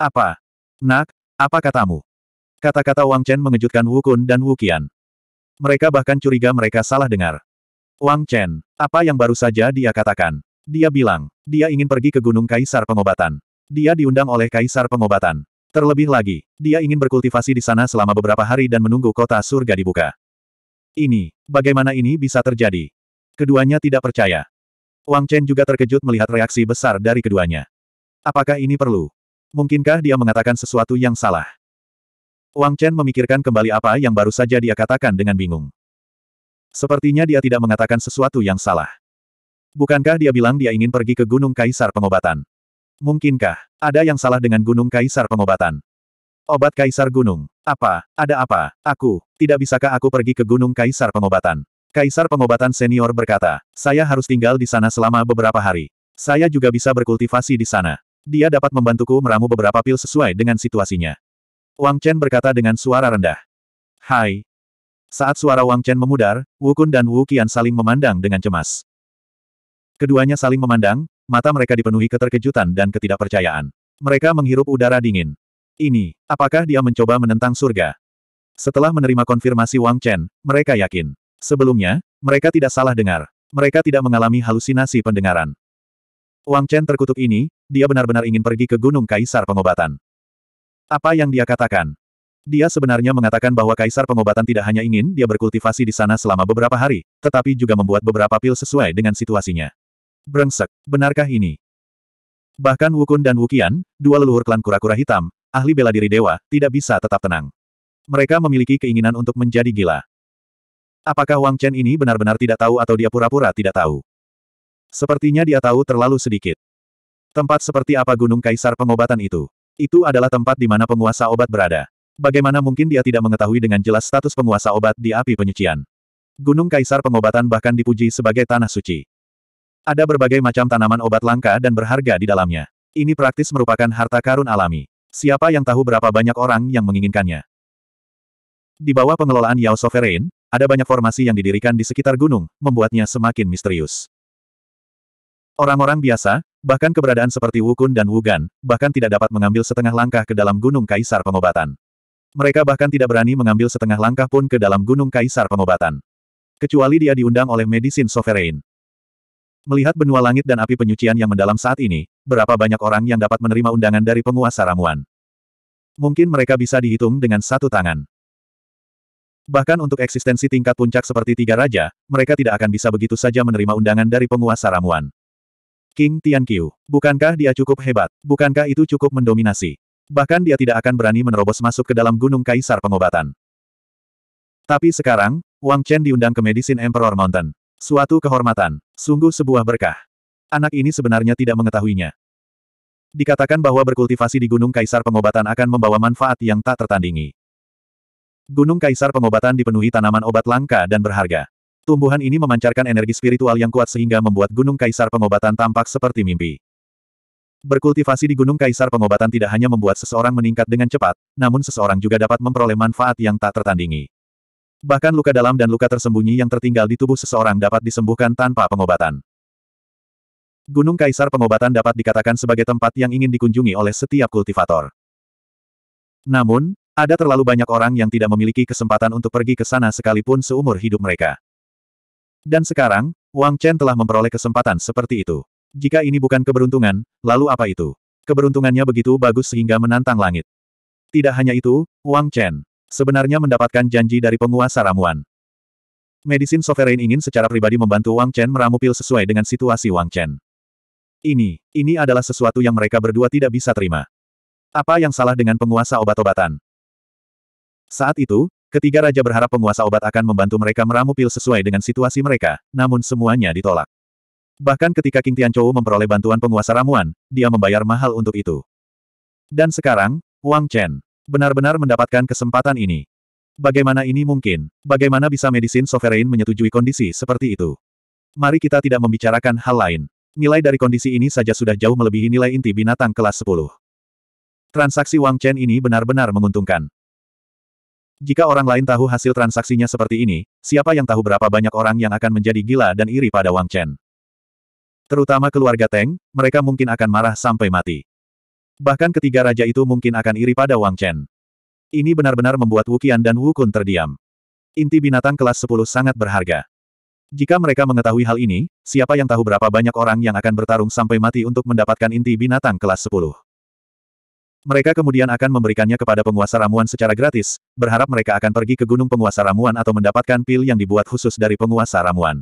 Apa? Nak, apa katamu? Kata-kata Wang Chen mengejutkan Wu Kun dan Wu Qian. Mereka bahkan curiga mereka salah dengar. Wang Chen, apa yang baru saja dia katakan? Dia bilang, dia ingin pergi ke Gunung Kaisar Pengobatan. Dia diundang oleh Kaisar Pengobatan. Terlebih lagi, dia ingin berkultivasi di sana selama beberapa hari dan menunggu kota surga dibuka. Ini, bagaimana ini bisa terjadi? Keduanya tidak percaya. Wang Chen juga terkejut melihat reaksi besar dari keduanya. Apakah ini perlu? Mungkinkah dia mengatakan sesuatu yang salah? Wang Chen memikirkan kembali apa yang baru saja dia katakan dengan bingung. Sepertinya dia tidak mengatakan sesuatu yang salah. Bukankah dia bilang dia ingin pergi ke Gunung Kaisar Pengobatan? Mungkinkah, ada yang salah dengan Gunung Kaisar Pengobatan? Obat Kaisar Gunung. Apa, ada apa, aku, tidak bisakah aku pergi ke Gunung Kaisar Pengobatan? Kaisar Pengobatan Senior berkata, saya harus tinggal di sana selama beberapa hari. Saya juga bisa berkultivasi di sana. Dia dapat membantuku meramu beberapa pil sesuai dengan situasinya. Wang Chen berkata dengan suara rendah. Hai. Saat suara Wang Chen memudar, Wukun dan Wu Qian saling memandang dengan cemas. Keduanya saling memandang, mata mereka dipenuhi keterkejutan dan ketidakpercayaan. Mereka menghirup udara dingin. Ini, apakah dia mencoba menentang surga? Setelah menerima konfirmasi Wang Chen, mereka yakin. Sebelumnya, mereka tidak salah dengar. Mereka tidak mengalami halusinasi pendengaran. Wang Chen terkutuk ini, dia benar-benar ingin pergi ke Gunung Kaisar Pengobatan. Apa yang dia katakan? Dia sebenarnya mengatakan bahwa kaisar pengobatan tidak hanya ingin dia berkultivasi di sana selama beberapa hari, tetapi juga membuat beberapa pil sesuai dengan situasinya. Brengsek, benarkah ini? Bahkan Wukun dan Wukian, dua leluhur klan kura-kura hitam, ahli bela diri dewa, tidak bisa tetap tenang. Mereka memiliki keinginan untuk menjadi gila. Apakah Wang Chen ini benar-benar tidak tahu atau dia pura-pura tidak tahu? Sepertinya dia tahu terlalu sedikit. Tempat seperti apa Gunung Kaisar pengobatan itu? Itu adalah tempat di mana penguasa obat berada. Bagaimana mungkin dia tidak mengetahui dengan jelas status penguasa obat di api penyucian? Gunung Kaisar pengobatan bahkan dipuji sebagai tanah suci. Ada berbagai macam tanaman obat langka dan berharga di dalamnya. Ini praktis merupakan harta karun alami. Siapa yang tahu berapa banyak orang yang menginginkannya. Di bawah pengelolaan Yao Sovereign, ada banyak formasi yang didirikan di sekitar gunung, membuatnya semakin misterius. Orang-orang biasa, bahkan keberadaan seperti Wukun dan Wugan, bahkan tidak dapat mengambil setengah langkah ke dalam Gunung Kaisar Pengobatan. Mereka bahkan tidak berani mengambil setengah langkah pun ke dalam Gunung Kaisar Pengobatan. Kecuali dia diundang oleh Medicine Sovereign. Melihat benua langit dan api penyucian yang mendalam saat ini, berapa banyak orang yang dapat menerima undangan dari penguasa ramuan? Mungkin mereka bisa dihitung dengan satu tangan. Bahkan untuk eksistensi tingkat puncak seperti tiga raja, mereka tidak akan bisa begitu saja menerima undangan dari penguasa ramuan. King Tianqiu, bukankah dia cukup hebat? Bukankah itu cukup mendominasi? Bahkan dia tidak akan berani menerobos masuk ke dalam gunung kaisar pengobatan. Tapi sekarang, Wang Chen diundang ke Medicine Emperor Mountain. Suatu kehormatan, sungguh sebuah berkah. Anak ini sebenarnya tidak mengetahuinya. Dikatakan bahwa berkultivasi di Gunung Kaisar Pengobatan akan membawa manfaat yang tak tertandingi. Gunung Kaisar Pengobatan dipenuhi tanaman obat langka dan berharga. Tumbuhan ini memancarkan energi spiritual yang kuat sehingga membuat Gunung Kaisar Pengobatan tampak seperti mimpi. Berkultivasi di Gunung Kaisar Pengobatan tidak hanya membuat seseorang meningkat dengan cepat, namun seseorang juga dapat memperoleh manfaat yang tak tertandingi. Bahkan luka dalam dan luka tersembunyi yang tertinggal di tubuh seseorang dapat disembuhkan tanpa pengobatan. Gunung Kaisar Pengobatan dapat dikatakan sebagai tempat yang ingin dikunjungi oleh setiap kultivator. Namun, ada terlalu banyak orang yang tidak memiliki kesempatan untuk pergi ke sana sekalipun seumur hidup mereka. Dan sekarang, Wang Chen telah memperoleh kesempatan seperti itu. Jika ini bukan keberuntungan, lalu apa itu? Keberuntungannya begitu bagus sehingga menantang langit. Tidak hanya itu, Wang Chen Sebenarnya mendapatkan janji dari penguasa ramuan. Medicine Sovereign ingin secara pribadi membantu Wang Chen meramu pil sesuai dengan situasi Wang Chen. Ini, ini adalah sesuatu yang mereka berdua tidak bisa terima. Apa yang salah dengan penguasa obat-obatan? Saat itu, ketiga raja berharap penguasa obat akan membantu mereka meramu pil sesuai dengan situasi mereka, namun semuanya ditolak. Bahkan ketika King Tianchou memperoleh bantuan penguasa ramuan, dia membayar mahal untuk itu. Dan sekarang, Wang Chen benar-benar mendapatkan kesempatan ini. Bagaimana ini mungkin? Bagaimana bisa Medisin Sovereign menyetujui kondisi seperti itu? Mari kita tidak membicarakan hal lain. Nilai dari kondisi ini saja sudah jauh melebihi nilai inti binatang kelas 10. Transaksi Wang Chen ini benar-benar menguntungkan. Jika orang lain tahu hasil transaksinya seperti ini, siapa yang tahu berapa banyak orang yang akan menjadi gila dan iri pada Wang Chen. Terutama keluarga Teng, mereka mungkin akan marah sampai mati. Bahkan ketiga raja itu mungkin akan iri pada Wang Chen. Ini benar-benar membuat Wu Qian dan Wu Kun terdiam. Inti binatang kelas 10 sangat berharga. Jika mereka mengetahui hal ini, siapa yang tahu berapa banyak orang yang akan bertarung sampai mati untuk mendapatkan inti binatang kelas 10. Mereka kemudian akan memberikannya kepada penguasa ramuan secara gratis, berharap mereka akan pergi ke gunung penguasa ramuan atau mendapatkan pil yang dibuat khusus dari penguasa ramuan.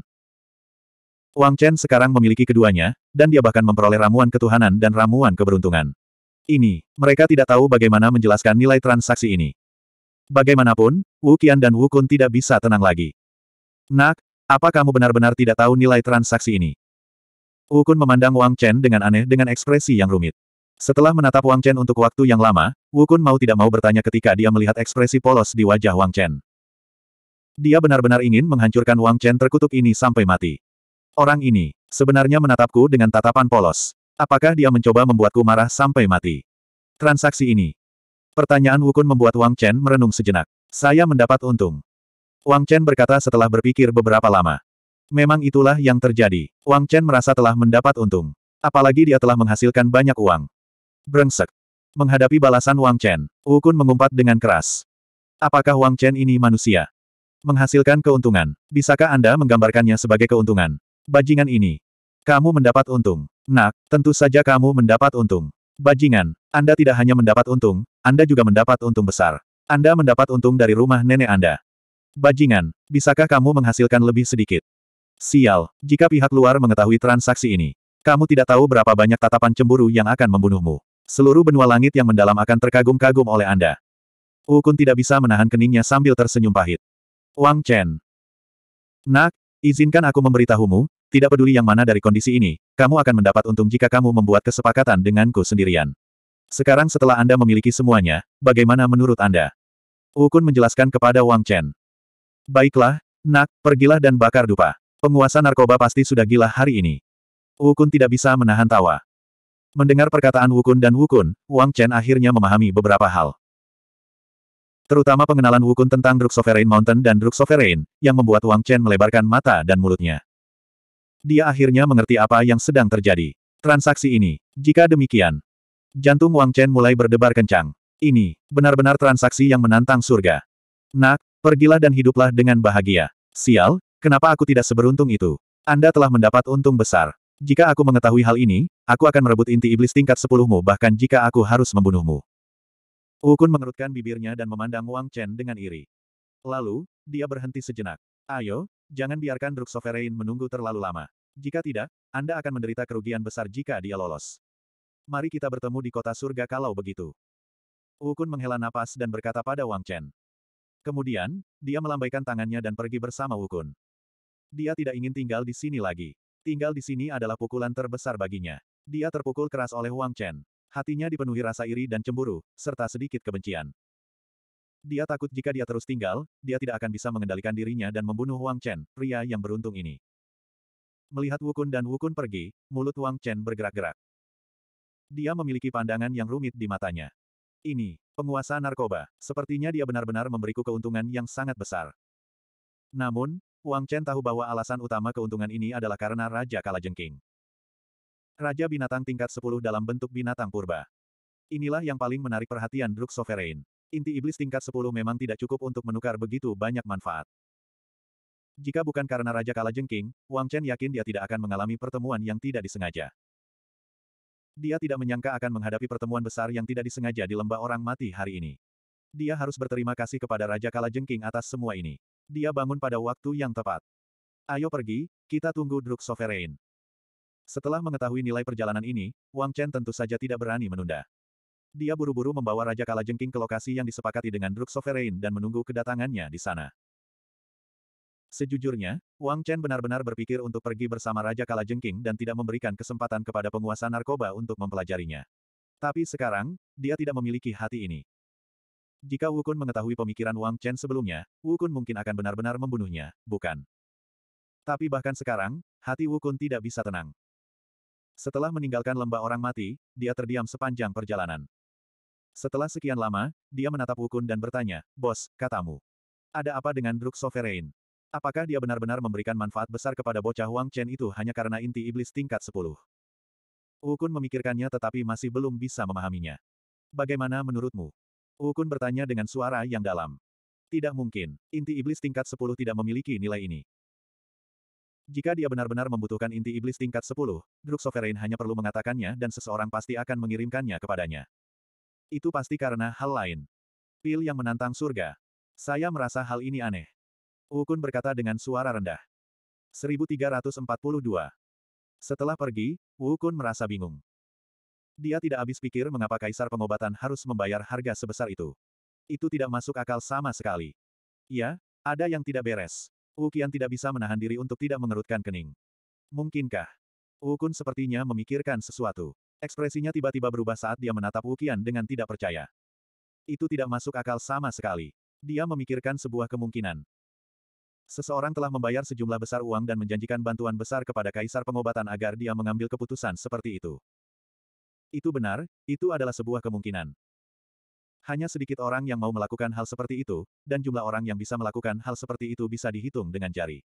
Wang Chen sekarang memiliki keduanya, dan dia bahkan memperoleh ramuan ketuhanan dan ramuan keberuntungan ini, mereka tidak tahu bagaimana menjelaskan nilai transaksi ini. Bagaimanapun, Wu Qian dan Wu Kun tidak bisa tenang lagi. Nak, apa kamu benar-benar tidak tahu nilai transaksi ini? Wu Kun memandang Wang Chen dengan aneh dengan ekspresi yang rumit. Setelah menatap Wang Chen untuk waktu yang lama, Wu Kun mau tidak mau bertanya ketika dia melihat ekspresi polos di wajah Wang Chen. Dia benar-benar ingin menghancurkan Wang Chen terkutuk ini sampai mati. Orang ini, sebenarnya menatapku dengan tatapan polos. Apakah dia mencoba membuatku marah sampai mati? Transaksi ini. Pertanyaan Wukun membuat Wang Chen merenung sejenak. Saya mendapat untung. Wang Chen berkata setelah berpikir beberapa lama. Memang itulah yang terjadi. Wang Chen merasa telah mendapat untung. Apalagi dia telah menghasilkan banyak uang. Brengsek. Menghadapi balasan Wang Chen, Wukun mengumpat dengan keras. Apakah Wang Chen ini manusia? Menghasilkan keuntungan. Bisakah Anda menggambarkannya sebagai keuntungan? Bajingan ini. Kamu mendapat untung. Nak, tentu saja kamu mendapat untung. Bajingan, Anda tidak hanya mendapat untung, Anda juga mendapat untung besar. Anda mendapat untung dari rumah nenek Anda. Bajingan, bisakah kamu menghasilkan lebih sedikit? Sial, jika pihak luar mengetahui transaksi ini, kamu tidak tahu berapa banyak tatapan cemburu yang akan membunuhmu. Seluruh benua langit yang mendalam akan terkagum-kagum oleh Anda. Ukun tidak bisa menahan keningnya sambil tersenyum pahit. Wang Chen. Nak, izinkan aku memberitahumu, tidak peduli yang mana dari kondisi ini, kamu akan mendapat untung jika kamu membuat kesepakatan denganku sendirian. Sekarang setelah Anda memiliki semuanya, bagaimana menurut Anda? Wukun menjelaskan kepada Wang Chen. Baiklah, nak, pergilah dan bakar dupa. Penguasa narkoba pasti sudah gila hari ini. Wukun tidak bisa menahan tawa. Mendengar perkataan Wukun dan Wukun, Wang Chen akhirnya memahami beberapa hal. Terutama pengenalan Wukun tentang Drug Sovereign Mountain dan Drug Sovereign, yang membuat Wang Chen melebarkan mata dan mulutnya dia akhirnya mengerti apa yang sedang terjadi. Transaksi ini, jika demikian. Jantung Wang Chen mulai berdebar kencang. Ini, benar-benar transaksi yang menantang surga. Nak, pergilah dan hiduplah dengan bahagia. Sial, kenapa aku tidak seberuntung itu? Anda telah mendapat untung besar. Jika aku mengetahui hal ini, aku akan merebut inti iblis tingkat sepuluhmu bahkan jika aku harus membunuhmu. Ukun mengerutkan bibirnya dan memandang Wang Chen dengan iri. Lalu, dia berhenti sejenak. Ayo, jangan biarkan Druk Sovereign menunggu terlalu lama. Jika tidak, Anda akan menderita kerugian besar jika dia lolos. Mari kita bertemu di kota surga kalau begitu. Wukun menghela napas dan berkata pada Wang Chen. Kemudian, dia melambaikan tangannya dan pergi bersama Wukun. Dia tidak ingin tinggal di sini lagi. Tinggal di sini adalah pukulan terbesar baginya. Dia terpukul keras oleh Wang Chen. Hatinya dipenuhi rasa iri dan cemburu, serta sedikit kebencian. Dia takut jika dia terus tinggal, dia tidak akan bisa mengendalikan dirinya dan membunuh Wang Chen, pria yang beruntung ini. Melihat Wukun dan Wukun pergi, mulut Wang Chen bergerak-gerak. Dia memiliki pandangan yang rumit di matanya. Ini, penguasa narkoba, sepertinya dia benar-benar memberiku keuntungan yang sangat besar. Namun, Wang Chen tahu bahwa alasan utama keuntungan ini adalah karena Raja Kalajengking. Raja binatang tingkat 10 dalam bentuk binatang purba. Inilah yang paling menarik perhatian Druk Sovereign. Inti iblis tingkat 10 memang tidak cukup untuk menukar begitu banyak manfaat. Jika bukan karena Raja Kalajengking, Wang Chen yakin dia tidak akan mengalami pertemuan yang tidak disengaja. Dia tidak menyangka akan menghadapi pertemuan besar yang tidak disengaja di lembah orang mati hari ini. Dia harus berterima kasih kepada Raja Kalajengking atas semua ini. Dia bangun pada waktu yang tepat. Ayo pergi, kita tunggu Druk Sovereign. Setelah mengetahui nilai perjalanan ini, Wang Chen tentu saja tidak berani menunda. Dia buru-buru membawa Raja Kalajengking ke lokasi yang disepakati dengan Druk Sovereign dan menunggu kedatangannya di sana. Sejujurnya, Wang Chen benar-benar berpikir untuk pergi bersama Raja Kalajengking dan tidak memberikan kesempatan kepada penguasa narkoba untuk mempelajarinya. Tapi sekarang, dia tidak memiliki hati ini. Jika Wukun mengetahui pemikiran Wang Chen sebelumnya, Wukun mungkin akan benar-benar membunuhnya, bukan? Tapi bahkan sekarang, hati Wukun tidak bisa tenang. Setelah meninggalkan lembah orang mati, dia terdiam sepanjang perjalanan. Setelah sekian lama, dia menatap Wukun dan bertanya, Bos, katamu. Ada apa dengan Druk Sovereign? Apakah dia benar-benar memberikan manfaat besar kepada bocah Wang Chen itu hanya karena inti iblis tingkat 10? Wukun memikirkannya tetapi masih belum bisa memahaminya. Bagaimana menurutmu? Wukun bertanya dengan suara yang dalam. Tidak mungkin, inti iblis tingkat 10 tidak memiliki nilai ini. Jika dia benar-benar membutuhkan inti iblis tingkat 10, Druk Sovereign hanya perlu mengatakannya dan seseorang pasti akan mengirimkannya kepadanya. Itu pasti karena hal lain. Pil yang menantang surga. Saya merasa hal ini aneh. Ukun berkata dengan suara rendah. 1342. Setelah pergi, Wukun merasa bingung. Dia tidak habis pikir mengapa kaisar pengobatan harus membayar harga sebesar itu. Itu tidak masuk akal sama sekali. Ya, ada yang tidak beres. Wukian tidak bisa menahan diri untuk tidak mengerutkan kening. Mungkinkah? Wukun sepertinya memikirkan sesuatu. Ekspresinya tiba-tiba berubah saat dia menatap Wukian dengan tidak percaya. Itu tidak masuk akal sama sekali. Dia memikirkan sebuah kemungkinan. Seseorang telah membayar sejumlah besar uang dan menjanjikan bantuan besar kepada kaisar pengobatan agar dia mengambil keputusan seperti itu. Itu benar, itu adalah sebuah kemungkinan. Hanya sedikit orang yang mau melakukan hal seperti itu, dan jumlah orang yang bisa melakukan hal seperti itu bisa dihitung dengan jari.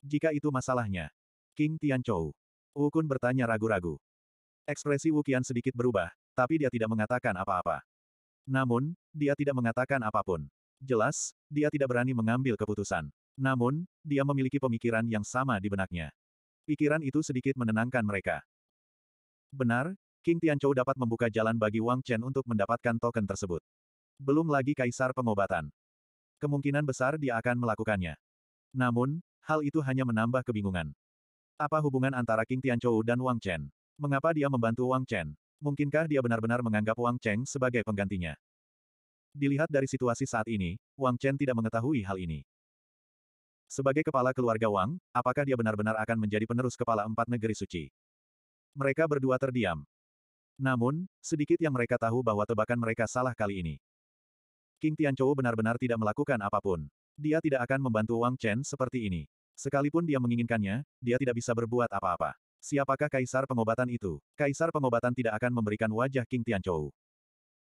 Jika itu masalahnya. King Tianchou. Kun bertanya ragu-ragu. Ekspresi Wu Qian sedikit berubah, tapi dia tidak mengatakan apa-apa. Namun, dia tidak mengatakan apapun. Jelas, dia tidak berani mengambil keputusan. Namun, dia memiliki pemikiran yang sama di benaknya. Pikiran itu sedikit menenangkan mereka. Benar, King Tianchou dapat membuka jalan bagi Wang Chen untuk mendapatkan token tersebut. Belum lagi kaisar pengobatan. Kemungkinan besar dia akan melakukannya. Namun, hal itu hanya menambah kebingungan. Apa hubungan antara King Tianchou dan Wang Chen? Mengapa dia membantu Wang Chen? Mungkinkah dia benar-benar menganggap Wang Cheng sebagai penggantinya? Dilihat dari situasi saat ini, Wang Chen tidak mengetahui hal ini. Sebagai kepala keluarga Wang, apakah dia benar-benar akan menjadi penerus kepala empat negeri suci? Mereka berdua terdiam. Namun, sedikit yang mereka tahu bahwa tebakan mereka salah kali ini. King Tianchou benar-benar tidak melakukan apapun. Dia tidak akan membantu Wang Chen seperti ini. Sekalipun dia menginginkannya, dia tidak bisa berbuat apa-apa. Siapakah kaisar pengobatan itu? Kaisar pengobatan tidak akan memberikan wajah King Tianchou.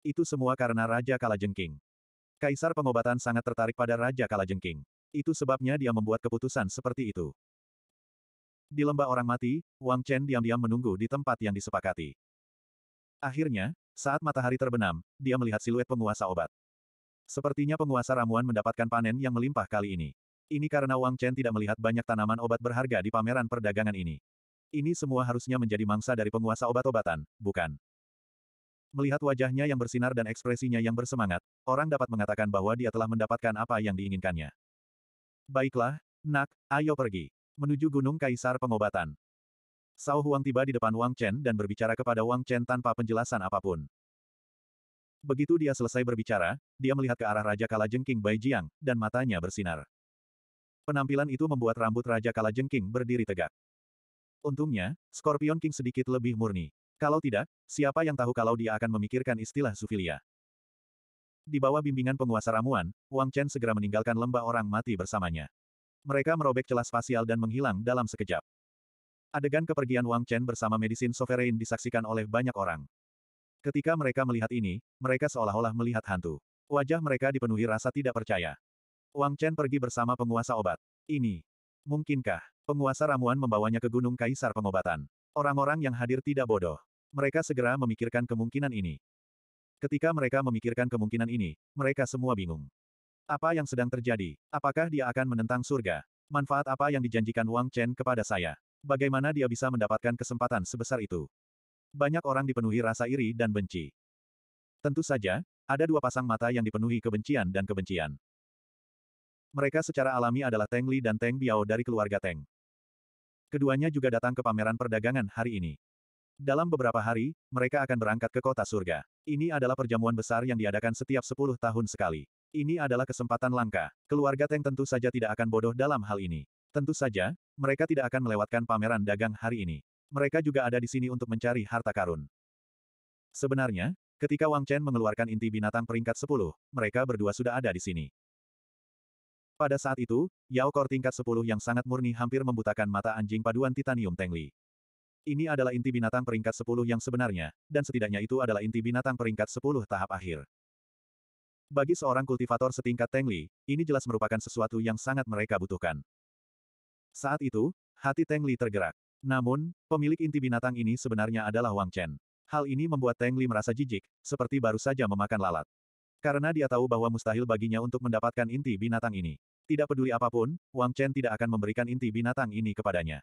Itu semua karena Raja Kalajengking. Kaisar pengobatan sangat tertarik pada Raja Kalajengking. Itu sebabnya dia membuat keputusan seperti itu. Di lembah orang mati, Wang Chen diam-diam menunggu di tempat yang disepakati. Akhirnya, saat matahari terbenam, dia melihat siluet penguasa obat. Sepertinya penguasa ramuan mendapatkan panen yang melimpah kali ini. Ini karena Wang Chen tidak melihat banyak tanaman obat berharga di pameran perdagangan ini. Ini semua harusnya menjadi mangsa dari penguasa obat-obatan, bukan? Melihat wajahnya yang bersinar dan ekspresinya yang bersemangat, orang dapat mengatakan bahwa dia telah mendapatkan apa yang diinginkannya. Baiklah, nak, ayo pergi. Menuju Gunung Kaisar Pengobatan. Sao Huang tiba di depan Wang Chen dan berbicara kepada Wang Chen tanpa penjelasan apapun. Begitu dia selesai berbicara, dia melihat ke arah Raja Kalajengking Bai Jiang, dan matanya bersinar. Penampilan itu membuat rambut Raja Kalajengking berdiri tegak. Untungnya, Scorpion King sedikit lebih murni. Kalau tidak, siapa yang tahu kalau dia akan memikirkan istilah Sufilia. Di bawah bimbingan penguasa ramuan, Wang Chen segera meninggalkan lembah orang mati bersamanya. Mereka merobek celah spasial dan menghilang dalam sekejap. Adegan kepergian Wang Chen bersama Medisin Sovereign disaksikan oleh banyak orang. Ketika mereka melihat ini, mereka seolah-olah melihat hantu. Wajah mereka dipenuhi rasa tidak percaya. Wang Chen pergi bersama penguasa obat. Ini. Mungkinkah, penguasa ramuan membawanya ke Gunung Kaisar Pengobatan. Orang-orang yang hadir tidak bodoh. Mereka segera memikirkan kemungkinan ini. Ketika mereka memikirkan kemungkinan ini, mereka semua bingung. Apa yang sedang terjadi? Apakah dia akan menentang surga? Manfaat apa yang dijanjikan Wang Chen kepada saya? Bagaimana dia bisa mendapatkan kesempatan sebesar itu? Banyak orang dipenuhi rasa iri dan benci. Tentu saja, ada dua pasang mata yang dipenuhi kebencian dan kebencian. Mereka secara alami adalah Teng Li dan Teng Biao dari keluarga Teng. Keduanya juga datang ke pameran perdagangan hari ini. Dalam beberapa hari, mereka akan berangkat ke kota surga. Ini adalah perjamuan besar yang diadakan setiap sepuluh tahun sekali. Ini adalah kesempatan langka. Keluarga Teng tentu saja tidak akan bodoh dalam hal ini. Tentu saja, mereka tidak akan melewatkan pameran dagang hari ini. Mereka juga ada di sini untuk mencari harta karun. Sebenarnya, ketika Wang Chen mengeluarkan inti binatang peringkat 10, mereka berdua sudah ada di sini. Pada saat itu, Yao Kor tingkat 10 yang sangat murni hampir membutakan mata anjing paduan titanium Tengli. Ini adalah inti binatang peringkat 10 yang sebenarnya, dan setidaknya itu adalah inti binatang peringkat 10 tahap akhir. Bagi seorang kultivator setingkat Tengli, ini jelas merupakan sesuatu yang sangat mereka butuhkan. Saat itu, hati Tengli tergerak. Namun, pemilik inti binatang ini sebenarnya adalah Wang Chen. Hal ini membuat Tengli merasa jijik, seperti baru saja memakan lalat. Karena dia tahu bahwa mustahil baginya untuk mendapatkan inti binatang ini. Tidak peduli apapun, Wang Chen tidak akan memberikan inti binatang ini kepadanya.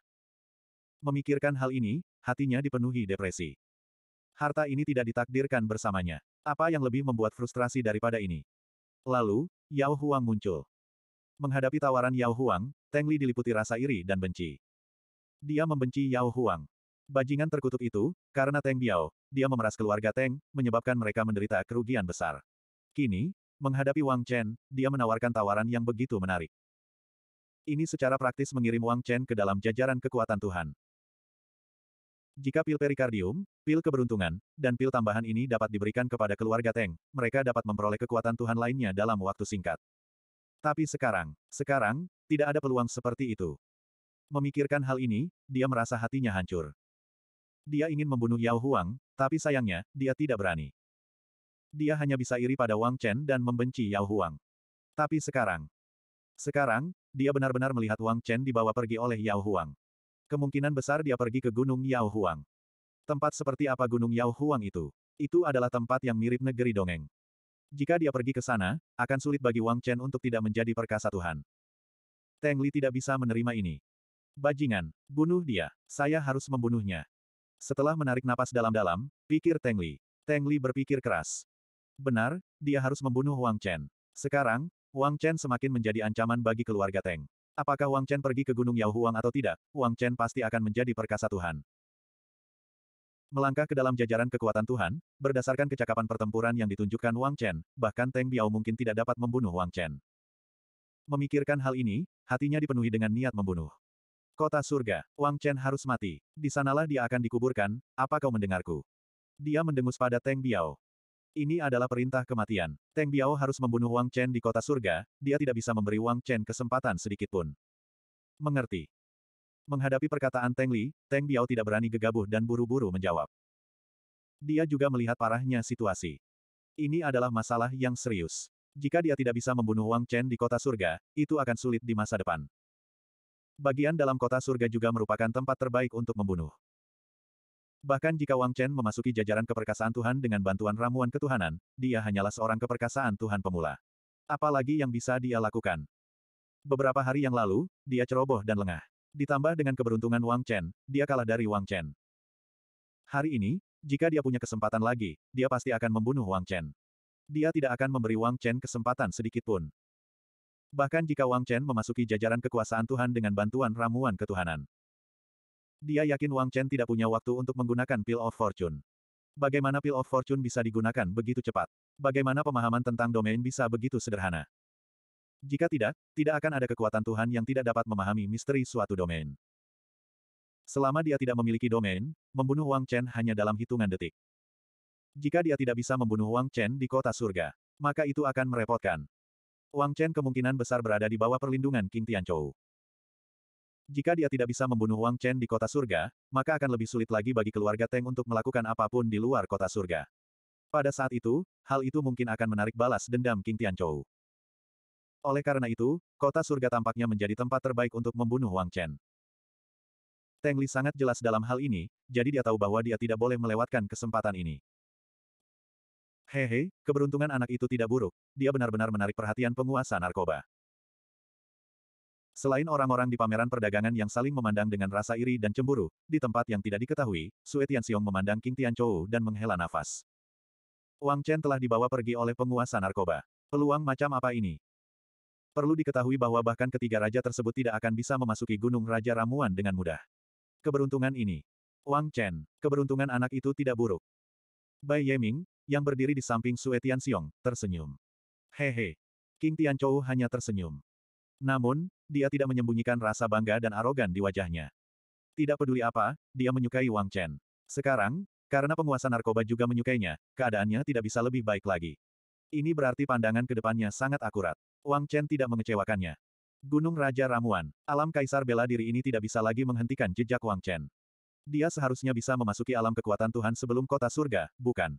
Memikirkan hal ini, hatinya dipenuhi depresi. Harta ini tidak ditakdirkan bersamanya. Apa yang lebih membuat frustrasi daripada ini? Lalu, Yao Huang muncul. Menghadapi tawaran Yao Huang, Teng Li diliputi rasa iri dan benci. Dia membenci Yao Huang. Bajingan terkutuk itu, karena Teng Biao, dia memeras keluarga Teng, menyebabkan mereka menderita kerugian besar. Kini, menghadapi Wang Chen, dia menawarkan tawaran yang begitu menarik. Ini secara praktis mengirim Wang Chen ke dalam jajaran kekuatan Tuhan. Jika pil perikardium, pil keberuntungan, dan pil tambahan ini dapat diberikan kepada keluarga Teng, mereka dapat memperoleh kekuatan Tuhan lainnya dalam waktu singkat. Tapi sekarang, sekarang, tidak ada peluang seperti itu. Memikirkan hal ini, dia merasa hatinya hancur. Dia ingin membunuh Yao Huang, tapi sayangnya, dia tidak berani. Dia hanya bisa iri pada Wang Chen dan membenci Yao Huang. Tapi sekarang, sekarang, dia benar-benar melihat Wang Chen dibawa pergi oleh Yao Huang. Kemungkinan besar dia pergi ke Gunung Yao Huang. Tempat seperti apa Gunung Yao Huang itu? Itu adalah tempat yang mirip negeri dongeng. Jika dia pergi ke sana, akan sulit bagi Wang Chen untuk tidak menjadi perkasa Tuhan. Teng Li tidak bisa menerima ini. Bajingan, bunuh dia. Saya harus membunuhnya. Setelah menarik napas dalam-dalam, pikir Teng Li. Teng Li berpikir keras. Benar, dia harus membunuh Wang Chen. Sekarang, Wang Chen semakin menjadi ancaman bagi keluarga Teng. Apakah Wang Chen pergi ke Gunung Yao Huang atau tidak, Wang Chen pasti akan menjadi perkasa Tuhan. Melangkah ke dalam jajaran kekuatan Tuhan, berdasarkan kecakapan pertempuran yang ditunjukkan Wang Chen, bahkan Teng Biao mungkin tidak dapat membunuh Wang Chen. Memikirkan hal ini, hatinya dipenuhi dengan niat membunuh. Kota surga, Wang Chen harus mati. Di sanalah dia akan dikuburkan, apa kau mendengarku? Dia mendengus pada Teng Biao. Ini adalah perintah kematian. Teng Biao harus membunuh Wang Chen di kota surga, dia tidak bisa memberi Wang Chen kesempatan sedikit pun. Mengerti. Menghadapi perkataan Teng Li, Teng Biao tidak berani gegabah dan buru-buru menjawab. Dia juga melihat parahnya situasi. Ini adalah masalah yang serius. Jika dia tidak bisa membunuh Wang Chen di kota surga, itu akan sulit di masa depan. Bagian dalam kota surga juga merupakan tempat terbaik untuk membunuh. Bahkan jika Wang Chen memasuki jajaran keperkasaan Tuhan dengan bantuan ramuan ketuhanan, dia hanyalah seorang keperkasaan Tuhan pemula. Apalagi yang bisa dia lakukan? Beberapa hari yang lalu, dia ceroboh dan lengah. Ditambah dengan keberuntungan Wang Chen, dia kalah dari Wang Chen. Hari ini, jika dia punya kesempatan lagi, dia pasti akan membunuh Wang Chen. Dia tidak akan memberi Wang Chen kesempatan sedikitpun. Bahkan jika Wang Chen memasuki jajaran kekuasaan Tuhan dengan bantuan ramuan ketuhanan. Dia yakin Wang Chen tidak punya waktu untuk menggunakan Pill of Fortune. Bagaimana Pill of Fortune bisa digunakan begitu cepat? Bagaimana pemahaman tentang domain bisa begitu sederhana? Jika tidak, tidak akan ada kekuatan Tuhan yang tidak dapat memahami misteri suatu domain. Selama dia tidak memiliki domain, membunuh Wang Chen hanya dalam hitungan detik. Jika dia tidak bisa membunuh Wang Chen di kota surga, maka itu akan merepotkan. Wang Chen kemungkinan besar berada di bawah perlindungan King Tianchou. Jika dia tidak bisa membunuh Wang Chen di kota surga, maka akan lebih sulit lagi bagi keluarga Teng untuk melakukan apapun di luar kota surga. Pada saat itu, hal itu mungkin akan menarik balas dendam King Tianchou. Oleh karena itu, kota surga tampaknya menjadi tempat terbaik untuk membunuh Wang Chen. Teng Li sangat jelas dalam hal ini, jadi dia tahu bahwa dia tidak boleh melewatkan kesempatan ini. Hehe, keberuntungan anak itu tidak buruk, dia benar-benar menarik perhatian penguasa narkoba. Selain orang-orang di pameran perdagangan yang saling memandang dengan rasa iri dan cemburu, di tempat yang tidak diketahui, Sue Tianxiong memandang King Tianchou dan menghela nafas. Wang Chen telah dibawa pergi oleh penguasa narkoba. Peluang macam apa ini? Perlu diketahui bahwa bahkan ketiga raja tersebut tidak akan bisa memasuki Gunung Raja Ramuan dengan mudah. Keberuntungan ini. Wang Chen, keberuntungan anak itu tidak buruk. Bai Yeming, yang berdiri di samping Sue Tianxiong, tersenyum. Hehe. King Tianchou hanya tersenyum. Namun, dia tidak menyembunyikan rasa bangga dan arogan di wajahnya. Tidak peduli apa, dia menyukai Wang Chen. Sekarang, karena penguasa narkoba juga menyukainya, keadaannya tidak bisa lebih baik lagi. Ini berarti pandangan ke depannya sangat akurat. Wang Chen tidak mengecewakannya. Gunung Raja Ramuan, alam kaisar bela diri ini tidak bisa lagi menghentikan jejak Wang Chen. Dia seharusnya bisa memasuki alam kekuatan Tuhan sebelum kota surga, bukan?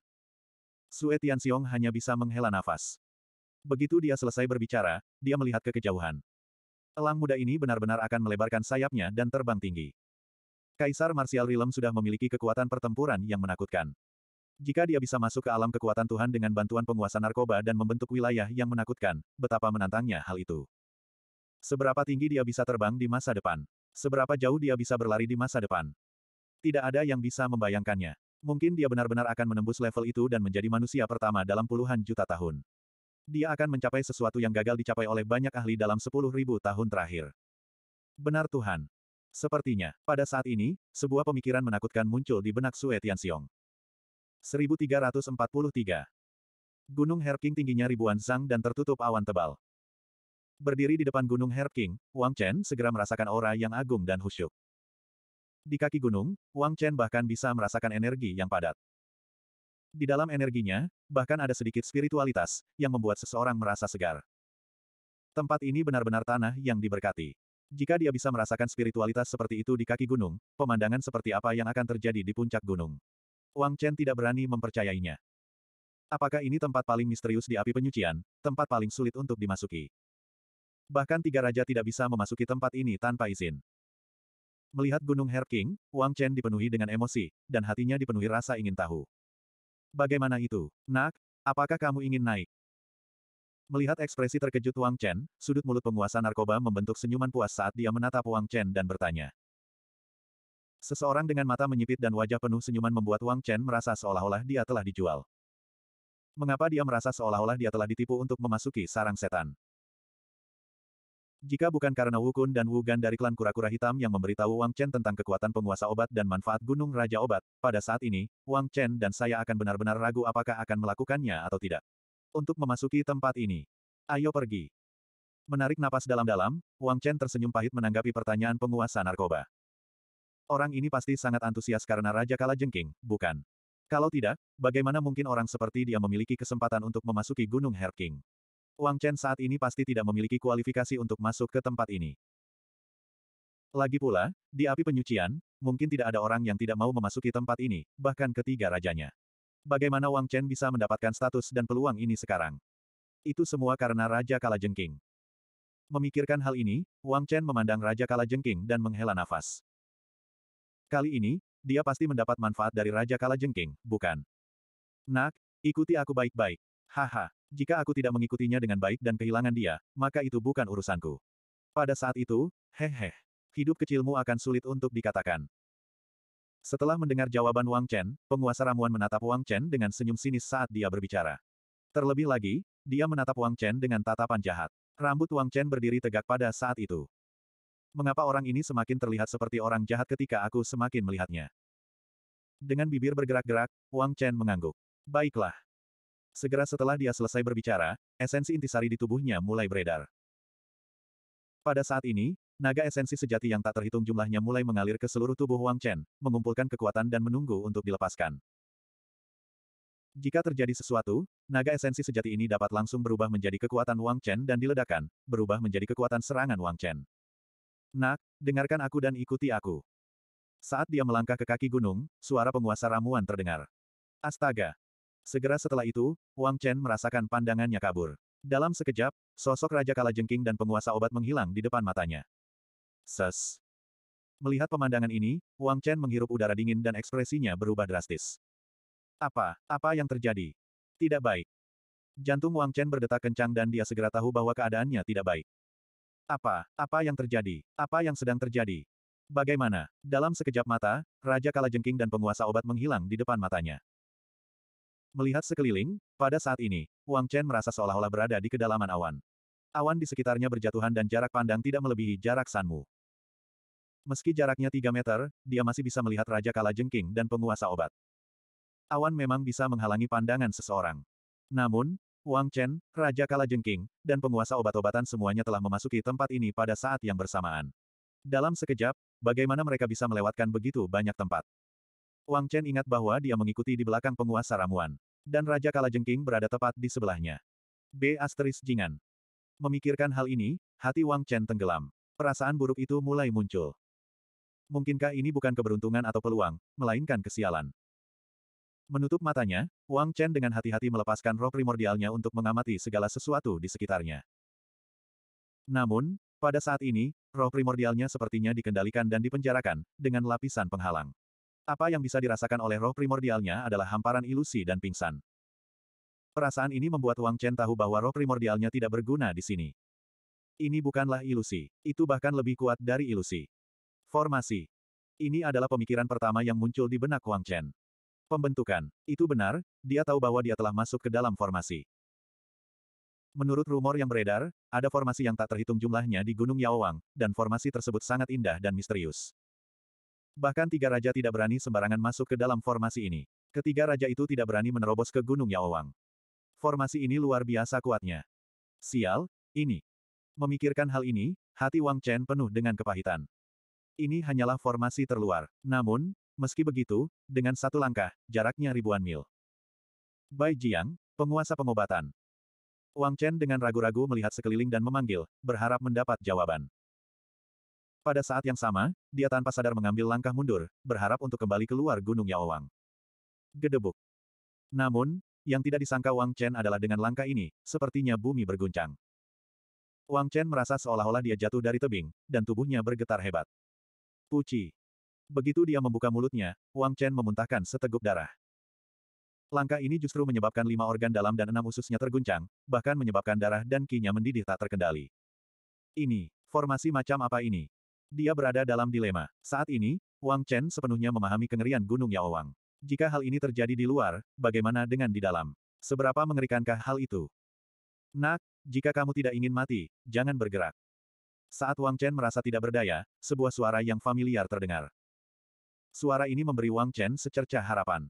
Sue Tianxiong hanya bisa menghela nafas. Begitu dia selesai berbicara, dia melihat ke kejauhan. Elang muda ini benar-benar akan melebarkan sayapnya dan terbang tinggi. Kaisar Martial Realm sudah memiliki kekuatan pertempuran yang menakutkan. Jika dia bisa masuk ke alam kekuatan Tuhan dengan bantuan penguasa narkoba dan membentuk wilayah yang menakutkan, betapa menantangnya hal itu. Seberapa tinggi dia bisa terbang di masa depan? Seberapa jauh dia bisa berlari di masa depan? Tidak ada yang bisa membayangkannya. Mungkin dia benar-benar akan menembus level itu dan menjadi manusia pertama dalam puluhan juta tahun dia akan mencapai sesuatu yang gagal dicapai oleh banyak ahli dalam sepuluh ribu tahun terakhir. Benar Tuhan. Sepertinya, pada saat ini, sebuah pemikiran menakutkan muncul di benak Sue Tianxiong. 1343. Gunung Herking tingginya ribuan zang dan tertutup awan tebal. Berdiri di depan Gunung Herking, Wang Chen segera merasakan aura yang agung dan khusyuk. Di kaki gunung, Wang Chen bahkan bisa merasakan energi yang padat. Di dalam energinya, bahkan ada sedikit spiritualitas, yang membuat seseorang merasa segar. Tempat ini benar-benar tanah yang diberkati. Jika dia bisa merasakan spiritualitas seperti itu di kaki gunung, pemandangan seperti apa yang akan terjadi di puncak gunung? Wang Chen tidak berani mempercayainya. Apakah ini tempat paling misterius di api penyucian, tempat paling sulit untuk dimasuki? Bahkan tiga raja tidak bisa memasuki tempat ini tanpa izin. Melihat Gunung Herking, Wang Chen dipenuhi dengan emosi, dan hatinya dipenuhi rasa ingin tahu. Bagaimana itu, nak? Apakah kamu ingin naik? Melihat ekspresi terkejut Wang Chen, sudut mulut penguasa narkoba membentuk senyuman puas saat dia menatap Wang Chen dan bertanya. Seseorang dengan mata menyipit dan wajah penuh senyuman membuat Wang Chen merasa seolah-olah dia telah dijual. Mengapa dia merasa seolah-olah dia telah ditipu untuk memasuki sarang setan? Jika bukan karena Wukun dan Wugan dari klan kura-kura hitam yang memberitahu Wang Chen tentang kekuatan penguasa obat dan manfaat Gunung Raja Obat, pada saat ini, Wang Chen dan saya akan benar-benar ragu apakah akan melakukannya atau tidak. Untuk memasuki tempat ini. Ayo pergi. Menarik napas dalam-dalam, Wang Chen tersenyum pahit menanggapi pertanyaan penguasa narkoba. Orang ini pasti sangat antusias karena Raja Kala Jengking, bukan? Kalau tidak, bagaimana mungkin orang seperti dia memiliki kesempatan untuk memasuki Gunung Herking? Wang Chen saat ini pasti tidak memiliki kualifikasi untuk masuk ke tempat ini. Lagi pula, di api penyucian, mungkin tidak ada orang yang tidak mau memasuki tempat ini, bahkan ketiga rajanya. Bagaimana Wang Chen bisa mendapatkan status dan peluang ini sekarang? Itu semua karena Raja Kalajengking. Memikirkan hal ini, Wang Chen memandang Raja Kalajengking dan menghela nafas. Kali ini, dia pasti mendapat manfaat dari Raja Kalajengking, bukan? Nak, ikuti aku baik-baik. Haha, jika aku tidak mengikutinya dengan baik dan kehilangan dia, maka itu bukan urusanku. Pada saat itu, hehe, hidup kecilmu akan sulit untuk dikatakan. Setelah mendengar jawaban Wang Chen, penguasa ramuan menatap Wang Chen dengan senyum sinis saat dia berbicara. Terlebih lagi, dia menatap Wang Chen dengan tatapan jahat. Rambut Wang Chen berdiri tegak pada saat itu. Mengapa orang ini semakin terlihat seperti orang jahat ketika aku semakin melihatnya? Dengan bibir bergerak-gerak, Wang Chen mengangguk. Baiklah, Segera setelah dia selesai berbicara, esensi intisari di tubuhnya mulai beredar. Pada saat ini, naga esensi sejati yang tak terhitung jumlahnya mulai mengalir ke seluruh tubuh Wang Chen, mengumpulkan kekuatan dan menunggu untuk dilepaskan. Jika terjadi sesuatu, naga esensi sejati ini dapat langsung berubah menjadi kekuatan Wang Chen dan diledakkan, berubah menjadi kekuatan serangan Wang Chen. Nak, dengarkan aku dan ikuti aku. Saat dia melangkah ke kaki gunung, suara penguasa ramuan terdengar. Astaga, Segera setelah itu, Wang Chen merasakan pandangannya kabur. Dalam sekejap, sosok Raja Kalajengking dan penguasa obat menghilang di depan matanya. Ses. Melihat pemandangan ini, Wang Chen menghirup udara dingin dan ekspresinya berubah drastis. Apa, apa yang terjadi? Tidak baik. Jantung Wang Chen berdetak kencang dan dia segera tahu bahwa keadaannya tidak baik. Apa, apa yang terjadi? Apa yang sedang terjadi? Bagaimana? Dalam sekejap mata, Raja Kalajengking dan penguasa obat menghilang di depan matanya. Melihat sekeliling, pada saat ini, Wang Chen merasa seolah-olah berada di kedalaman awan. Awan di sekitarnya berjatuhan dan jarak pandang tidak melebihi jarak Sanmu. Meski jaraknya 3 meter, dia masih bisa melihat Raja Kala Jengking dan penguasa obat. Awan memang bisa menghalangi pandangan seseorang. Namun, Wang Chen, Raja Kala Jengking, dan penguasa obat-obatan semuanya telah memasuki tempat ini pada saat yang bersamaan. Dalam sekejap, bagaimana mereka bisa melewatkan begitu banyak tempat? Wang Chen ingat bahwa dia mengikuti di belakang penguasa ramuan dan Raja Kalajengking berada tepat di sebelahnya. B. Asteris Jingan. Memikirkan hal ini, hati Wang Chen tenggelam. Perasaan buruk itu mulai muncul. Mungkinkah ini bukan keberuntungan atau peluang, melainkan kesialan? Menutup matanya, Wang Chen dengan hati-hati melepaskan roh primordialnya untuk mengamati segala sesuatu di sekitarnya. Namun, pada saat ini, roh primordialnya sepertinya dikendalikan dan dipenjarakan, dengan lapisan penghalang. Apa yang bisa dirasakan oleh roh primordialnya adalah hamparan ilusi dan pingsan. Perasaan ini membuat Wang Chen tahu bahwa roh primordialnya tidak berguna di sini. Ini bukanlah ilusi, itu bahkan lebih kuat dari ilusi. Formasi. Ini adalah pemikiran pertama yang muncul di benak Wang Chen. Pembentukan. Itu benar, dia tahu bahwa dia telah masuk ke dalam formasi. Menurut rumor yang beredar, ada formasi yang tak terhitung jumlahnya di Gunung Yaowang, dan formasi tersebut sangat indah dan misterius. Bahkan tiga raja tidak berani sembarangan masuk ke dalam formasi ini. Ketiga raja itu tidak berani menerobos ke Gunung Yaowang. Formasi ini luar biasa kuatnya. Sial, ini. Memikirkan hal ini, hati Wang Chen penuh dengan kepahitan. Ini hanyalah formasi terluar. Namun, meski begitu, dengan satu langkah, jaraknya ribuan mil. Bai Jiang, penguasa pengobatan. Wang Chen dengan ragu-ragu melihat sekeliling dan memanggil, berharap mendapat jawaban. Pada saat yang sama, dia tanpa sadar mengambil langkah mundur, berharap untuk kembali keluar Gunung Yaowang. Gedebuk. Namun, yang tidak disangka Wang Chen adalah dengan langkah ini, sepertinya bumi berguncang. Wang Chen merasa seolah-olah dia jatuh dari tebing, dan tubuhnya bergetar hebat. Puci. Begitu dia membuka mulutnya, Wang Chen memuntahkan seteguk darah. Langkah ini justru menyebabkan lima organ dalam dan enam ususnya terguncang, bahkan menyebabkan darah dan kinya mendidih tak terkendali. Ini, formasi macam apa ini? Dia berada dalam dilema. Saat ini, Wang Chen sepenuhnya memahami kengerian Gunung Yaowang. Jika hal ini terjadi di luar, bagaimana dengan di dalam? Seberapa mengerikankah hal itu? Nak, jika kamu tidak ingin mati, jangan bergerak. Saat Wang Chen merasa tidak berdaya, sebuah suara yang familiar terdengar. Suara ini memberi Wang Chen secercah harapan.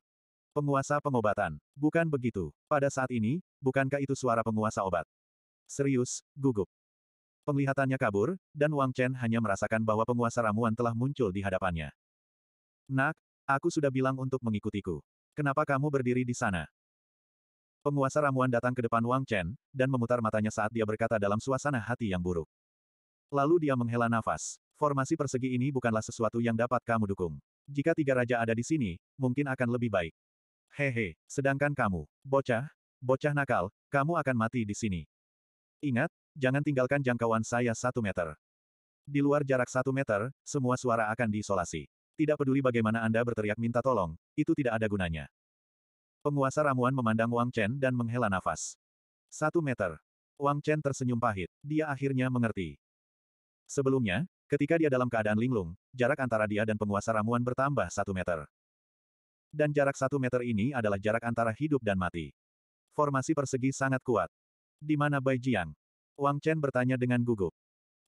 Penguasa pengobatan. Bukan begitu. Pada saat ini, bukankah itu suara penguasa obat? Serius, gugup. Penglihatannya kabur, dan Wang Chen hanya merasakan bahwa penguasa ramuan telah muncul di hadapannya. Nak, aku sudah bilang untuk mengikutiku. Kenapa kamu berdiri di sana? Penguasa ramuan datang ke depan Wang Chen, dan memutar matanya saat dia berkata dalam suasana hati yang buruk. Lalu dia menghela nafas. Formasi persegi ini bukanlah sesuatu yang dapat kamu dukung. Jika tiga raja ada di sini, mungkin akan lebih baik. Hehe, sedangkan kamu, bocah, bocah nakal, kamu akan mati di sini. Ingat, jangan tinggalkan jangkauan saya satu meter. Di luar jarak satu meter, semua suara akan diisolasi. Tidak peduli bagaimana Anda berteriak minta tolong, itu tidak ada gunanya. Penguasa ramuan memandang Wang Chen dan menghela nafas. Satu meter. Wang Chen tersenyum pahit. Dia akhirnya mengerti. Sebelumnya, ketika dia dalam keadaan linglung, jarak antara dia dan penguasa ramuan bertambah satu meter. Dan jarak satu meter ini adalah jarak antara hidup dan mati. Formasi persegi sangat kuat. Di mana Bai Jiang? Wang Chen bertanya dengan gugup.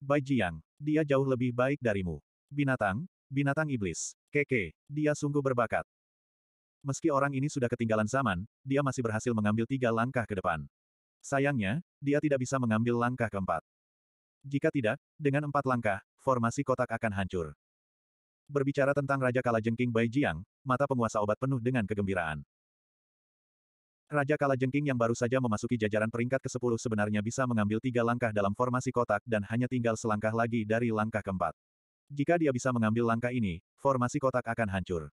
Bai Jiang, dia jauh lebih baik darimu. Binatang, binatang iblis. Keke, dia sungguh berbakat. Meski orang ini sudah ketinggalan zaman, dia masih berhasil mengambil tiga langkah ke depan. Sayangnya, dia tidak bisa mengambil langkah keempat. Jika tidak, dengan empat langkah, formasi kotak akan hancur. Berbicara tentang Raja Kalajengking Bai Jiang, mata penguasa obat penuh dengan kegembiraan. Raja Kala Jengking yang baru saja memasuki jajaran peringkat ke-10 sebenarnya bisa mengambil tiga langkah dalam formasi kotak dan hanya tinggal selangkah lagi dari langkah keempat. Jika dia bisa mengambil langkah ini, formasi kotak akan hancur.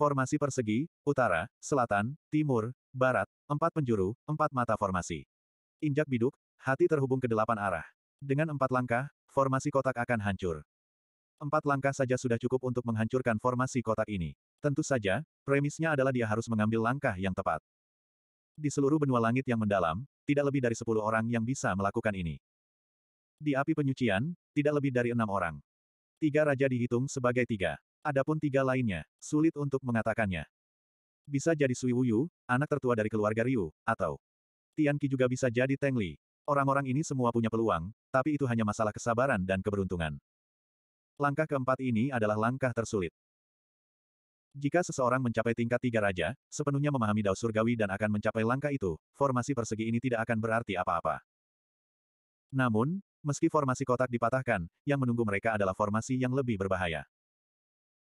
Formasi persegi, utara, selatan, timur, barat, empat penjuru, empat mata formasi. Injak biduk, hati terhubung ke delapan arah. Dengan empat langkah, formasi kotak akan hancur. Empat langkah saja sudah cukup untuk menghancurkan formasi kotak ini. Tentu saja, premisnya adalah dia harus mengambil langkah yang tepat. Di seluruh benua langit yang mendalam, tidak lebih dari sepuluh orang yang bisa melakukan ini. Di api penyucian, tidak lebih dari enam orang. Tiga raja dihitung sebagai tiga. Adapun tiga lainnya, sulit untuk mengatakannya. Bisa jadi Sui Wuyu, anak tertua dari keluarga Ryu, atau Tian Qi juga bisa jadi Teng Li. Orang-orang ini semua punya peluang, tapi itu hanya masalah kesabaran dan keberuntungan. Langkah keempat ini adalah langkah tersulit. Jika seseorang mencapai tingkat tiga raja, sepenuhnya memahami dao surgawi dan akan mencapai langkah itu, formasi persegi ini tidak akan berarti apa-apa. Namun, meski formasi kotak dipatahkan, yang menunggu mereka adalah formasi yang lebih berbahaya.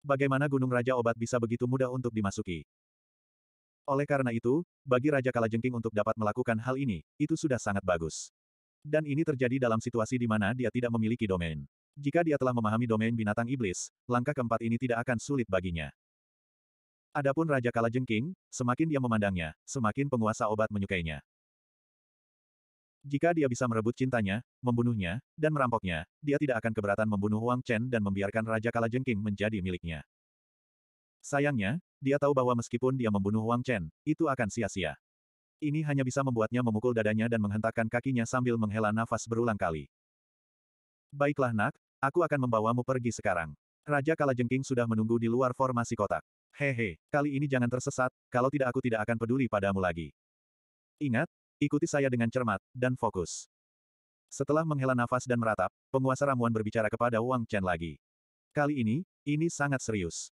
Bagaimana Gunung Raja Obat bisa begitu mudah untuk dimasuki? Oleh karena itu, bagi Raja Kalajengking untuk dapat melakukan hal ini, itu sudah sangat bagus. Dan ini terjadi dalam situasi di mana dia tidak memiliki domain. Jika dia telah memahami domain binatang iblis, langkah keempat ini tidak akan sulit baginya. Adapun Raja Kalajengking, semakin dia memandangnya, semakin penguasa obat menyukainya. Jika dia bisa merebut cintanya, membunuhnya, dan merampoknya, dia tidak akan keberatan membunuh Wang Chen dan membiarkan Raja Kalajengking menjadi miliknya. Sayangnya, dia tahu bahwa meskipun dia membunuh Wang Chen, itu akan sia-sia. Ini hanya bisa membuatnya memukul dadanya dan menghentakkan kakinya sambil menghela nafas berulang kali. Baiklah nak, aku akan membawamu pergi sekarang. Raja Kalajengking sudah menunggu di luar formasi kotak. Hehe, kali ini jangan tersesat, kalau tidak aku tidak akan peduli padamu lagi. Ingat, ikuti saya dengan cermat, dan fokus. Setelah menghela nafas dan meratap, penguasa ramuan berbicara kepada Wang Chen lagi. Kali ini, ini sangat serius.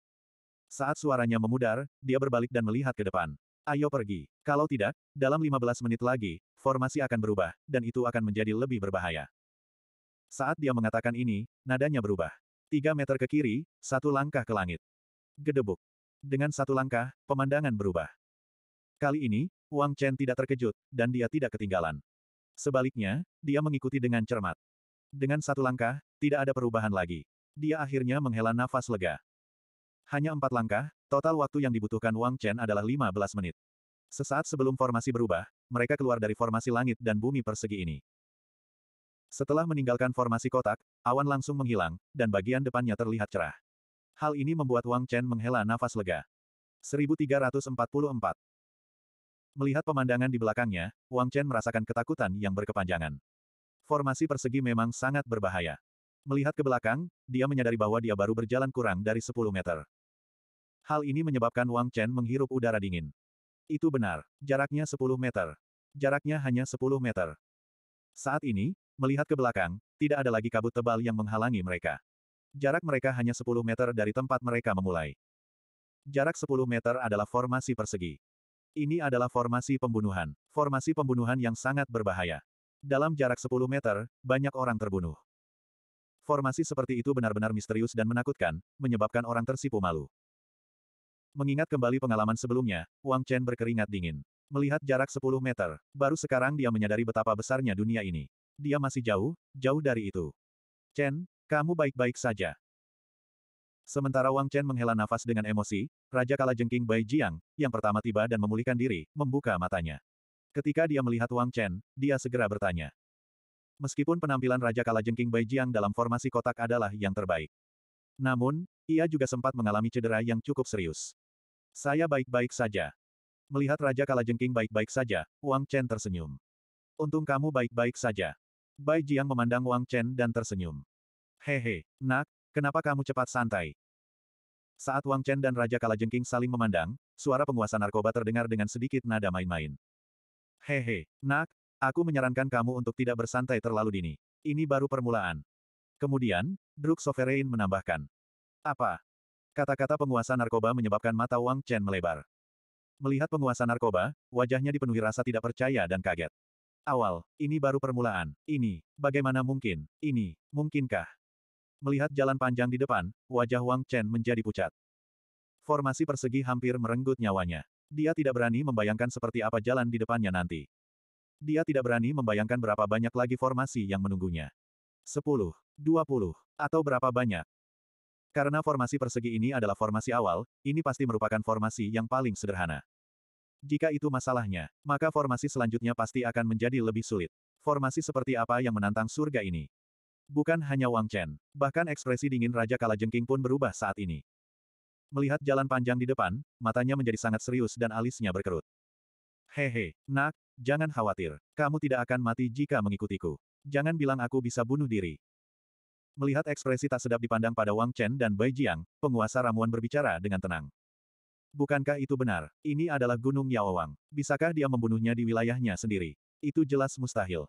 Saat suaranya memudar, dia berbalik dan melihat ke depan. Ayo pergi. Kalau tidak, dalam 15 menit lagi, formasi akan berubah, dan itu akan menjadi lebih berbahaya. Saat dia mengatakan ini, nadanya berubah. Tiga meter ke kiri, satu langkah ke langit. Gedebuk. Dengan satu langkah, pemandangan berubah. Kali ini, Wang Chen tidak terkejut, dan dia tidak ketinggalan. Sebaliknya, dia mengikuti dengan cermat. Dengan satu langkah, tidak ada perubahan lagi. Dia akhirnya menghela nafas lega. Hanya empat langkah, total waktu yang dibutuhkan Wang Chen adalah 15 menit. Sesaat sebelum formasi berubah, mereka keluar dari formasi langit dan bumi persegi ini. Setelah meninggalkan formasi kotak, awan langsung menghilang, dan bagian depannya terlihat cerah. Hal ini membuat Wang Chen menghela nafas lega. 1344 Melihat pemandangan di belakangnya, Wang Chen merasakan ketakutan yang berkepanjangan. Formasi persegi memang sangat berbahaya. Melihat ke belakang, dia menyadari bahwa dia baru berjalan kurang dari 10 meter. Hal ini menyebabkan Wang Chen menghirup udara dingin. Itu benar, jaraknya 10 meter. Jaraknya hanya 10 meter. Saat ini, melihat ke belakang, tidak ada lagi kabut tebal yang menghalangi mereka. Jarak mereka hanya 10 meter dari tempat mereka memulai. Jarak 10 meter adalah formasi persegi. Ini adalah formasi pembunuhan. Formasi pembunuhan yang sangat berbahaya. Dalam jarak 10 meter, banyak orang terbunuh. Formasi seperti itu benar-benar misterius dan menakutkan, menyebabkan orang tersipu malu. Mengingat kembali pengalaman sebelumnya, Wang Chen berkeringat dingin. Melihat jarak 10 meter, baru sekarang dia menyadari betapa besarnya dunia ini. Dia masih jauh, jauh dari itu. Chen, kamu baik-baik saja. Sementara Wang Chen menghela nafas dengan emosi, Raja Kala Jengking Bai Jiang, yang pertama tiba dan memulihkan diri, membuka matanya. Ketika dia melihat Wang Chen, dia segera bertanya. Meskipun penampilan Raja Kala Jengking Bai Jiang dalam formasi kotak adalah yang terbaik. Namun, ia juga sempat mengalami cedera yang cukup serius. Saya baik-baik saja. Melihat Raja Kala Jengking baik-baik saja, Wang Chen tersenyum. Untung kamu baik-baik saja. Bai Jiang memandang Wang Chen dan tersenyum. Hehe, nak, kenapa kamu cepat santai? Saat Wang Chen dan Raja Kalajengking saling memandang, suara penguasa narkoba terdengar dengan sedikit nada main-main. Hehe, nak, aku menyarankan kamu untuk tidak bersantai terlalu dini. Ini baru permulaan. Kemudian, Druk Sovereign menambahkan. Apa? Kata-kata penguasa narkoba menyebabkan mata Wang Chen melebar. Melihat penguasa narkoba, wajahnya dipenuhi rasa tidak percaya dan kaget. Awal, ini baru permulaan. Ini, bagaimana mungkin? Ini, mungkinkah? Melihat jalan panjang di depan, wajah Wang Chen menjadi pucat. Formasi persegi hampir merenggut nyawanya. Dia tidak berani membayangkan seperti apa jalan di depannya nanti. Dia tidak berani membayangkan berapa banyak lagi formasi yang menunggunya. Sepuluh, dua puluh, atau berapa banyak. Karena formasi persegi ini adalah formasi awal, ini pasti merupakan formasi yang paling sederhana. Jika itu masalahnya, maka formasi selanjutnya pasti akan menjadi lebih sulit. Formasi seperti apa yang menantang surga ini? Bukan hanya Wang Chen, bahkan ekspresi dingin Raja Kalajengking pun berubah saat ini. Melihat jalan panjang di depan, matanya menjadi sangat serius dan alisnya berkerut. Hehe, nak, jangan khawatir. Kamu tidak akan mati jika mengikutiku. Jangan bilang aku bisa bunuh diri. Melihat ekspresi tak sedap dipandang pada Wang Chen dan Bai Jiang, penguasa ramuan berbicara dengan tenang. Bukankah itu benar? Ini adalah Gunung Yao Wang, Bisakah dia membunuhnya di wilayahnya sendiri? Itu jelas mustahil.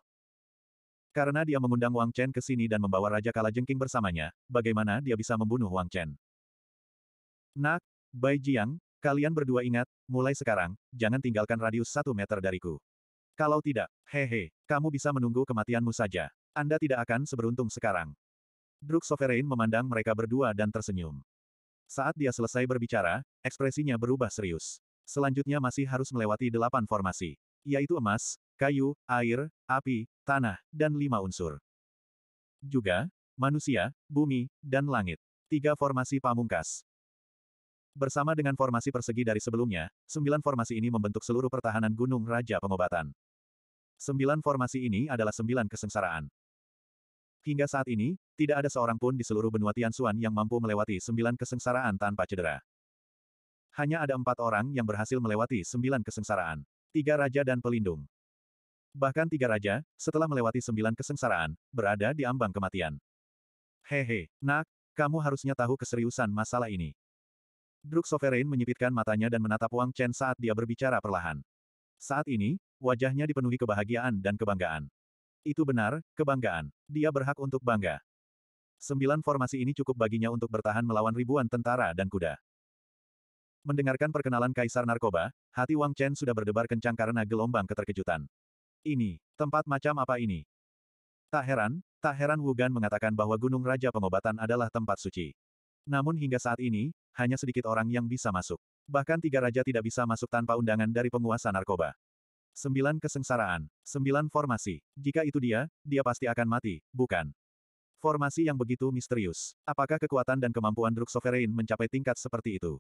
Karena dia mengundang Wang Chen ke sini dan membawa Raja Kalajengking bersamanya, bagaimana dia bisa membunuh Wang Chen? Nak, Bai Jiang, kalian berdua ingat, mulai sekarang, jangan tinggalkan radius satu meter dariku. Kalau tidak, hehe, kamu bisa menunggu kematianmu saja. Anda tidak akan seberuntung sekarang. Druk Sovereign memandang mereka berdua dan tersenyum. Saat dia selesai berbicara, ekspresinya berubah serius. Selanjutnya masih harus melewati delapan formasi, yaitu emas, kayu, air, api, tanah, dan lima unsur. Juga, manusia, bumi, dan langit. Tiga formasi pamungkas. Bersama dengan formasi persegi dari sebelumnya, sembilan formasi ini membentuk seluruh pertahanan Gunung Raja Pengobatan. Sembilan formasi ini adalah sembilan kesengsaraan. Hingga saat ini, tidak ada seorang pun di seluruh benua Tianxuan yang mampu melewati sembilan kesengsaraan tanpa cedera. Hanya ada empat orang yang berhasil melewati sembilan kesengsaraan. Tiga raja dan pelindung. Bahkan tiga raja, setelah melewati sembilan kesengsaraan, berada di ambang kematian. Hehe, nak, kamu harusnya tahu keseriusan masalah ini. Druk Sovereign menyipitkan matanya dan menatap Wang Chen saat dia berbicara perlahan. Saat ini, wajahnya dipenuhi kebahagiaan dan kebanggaan. Itu benar, kebanggaan. Dia berhak untuk bangga. Sembilan formasi ini cukup baginya untuk bertahan melawan ribuan tentara dan kuda. Mendengarkan perkenalan Kaisar Narkoba, hati Wang Chen sudah berdebar kencang karena gelombang keterkejutan. Ini, tempat macam apa ini? Tak heran, tak heran Wugan mengatakan bahwa Gunung Raja Pengobatan adalah tempat suci. Namun hingga saat ini, hanya sedikit orang yang bisa masuk. Bahkan tiga raja tidak bisa masuk tanpa undangan dari penguasa narkoba. Sembilan kesengsaraan, sembilan formasi. Jika itu dia, dia pasti akan mati, bukan? Formasi yang begitu misterius. Apakah kekuatan dan kemampuan Druk Sovereign mencapai tingkat seperti itu?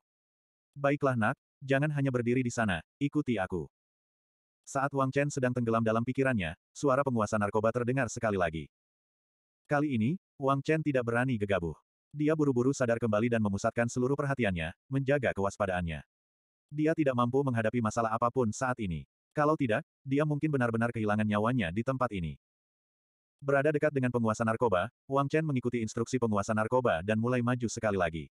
Baiklah nak, jangan hanya berdiri di sana, ikuti aku. Saat Wang Chen sedang tenggelam dalam pikirannya, suara penguasa narkoba terdengar sekali lagi. Kali ini, Wang Chen tidak berani gegabah. Dia buru-buru sadar kembali dan memusatkan seluruh perhatiannya, menjaga kewaspadaannya. Dia tidak mampu menghadapi masalah apapun saat ini. Kalau tidak, dia mungkin benar-benar kehilangan nyawanya di tempat ini. Berada dekat dengan penguasa narkoba, Wang Chen mengikuti instruksi penguasa narkoba dan mulai maju sekali lagi.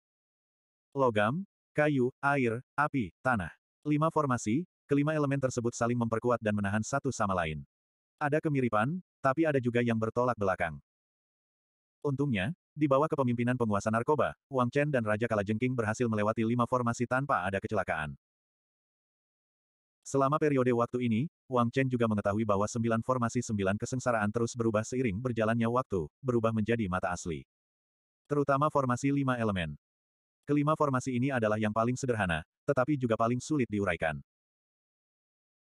Logam, kayu, air, api, tanah. Lima formasi, kelima elemen tersebut saling memperkuat dan menahan satu sama lain. Ada kemiripan, tapi ada juga yang bertolak belakang. Untungnya, di bawah kepemimpinan penguasa narkoba, Wang Chen dan Raja Kalajengking berhasil melewati lima formasi tanpa ada kecelakaan. Selama periode waktu ini, Wang Chen juga mengetahui bahwa sembilan formasi sembilan kesengsaraan terus berubah seiring berjalannya waktu, berubah menjadi mata asli. Terutama formasi lima elemen. Kelima formasi ini adalah yang paling sederhana, tetapi juga paling sulit diuraikan.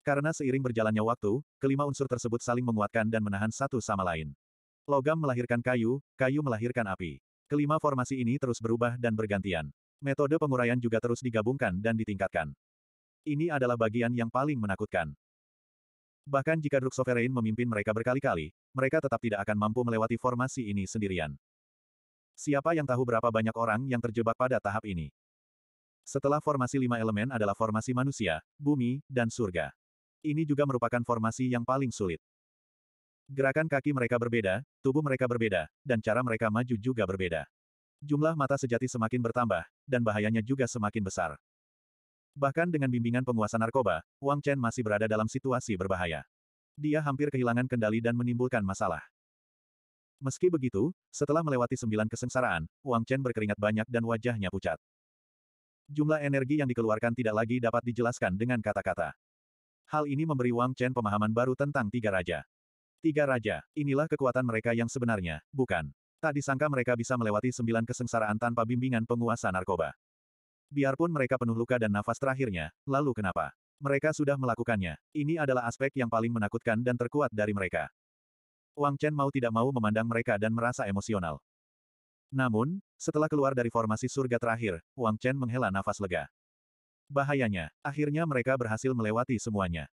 Karena seiring berjalannya waktu, kelima unsur tersebut saling menguatkan dan menahan satu sama lain. Logam melahirkan kayu, kayu melahirkan api. Kelima formasi ini terus berubah dan bergantian. Metode penguraian juga terus digabungkan dan ditingkatkan. Ini adalah bagian yang paling menakutkan. Bahkan jika Druk Sovereign memimpin mereka berkali-kali, mereka tetap tidak akan mampu melewati formasi ini sendirian. Siapa yang tahu berapa banyak orang yang terjebak pada tahap ini? Setelah formasi lima elemen adalah formasi manusia, bumi, dan surga. Ini juga merupakan formasi yang paling sulit. Gerakan kaki mereka berbeda, tubuh mereka berbeda, dan cara mereka maju juga berbeda. Jumlah mata sejati semakin bertambah, dan bahayanya juga semakin besar. Bahkan dengan bimbingan penguasa narkoba, Wang Chen masih berada dalam situasi berbahaya. Dia hampir kehilangan kendali dan menimbulkan masalah. Meski begitu, setelah melewati sembilan kesengsaraan, Wang Chen berkeringat banyak dan wajahnya pucat. Jumlah energi yang dikeluarkan tidak lagi dapat dijelaskan dengan kata-kata. Hal ini memberi Wang Chen pemahaman baru tentang tiga raja. Tiga raja, inilah kekuatan mereka yang sebenarnya, bukan. Tak disangka mereka bisa melewati sembilan kesengsaraan tanpa bimbingan penguasa narkoba. Biarpun mereka penuh luka dan nafas terakhirnya, lalu kenapa? Mereka sudah melakukannya. Ini adalah aspek yang paling menakutkan dan terkuat dari mereka. Wang Chen mau tidak mau memandang mereka dan merasa emosional. Namun, setelah keluar dari formasi surga terakhir, Wang Chen menghela nafas lega. Bahayanya, akhirnya mereka berhasil melewati semuanya.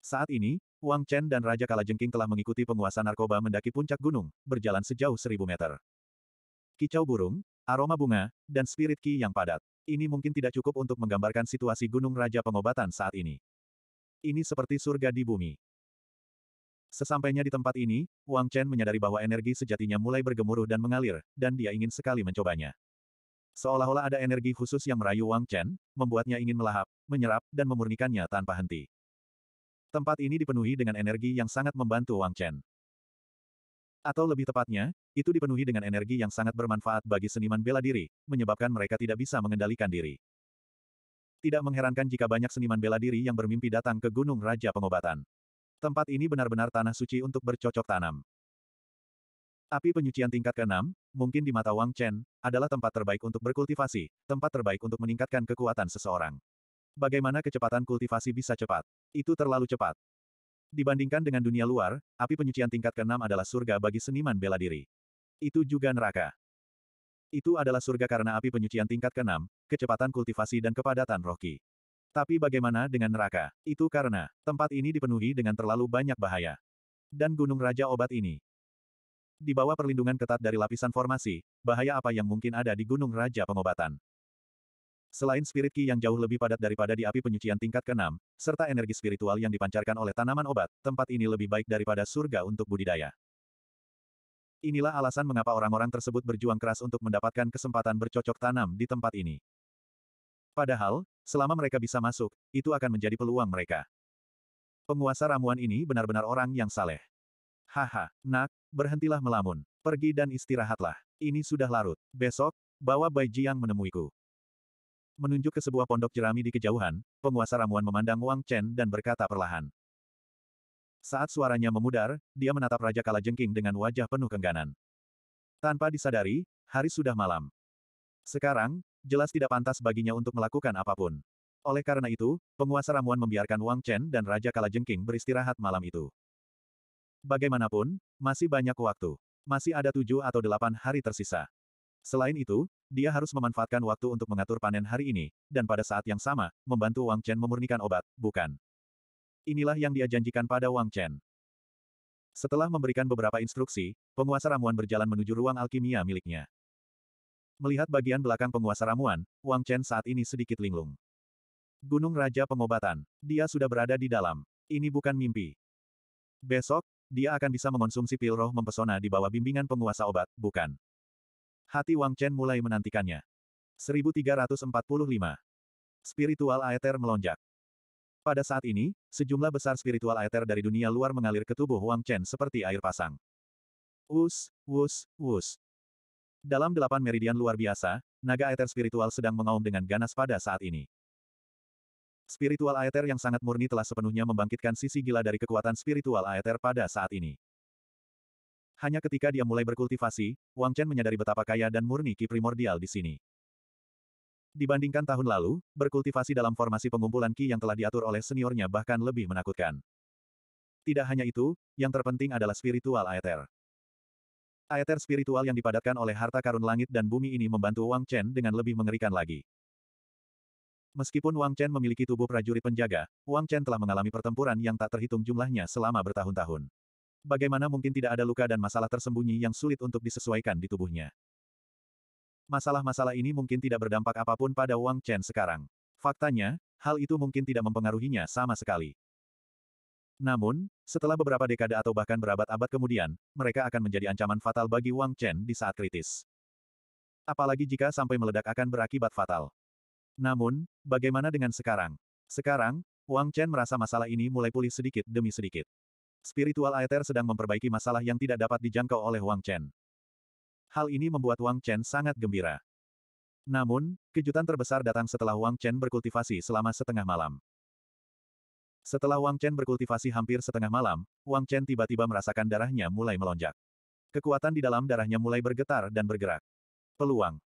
Saat ini, Wang Chen dan Raja Kalajengking telah mengikuti penguasa narkoba mendaki puncak gunung, berjalan sejauh seribu meter. Kicau burung, aroma bunga, dan spirit ki yang padat. Ini mungkin tidak cukup untuk menggambarkan situasi Gunung Raja Pengobatan saat ini. Ini seperti surga di bumi. Sesampainya di tempat ini, Wang Chen menyadari bahwa energi sejatinya mulai bergemuruh dan mengalir, dan dia ingin sekali mencobanya. Seolah-olah ada energi khusus yang merayu Wang Chen, membuatnya ingin melahap, menyerap, dan memurnikannya tanpa henti. Tempat ini dipenuhi dengan energi yang sangat membantu Wang Chen. Atau lebih tepatnya, itu dipenuhi dengan energi yang sangat bermanfaat bagi seniman bela diri, menyebabkan mereka tidak bisa mengendalikan diri. Tidak mengherankan jika banyak seniman bela diri yang bermimpi datang ke Gunung Raja Pengobatan. Tempat ini benar-benar tanah suci untuk bercocok tanam. Api penyucian tingkat ke-6, mungkin di mata Wang Chen, adalah tempat terbaik untuk berkultivasi, tempat terbaik untuk meningkatkan kekuatan seseorang. Bagaimana kecepatan kultivasi bisa cepat? Itu terlalu cepat. Dibandingkan dengan dunia luar, api penyucian tingkat ke-6 adalah surga bagi seniman bela diri. Itu juga neraka. Itu adalah surga karena api penyucian tingkat ke-6, kecepatan kultivasi dan kepadatan rohki. Tapi bagaimana dengan neraka? Itu karena tempat ini dipenuhi dengan terlalu banyak bahaya. Dan gunung raja obat ini di bawah perlindungan ketat dari lapisan formasi, bahaya apa yang mungkin ada di Gunung Raja Pengobatan? Selain spirit ki yang jauh lebih padat daripada di api penyucian tingkat ke-6, serta energi spiritual yang dipancarkan oleh tanaman obat, tempat ini lebih baik daripada surga untuk budidaya. Inilah alasan mengapa orang-orang tersebut berjuang keras untuk mendapatkan kesempatan bercocok tanam di tempat ini. Padahal, selama mereka bisa masuk, itu akan menjadi peluang mereka. Penguasa ramuan ini benar-benar orang yang saleh. Haha, nak, berhentilah melamun. Pergi dan istirahatlah. Ini sudah larut. Besok, bawa Bai Jiang menemuiku. Menunjuk ke sebuah pondok jerami di kejauhan, penguasa ramuan memandang Wang Chen dan berkata perlahan. Saat suaranya memudar, dia menatap Raja Kala Jengking dengan wajah penuh kengganan. Tanpa disadari, hari sudah malam. Sekarang, jelas tidak pantas baginya untuk melakukan apapun. Oleh karena itu, penguasa ramuan membiarkan Wang Chen dan Raja Kala Jengking beristirahat malam itu. Bagaimanapun, masih banyak waktu. Masih ada tujuh atau delapan hari tersisa. Selain itu, dia harus memanfaatkan waktu untuk mengatur panen hari ini, dan pada saat yang sama, membantu Wang Chen memurnikan obat, bukan? Inilah yang dia janjikan pada Wang Chen. Setelah memberikan beberapa instruksi, penguasa ramuan berjalan menuju ruang alkimia miliknya. Melihat bagian belakang penguasa ramuan, Wang Chen saat ini sedikit linglung. Gunung Raja Pengobatan. Dia sudah berada di dalam. Ini bukan mimpi. Besok, dia akan bisa mengonsumsi pil roh mempesona di bawah bimbingan penguasa obat, bukan? Hati Wang Chen mulai menantikannya. 1345. Spiritual Aether melonjak. Pada saat ini, sejumlah besar spiritual aether dari dunia luar mengalir ke tubuh Wang Chen seperti air pasang. Wus, wus, wus. Dalam delapan meridian luar biasa, naga aether spiritual sedang mengaum dengan ganas pada saat ini. Spiritual Aether yang sangat murni telah sepenuhnya membangkitkan sisi gila dari kekuatan spiritual Aether pada saat ini. Hanya ketika dia mulai berkultivasi, Wang Chen menyadari betapa kaya dan murni ki primordial di sini. Dibandingkan tahun lalu, berkultivasi dalam formasi pengumpulan ki yang telah diatur oleh seniornya bahkan lebih menakutkan. Tidak hanya itu, yang terpenting adalah spiritual aether. Aether spiritual yang dipadatkan oleh harta karun langit dan bumi ini membantu Wang Chen dengan lebih mengerikan lagi. Meskipun Wang Chen memiliki tubuh prajurit penjaga, Wang Chen telah mengalami pertempuran yang tak terhitung jumlahnya selama bertahun-tahun. Bagaimana mungkin tidak ada luka dan masalah tersembunyi yang sulit untuk disesuaikan di tubuhnya? Masalah-masalah ini mungkin tidak berdampak apapun pada Wang Chen sekarang. Faktanya, hal itu mungkin tidak mempengaruhinya sama sekali. Namun, setelah beberapa dekade atau bahkan berabad-abad kemudian, mereka akan menjadi ancaman fatal bagi Wang Chen di saat kritis. Apalagi jika sampai meledak akan berakibat fatal. Namun, bagaimana dengan sekarang? Sekarang, Wang Chen merasa masalah ini mulai pulih sedikit demi sedikit. Spiritual Aether sedang memperbaiki masalah yang tidak dapat dijangkau oleh Wang Chen. Hal ini membuat Wang Chen sangat gembira. Namun, kejutan terbesar datang setelah Wang Chen berkultivasi selama setengah malam. Setelah Wang Chen berkultivasi hampir setengah malam, Wang Chen tiba-tiba merasakan darahnya mulai melonjak. Kekuatan di dalam darahnya mulai bergetar dan bergerak. Peluang.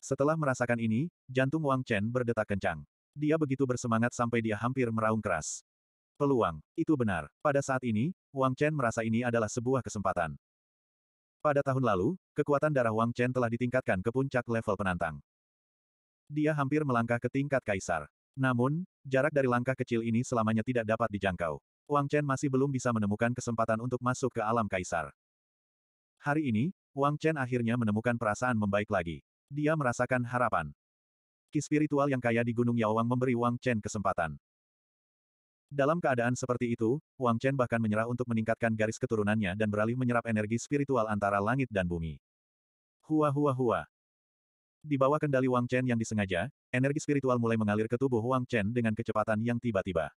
Setelah merasakan ini, jantung Wang Chen berdetak kencang. Dia begitu bersemangat sampai dia hampir meraung keras. Peluang, itu benar. Pada saat ini, Wang Chen merasa ini adalah sebuah kesempatan. Pada tahun lalu, kekuatan darah Wang Chen telah ditingkatkan ke puncak level penantang. Dia hampir melangkah ke tingkat kaisar. Namun, jarak dari langkah kecil ini selamanya tidak dapat dijangkau. Wang Chen masih belum bisa menemukan kesempatan untuk masuk ke alam kaisar. Hari ini, Wang Chen akhirnya menemukan perasaan membaik lagi. Dia merasakan harapan. Ki spiritual yang kaya di Gunung Yaowang memberi Wang Chen kesempatan. Dalam keadaan seperti itu, Wang Chen bahkan menyerah untuk meningkatkan garis keturunannya dan beralih menyerap energi spiritual antara langit dan bumi. Hua hua hua. Di bawah kendali Wang Chen yang disengaja, energi spiritual mulai mengalir ke tubuh Wang Chen dengan kecepatan yang tiba-tiba.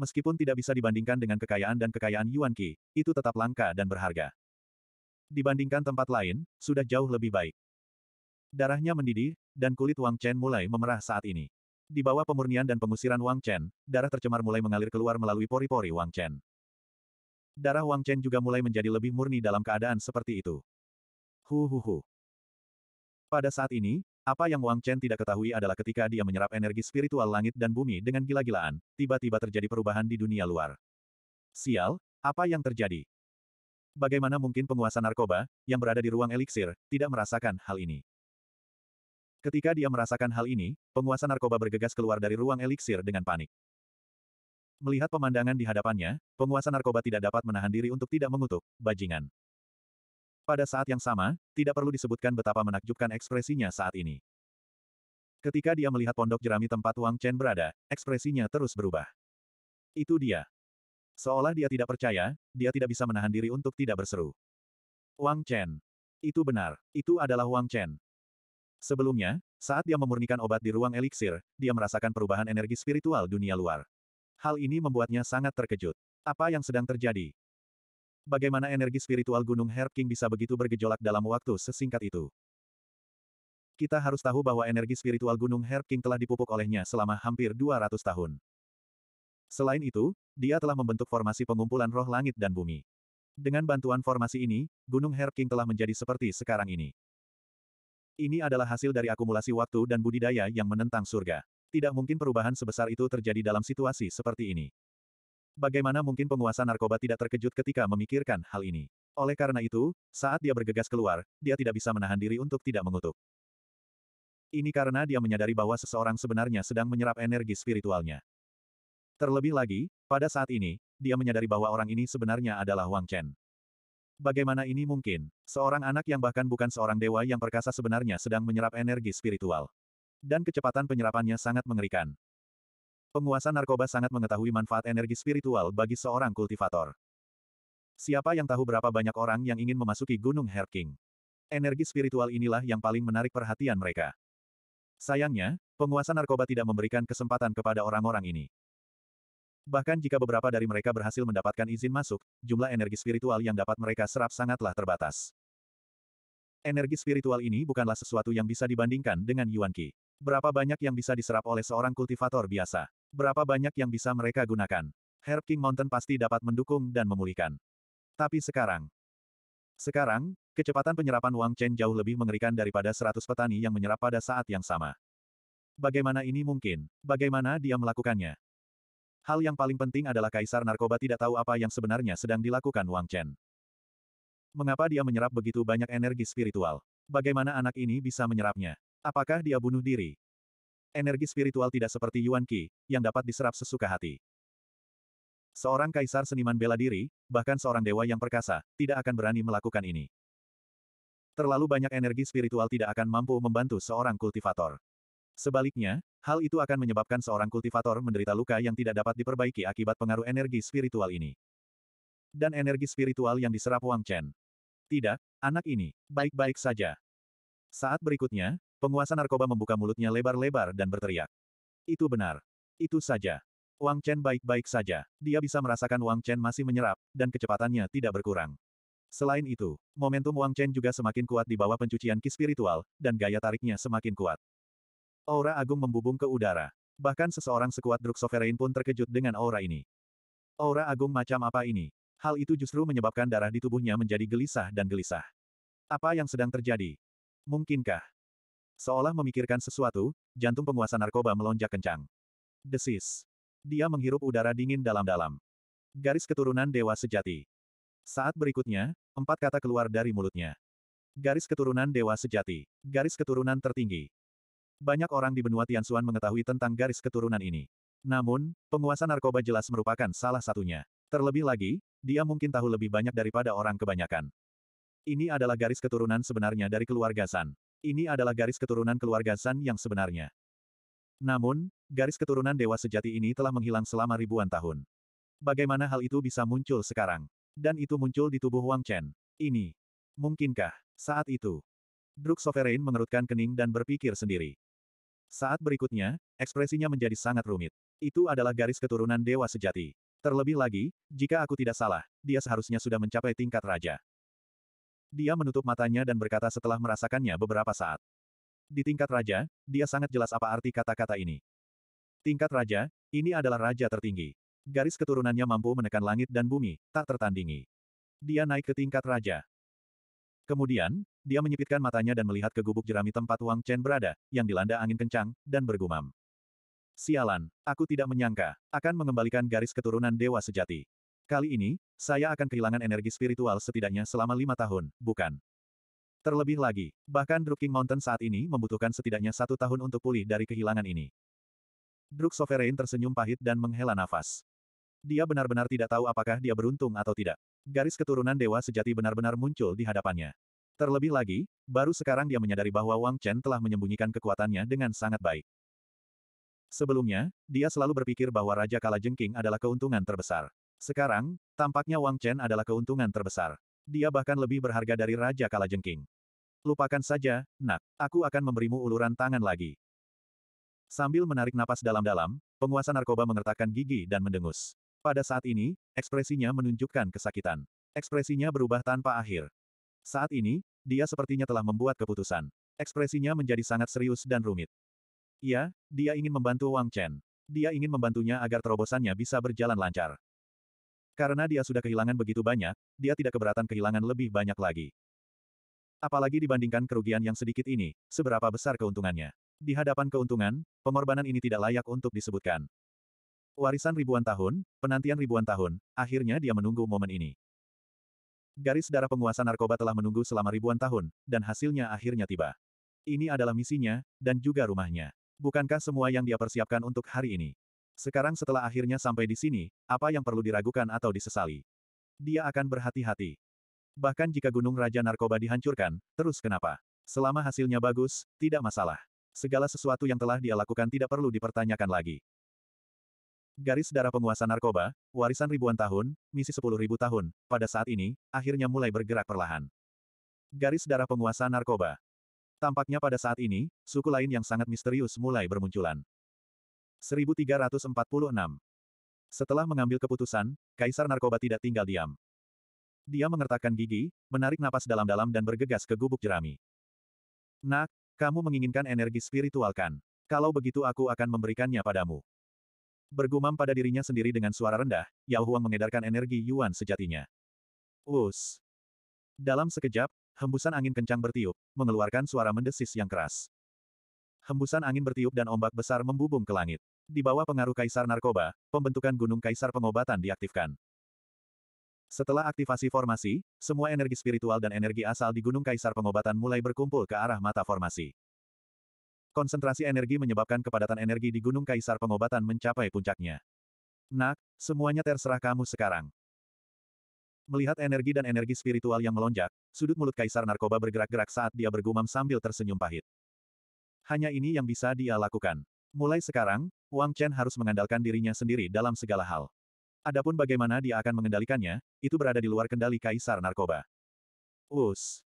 Meskipun tidak bisa dibandingkan dengan kekayaan dan kekayaan Yuan Qi, itu tetap langka dan berharga. Dibandingkan tempat lain, sudah jauh lebih baik. Darahnya mendidih, dan kulit Wang Chen mulai memerah saat ini. Di bawah pemurnian dan pengusiran Wang Chen, darah tercemar mulai mengalir keluar melalui pori-pori Wang Chen. Darah Wang Chen juga mulai menjadi lebih murni dalam keadaan seperti itu. Hu hu hu. Pada saat ini, apa yang Wang Chen tidak ketahui adalah ketika dia menyerap energi spiritual langit dan bumi dengan gila-gilaan, tiba-tiba terjadi perubahan di dunia luar. Sial, apa yang terjadi? Bagaimana mungkin penguasa narkoba, yang berada di ruang eliksir, tidak merasakan hal ini? Ketika dia merasakan hal ini, penguasa narkoba bergegas keluar dari ruang eliksir dengan panik. Melihat pemandangan di hadapannya, penguasa narkoba tidak dapat menahan diri untuk tidak mengutuk, bajingan. Pada saat yang sama, tidak perlu disebutkan betapa menakjubkan ekspresinya saat ini. Ketika dia melihat pondok jerami tempat Wang Chen berada, ekspresinya terus berubah. Itu dia. Seolah dia tidak percaya, dia tidak bisa menahan diri untuk tidak berseru. Wang Chen. Itu benar, itu adalah Wang Chen. Sebelumnya, saat dia memurnikan obat di ruang eliksir, dia merasakan perubahan energi spiritual dunia luar. Hal ini membuatnya sangat terkejut. Apa yang sedang terjadi? Bagaimana energi spiritual Gunung Herb King bisa begitu bergejolak dalam waktu sesingkat itu? Kita harus tahu bahwa energi spiritual Gunung Herb King telah dipupuk olehnya selama hampir 200 tahun. Selain itu, dia telah membentuk formasi pengumpulan roh langit dan bumi. Dengan bantuan formasi ini, Gunung Herb telah menjadi seperti sekarang ini. Ini adalah hasil dari akumulasi waktu dan budidaya yang menentang surga. Tidak mungkin perubahan sebesar itu terjadi dalam situasi seperti ini. Bagaimana mungkin penguasa narkoba tidak terkejut ketika memikirkan hal ini? Oleh karena itu, saat dia bergegas keluar, dia tidak bisa menahan diri untuk tidak mengutuk. Ini karena dia menyadari bahwa seseorang sebenarnya sedang menyerap energi spiritualnya. Terlebih lagi, pada saat ini, dia menyadari bahwa orang ini sebenarnya adalah Wang Chen. Bagaimana ini mungkin? Seorang anak yang bahkan bukan seorang dewa yang perkasa sebenarnya sedang menyerap energi spiritual. Dan kecepatan penyerapannya sangat mengerikan. Penguasa narkoba sangat mengetahui manfaat energi spiritual bagi seorang kultivator. Siapa yang tahu berapa banyak orang yang ingin memasuki Gunung Herking? Energi spiritual inilah yang paling menarik perhatian mereka. Sayangnya, penguasa narkoba tidak memberikan kesempatan kepada orang-orang ini. Bahkan jika beberapa dari mereka berhasil mendapatkan izin masuk, jumlah energi spiritual yang dapat mereka serap sangatlah terbatas. Energi spiritual ini bukanlah sesuatu yang bisa dibandingkan dengan Yuan Qi. Berapa banyak yang bisa diserap oleh seorang kultivator biasa? Berapa banyak yang bisa mereka gunakan? Herb King Mountain pasti dapat mendukung dan memulihkan. Tapi sekarang, sekarang, kecepatan penyerapan Wang Chen jauh lebih mengerikan daripada 100 petani yang menyerap pada saat yang sama. Bagaimana ini mungkin? Bagaimana dia melakukannya? Hal yang paling penting adalah kaisar narkoba tidak tahu apa yang sebenarnya sedang dilakukan Wang Chen. Mengapa dia menyerap begitu banyak energi spiritual? Bagaimana anak ini bisa menyerapnya? Apakah dia bunuh diri? Energi spiritual tidak seperti Yuan Qi, yang dapat diserap sesuka hati. Seorang kaisar seniman bela diri, bahkan seorang dewa yang perkasa, tidak akan berani melakukan ini. Terlalu banyak energi spiritual tidak akan mampu membantu seorang kultivator. Sebaliknya, hal itu akan menyebabkan seorang kultivator menderita luka yang tidak dapat diperbaiki akibat pengaruh energi spiritual ini. Dan energi spiritual yang diserap Wang Chen. Tidak, anak ini, baik-baik saja. Saat berikutnya, penguasa narkoba membuka mulutnya lebar-lebar dan berteriak. Itu benar. Itu saja. Wang Chen baik-baik saja. Dia bisa merasakan Wang Chen masih menyerap, dan kecepatannya tidak berkurang. Selain itu, momentum Wang Chen juga semakin kuat di bawah pencucian ki spiritual, dan gaya tariknya semakin kuat. Aura agung membubung ke udara. Bahkan seseorang sekuat Druk Sovereign pun terkejut dengan aura ini. Aura agung macam apa ini? Hal itu justru menyebabkan darah di tubuhnya menjadi gelisah dan gelisah. Apa yang sedang terjadi? Mungkinkah? Seolah memikirkan sesuatu, jantung penguasa narkoba melonjak kencang. Desis. Dia menghirup udara dingin dalam-dalam. Garis keturunan dewa sejati. Saat berikutnya, empat kata keluar dari mulutnya. Garis keturunan dewa sejati. Garis keturunan tertinggi. Banyak orang di benua Tianxuan mengetahui tentang garis keturunan ini. Namun, penguasa narkoba jelas merupakan salah satunya. Terlebih lagi, dia mungkin tahu lebih banyak daripada orang kebanyakan. Ini adalah garis keturunan sebenarnya dari keluarga San. Ini adalah garis keturunan keluarga San yang sebenarnya. Namun, garis keturunan dewa sejati ini telah menghilang selama ribuan tahun. Bagaimana hal itu bisa muncul sekarang? Dan itu muncul di tubuh Wang Chen. Ini. Mungkinkah, saat itu? Druk Sovereign mengerutkan kening dan berpikir sendiri. Saat berikutnya, ekspresinya menjadi sangat rumit. Itu adalah garis keturunan dewa sejati. Terlebih lagi, jika aku tidak salah, dia seharusnya sudah mencapai tingkat raja. Dia menutup matanya dan berkata setelah merasakannya beberapa saat. Di tingkat raja, dia sangat jelas apa arti kata-kata ini. Tingkat raja, ini adalah raja tertinggi. Garis keturunannya mampu menekan langit dan bumi, tak tertandingi. Dia naik ke tingkat raja. Kemudian, dia menyipitkan matanya dan melihat ke gubuk jerami tempat Wang Chen berada, yang dilanda angin kencang, dan bergumam. Sialan, aku tidak menyangka, akan mengembalikan garis keturunan dewa sejati. Kali ini, saya akan kehilangan energi spiritual setidaknya selama lima tahun, bukan? Terlebih lagi, bahkan Druking Mountain saat ini membutuhkan setidaknya satu tahun untuk pulih dari kehilangan ini. Druk Sovereign tersenyum pahit dan menghela nafas. Dia benar-benar tidak tahu apakah dia beruntung atau tidak. Garis keturunan dewa sejati benar-benar muncul di hadapannya. Terlebih lagi, baru sekarang dia menyadari bahwa Wang Chen telah menyembunyikan kekuatannya dengan sangat baik. Sebelumnya, dia selalu berpikir bahwa Raja Kala Jengking adalah keuntungan terbesar. Sekarang, tampaknya Wang Chen adalah keuntungan terbesar. Dia bahkan lebih berharga dari Raja Kala Jengking. Lupakan saja, nak. Aku akan memberimu uluran tangan lagi. Sambil menarik napas dalam-dalam, penguasa narkoba mengertakkan gigi dan mendengus. Pada saat ini, ekspresinya menunjukkan kesakitan. Ekspresinya berubah tanpa akhir. Saat ini, dia sepertinya telah membuat keputusan. Ekspresinya menjadi sangat serius dan rumit. Iya, dia ingin membantu Wang Chen. Dia ingin membantunya agar terobosannya bisa berjalan lancar. Karena dia sudah kehilangan begitu banyak, dia tidak keberatan kehilangan lebih banyak lagi. Apalagi dibandingkan kerugian yang sedikit ini, seberapa besar keuntungannya. Di hadapan keuntungan, pengorbanan ini tidak layak untuk disebutkan. Warisan ribuan tahun, penantian ribuan tahun, akhirnya dia menunggu momen ini. Garis darah penguasa narkoba telah menunggu selama ribuan tahun, dan hasilnya akhirnya tiba. Ini adalah misinya, dan juga rumahnya. Bukankah semua yang dia persiapkan untuk hari ini? Sekarang setelah akhirnya sampai di sini, apa yang perlu diragukan atau disesali? Dia akan berhati-hati. Bahkan jika gunung raja narkoba dihancurkan, terus kenapa? Selama hasilnya bagus, tidak masalah. Segala sesuatu yang telah dia lakukan tidak perlu dipertanyakan lagi. Garis darah penguasa narkoba, warisan ribuan tahun, misi sepuluh ribu tahun, pada saat ini, akhirnya mulai bergerak perlahan. Garis darah penguasa narkoba. Tampaknya pada saat ini, suku lain yang sangat misterius mulai bermunculan. 1346 Setelah mengambil keputusan, Kaisar Narkoba tidak tinggal diam. Dia mengertakkan gigi, menarik napas dalam-dalam dan bergegas ke gubuk jerami. Nak, kamu menginginkan energi spiritual kan? Kalau begitu aku akan memberikannya padamu. Bergumam pada dirinya sendiri dengan suara rendah, Yao Huang mengedarkan energi Yuan sejatinya. Us. Dalam sekejap, hembusan angin kencang bertiup, mengeluarkan suara mendesis yang keras. Hembusan angin bertiup dan ombak besar membubung ke langit. Di bawah pengaruh kaisar narkoba, pembentukan gunung kaisar pengobatan diaktifkan. Setelah aktivasi formasi, semua energi spiritual dan energi asal di Gunung Kaisar Pengobatan mulai berkumpul ke arah mata formasi. Konsentrasi energi menyebabkan kepadatan energi di Gunung Kaisar pengobatan mencapai puncaknya. Nak, semuanya terserah kamu sekarang. Melihat energi dan energi spiritual yang melonjak, sudut mulut Kaisar Narkoba bergerak-gerak saat dia bergumam sambil tersenyum pahit. Hanya ini yang bisa dia lakukan. Mulai sekarang, Wang Chen harus mengandalkan dirinya sendiri dalam segala hal. Adapun bagaimana dia akan mengendalikannya, itu berada di luar kendali Kaisar Narkoba. Us.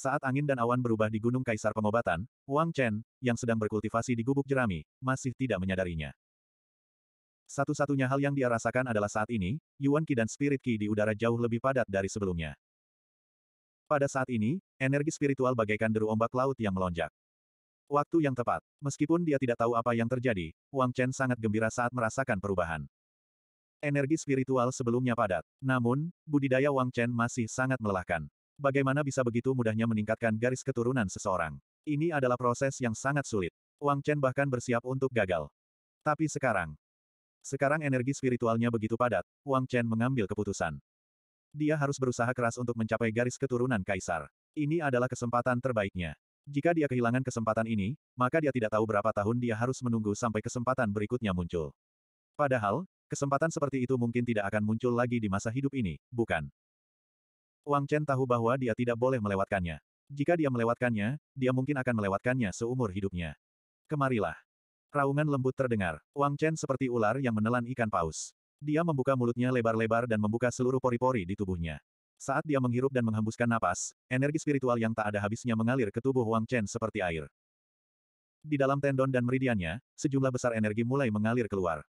Saat angin dan awan berubah di Gunung Kaisar Pengobatan, Wang Chen, yang sedang berkultivasi di gubuk jerami, masih tidak menyadarinya. Satu-satunya hal yang dia rasakan adalah saat ini, Yuan Qi dan Spirit Qi di udara jauh lebih padat dari sebelumnya. Pada saat ini, energi spiritual bagaikan deru ombak laut yang melonjak. Waktu yang tepat. Meskipun dia tidak tahu apa yang terjadi, Wang Chen sangat gembira saat merasakan perubahan. Energi spiritual sebelumnya padat. Namun, budidaya Wang Chen masih sangat melelahkan. Bagaimana bisa begitu mudahnya meningkatkan garis keturunan seseorang? Ini adalah proses yang sangat sulit. Wang Chen bahkan bersiap untuk gagal. Tapi sekarang, sekarang energi spiritualnya begitu padat, Wang Chen mengambil keputusan. Dia harus berusaha keras untuk mencapai garis keturunan kaisar. Ini adalah kesempatan terbaiknya. Jika dia kehilangan kesempatan ini, maka dia tidak tahu berapa tahun dia harus menunggu sampai kesempatan berikutnya muncul. Padahal, kesempatan seperti itu mungkin tidak akan muncul lagi di masa hidup ini, bukan? Wang Chen tahu bahwa dia tidak boleh melewatkannya. Jika dia melewatkannya, dia mungkin akan melewatkannya seumur hidupnya. Kemarilah. Raungan lembut terdengar. Wang Chen seperti ular yang menelan ikan paus. Dia membuka mulutnya lebar-lebar dan membuka seluruh pori-pori di tubuhnya. Saat dia menghirup dan menghembuskan napas, energi spiritual yang tak ada habisnya mengalir ke tubuh Wang Chen seperti air. Di dalam tendon dan meridiannya, sejumlah besar energi mulai mengalir keluar.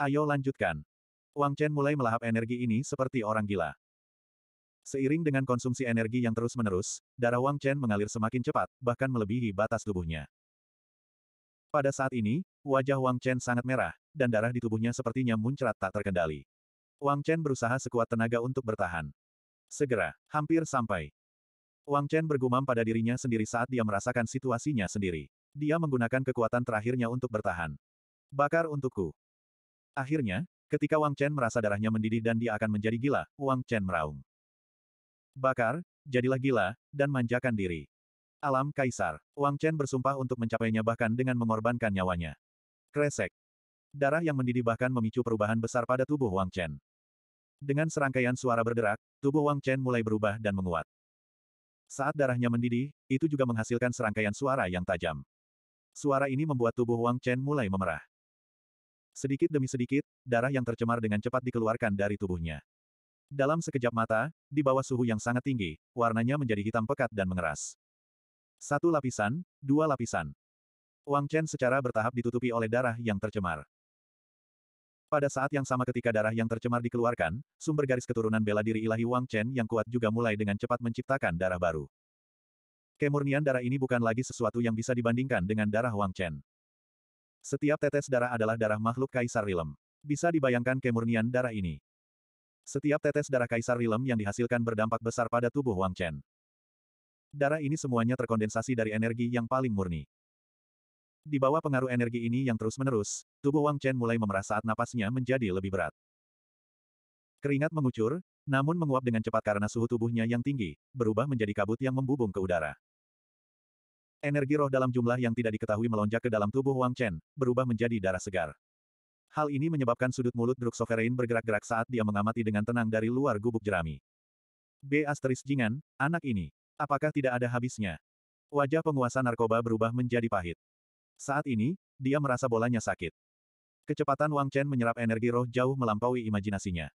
Ayo lanjutkan. Wang Chen mulai melahap energi ini seperti orang gila. Seiring dengan konsumsi energi yang terus-menerus, darah Wang Chen mengalir semakin cepat, bahkan melebihi batas tubuhnya. Pada saat ini, wajah Wang Chen sangat merah, dan darah di tubuhnya sepertinya muncrat tak terkendali. Wang Chen berusaha sekuat tenaga untuk bertahan. Segera, hampir sampai. Wang Chen bergumam pada dirinya sendiri saat dia merasakan situasinya sendiri. Dia menggunakan kekuatan terakhirnya untuk bertahan. Bakar untukku. Akhirnya, ketika Wang Chen merasa darahnya mendidih dan dia akan menjadi gila, Wang Chen meraung. Bakar, jadilah gila, dan manjakan diri. Alam Kaisar. Wang Chen bersumpah untuk mencapainya bahkan dengan mengorbankan nyawanya. Kresek. Darah yang mendidih bahkan memicu perubahan besar pada tubuh Wang Chen. Dengan serangkaian suara berderak, tubuh Wang Chen mulai berubah dan menguat. Saat darahnya mendidih, itu juga menghasilkan serangkaian suara yang tajam. Suara ini membuat tubuh Wang Chen mulai memerah. Sedikit demi sedikit, darah yang tercemar dengan cepat dikeluarkan dari tubuhnya. Dalam sekejap mata, di bawah suhu yang sangat tinggi, warnanya menjadi hitam pekat dan mengeras. Satu lapisan, dua lapisan. Wang Chen secara bertahap ditutupi oleh darah yang tercemar. Pada saat yang sama ketika darah yang tercemar dikeluarkan, sumber garis keturunan bela diri ilahi Wang Chen yang kuat juga mulai dengan cepat menciptakan darah baru. Kemurnian darah ini bukan lagi sesuatu yang bisa dibandingkan dengan darah Wang Chen. Setiap tetes darah adalah darah makhluk kaisar Rilem. Bisa dibayangkan kemurnian darah ini. Setiap tetes darah Kaisar Rilem yang dihasilkan berdampak besar pada tubuh Wang Chen. Darah ini semuanya terkondensasi dari energi yang paling murni. Di bawah pengaruh energi ini yang terus-menerus, tubuh Wang Chen mulai memerah saat napasnya menjadi lebih berat. Keringat mengucur, namun menguap dengan cepat karena suhu tubuhnya yang tinggi, berubah menjadi kabut yang membubung ke udara. Energi roh dalam jumlah yang tidak diketahui melonjak ke dalam tubuh Wang Chen, berubah menjadi darah segar. Hal ini menyebabkan sudut mulut Druk Sovereign bergerak-gerak saat dia mengamati dengan tenang dari luar gubuk jerami. B. Asteris Jingan, anak ini. Apakah tidak ada habisnya? Wajah penguasa narkoba berubah menjadi pahit. Saat ini, dia merasa bolanya sakit. Kecepatan Wang Chen menyerap energi roh jauh melampaui imajinasinya.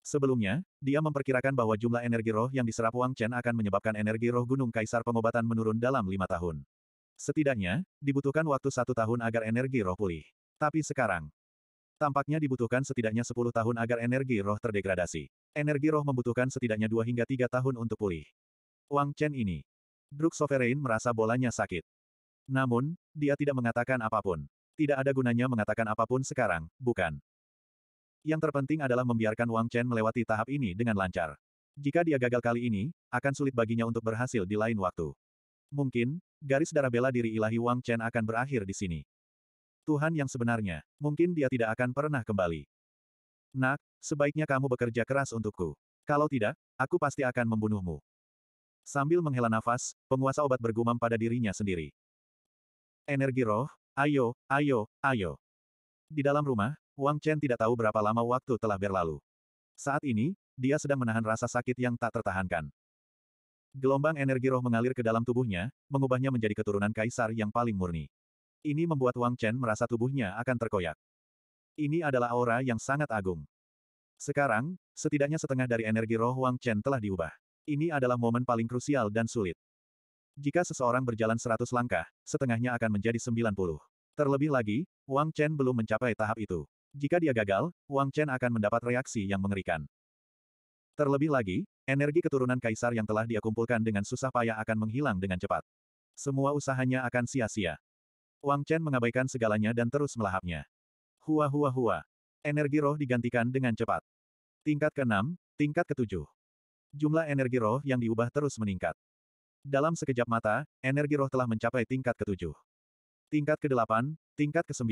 Sebelumnya, dia memperkirakan bahwa jumlah energi roh yang diserap Wang Chen akan menyebabkan energi roh Gunung Kaisar pengobatan menurun dalam lima tahun. Setidaknya, dibutuhkan waktu satu tahun agar energi roh pulih. Tapi sekarang, tampaknya dibutuhkan setidaknya 10 tahun agar energi roh terdegradasi. Energi roh membutuhkan setidaknya 2 hingga 3 tahun untuk pulih. Wang Chen ini. Druk Sovereign merasa bolanya sakit. Namun, dia tidak mengatakan apapun. Tidak ada gunanya mengatakan apapun sekarang, bukan? Yang terpenting adalah membiarkan Wang Chen melewati tahap ini dengan lancar. Jika dia gagal kali ini, akan sulit baginya untuk berhasil di lain waktu. Mungkin, garis darah bela diri ilahi Wang Chen akan berakhir di sini. Tuhan yang sebenarnya, mungkin dia tidak akan pernah kembali. Nak, sebaiknya kamu bekerja keras untukku. Kalau tidak, aku pasti akan membunuhmu. Sambil menghela nafas, penguasa obat bergumam pada dirinya sendiri. Energi roh, ayo, ayo, ayo. Di dalam rumah, Wang Chen tidak tahu berapa lama waktu telah berlalu. Saat ini, dia sedang menahan rasa sakit yang tak tertahankan. Gelombang energi roh mengalir ke dalam tubuhnya, mengubahnya menjadi keturunan kaisar yang paling murni. Ini membuat Wang Chen merasa tubuhnya akan terkoyak. Ini adalah aura yang sangat agung. Sekarang, setidaknya setengah dari energi roh Wang Chen telah diubah. Ini adalah momen paling krusial dan sulit. Jika seseorang berjalan 100 langkah, setengahnya akan menjadi 90. Terlebih lagi, Wang Chen belum mencapai tahap itu. Jika dia gagal, Wang Chen akan mendapat reaksi yang mengerikan. Terlebih lagi, energi keturunan kaisar yang telah dia kumpulkan dengan susah payah akan menghilang dengan cepat. Semua usahanya akan sia-sia. Wang Chen mengabaikan segalanya dan terus melahapnya. Hua hua hua. Energi roh digantikan dengan cepat. Tingkat ke-6, tingkat ke-7. Jumlah energi roh yang diubah terus meningkat. Dalam sekejap mata, energi roh telah mencapai tingkat ke-7. Tingkat ke-8, tingkat ke-9.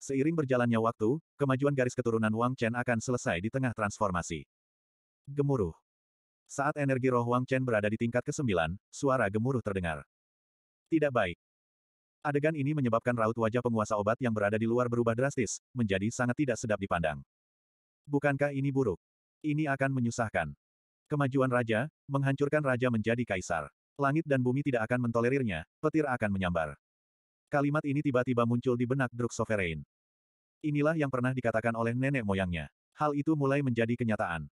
Seiring berjalannya waktu, kemajuan garis keturunan Wang Chen akan selesai di tengah transformasi. Gemuruh. Saat energi roh Wang Chen berada di tingkat ke-9, suara gemuruh terdengar. Tidak baik. Adegan ini menyebabkan raut wajah penguasa obat yang berada di luar berubah drastis, menjadi sangat tidak sedap dipandang. Bukankah ini buruk? Ini akan menyusahkan. Kemajuan raja, menghancurkan raja menjadi kaisar. Langit dan bumi tidak akan mentolerirnya, petir akan menyambar. Kalimat ini tiba-tiba muncul di benak Druk Sovereign. Inilah yang pernah dikatakan oleh nenek moyangnya. Hal itu mulai menjadi kenyataan.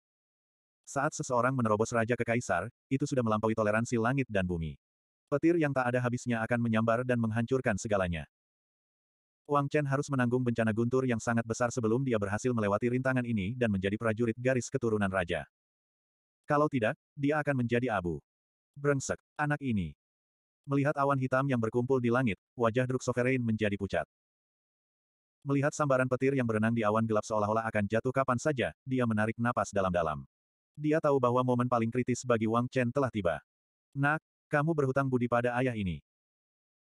Saat seseorang menerobos raja ke kaisar, itu sudah melampaui toleransi langit dan bumi. Petir yang tak ada habisnya akan menyambar dan menghancurkan segalanya. Wang Chen harus menanggung bencana guntur yang sangat besar sebelum dia berhasil melewati rintangan ini dan menjadi prajurit garis keturunan raja. Kalau tidak, dia akan menjadi abu. Brengsek, anak ini. Melihat awan hitam yang berkumpul di langit, wajah Druk Sovereign menjadi pucat. Melihat sambaran petir yang berenang di awan gelap seolah-olah akan jatuh kapan saja, dia menarik napas dalam-dalam. Dia tahu bahwa momen paling kritis bagi Wang Chen telah tiba. Nak, kamu berhutang budi pada ayah ini.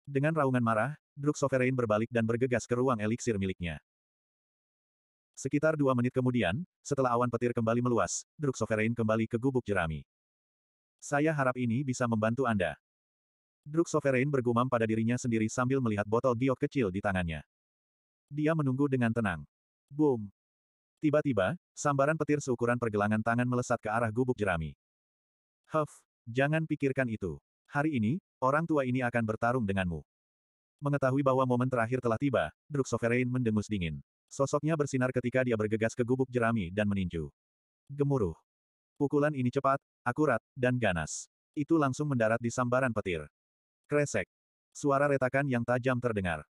Dengan raungan marah, Druk Sovereign berbalik dan bergegas ke ruang eliksir miliknya. Sekitar dua menit kemudian, setelah awan petir kembali meluas, Druk Sovereign kembali ke gubuk jerami. Saya harap ini bisa membantu Anda. Druk Sovereign bergumam pada dirinya sendiri sambil melihat botol giok kecil di tangannya. Dia menunggu dengan tenang. Boom! Tiba-tiba, sambaran petir seukuran pergelangan tangan melesat ke arah gubuk jerami. Huff, jangan pikirkan itu. Hari ini, orang tua ini akan bertarung denganmu. Mengetahui bahwa momen terakhir telah tiba, Druk Sovereign mendengus dingin. Sosoknya bersinar ketika dia bergegas ke gubuk jerami dan meninju. Gemuruh. Pukulan ini cepat, akurat, dan ganas. Itu langsung mendarat di sambaran petir. Kresek. Suara retakan yang tajam terdengar.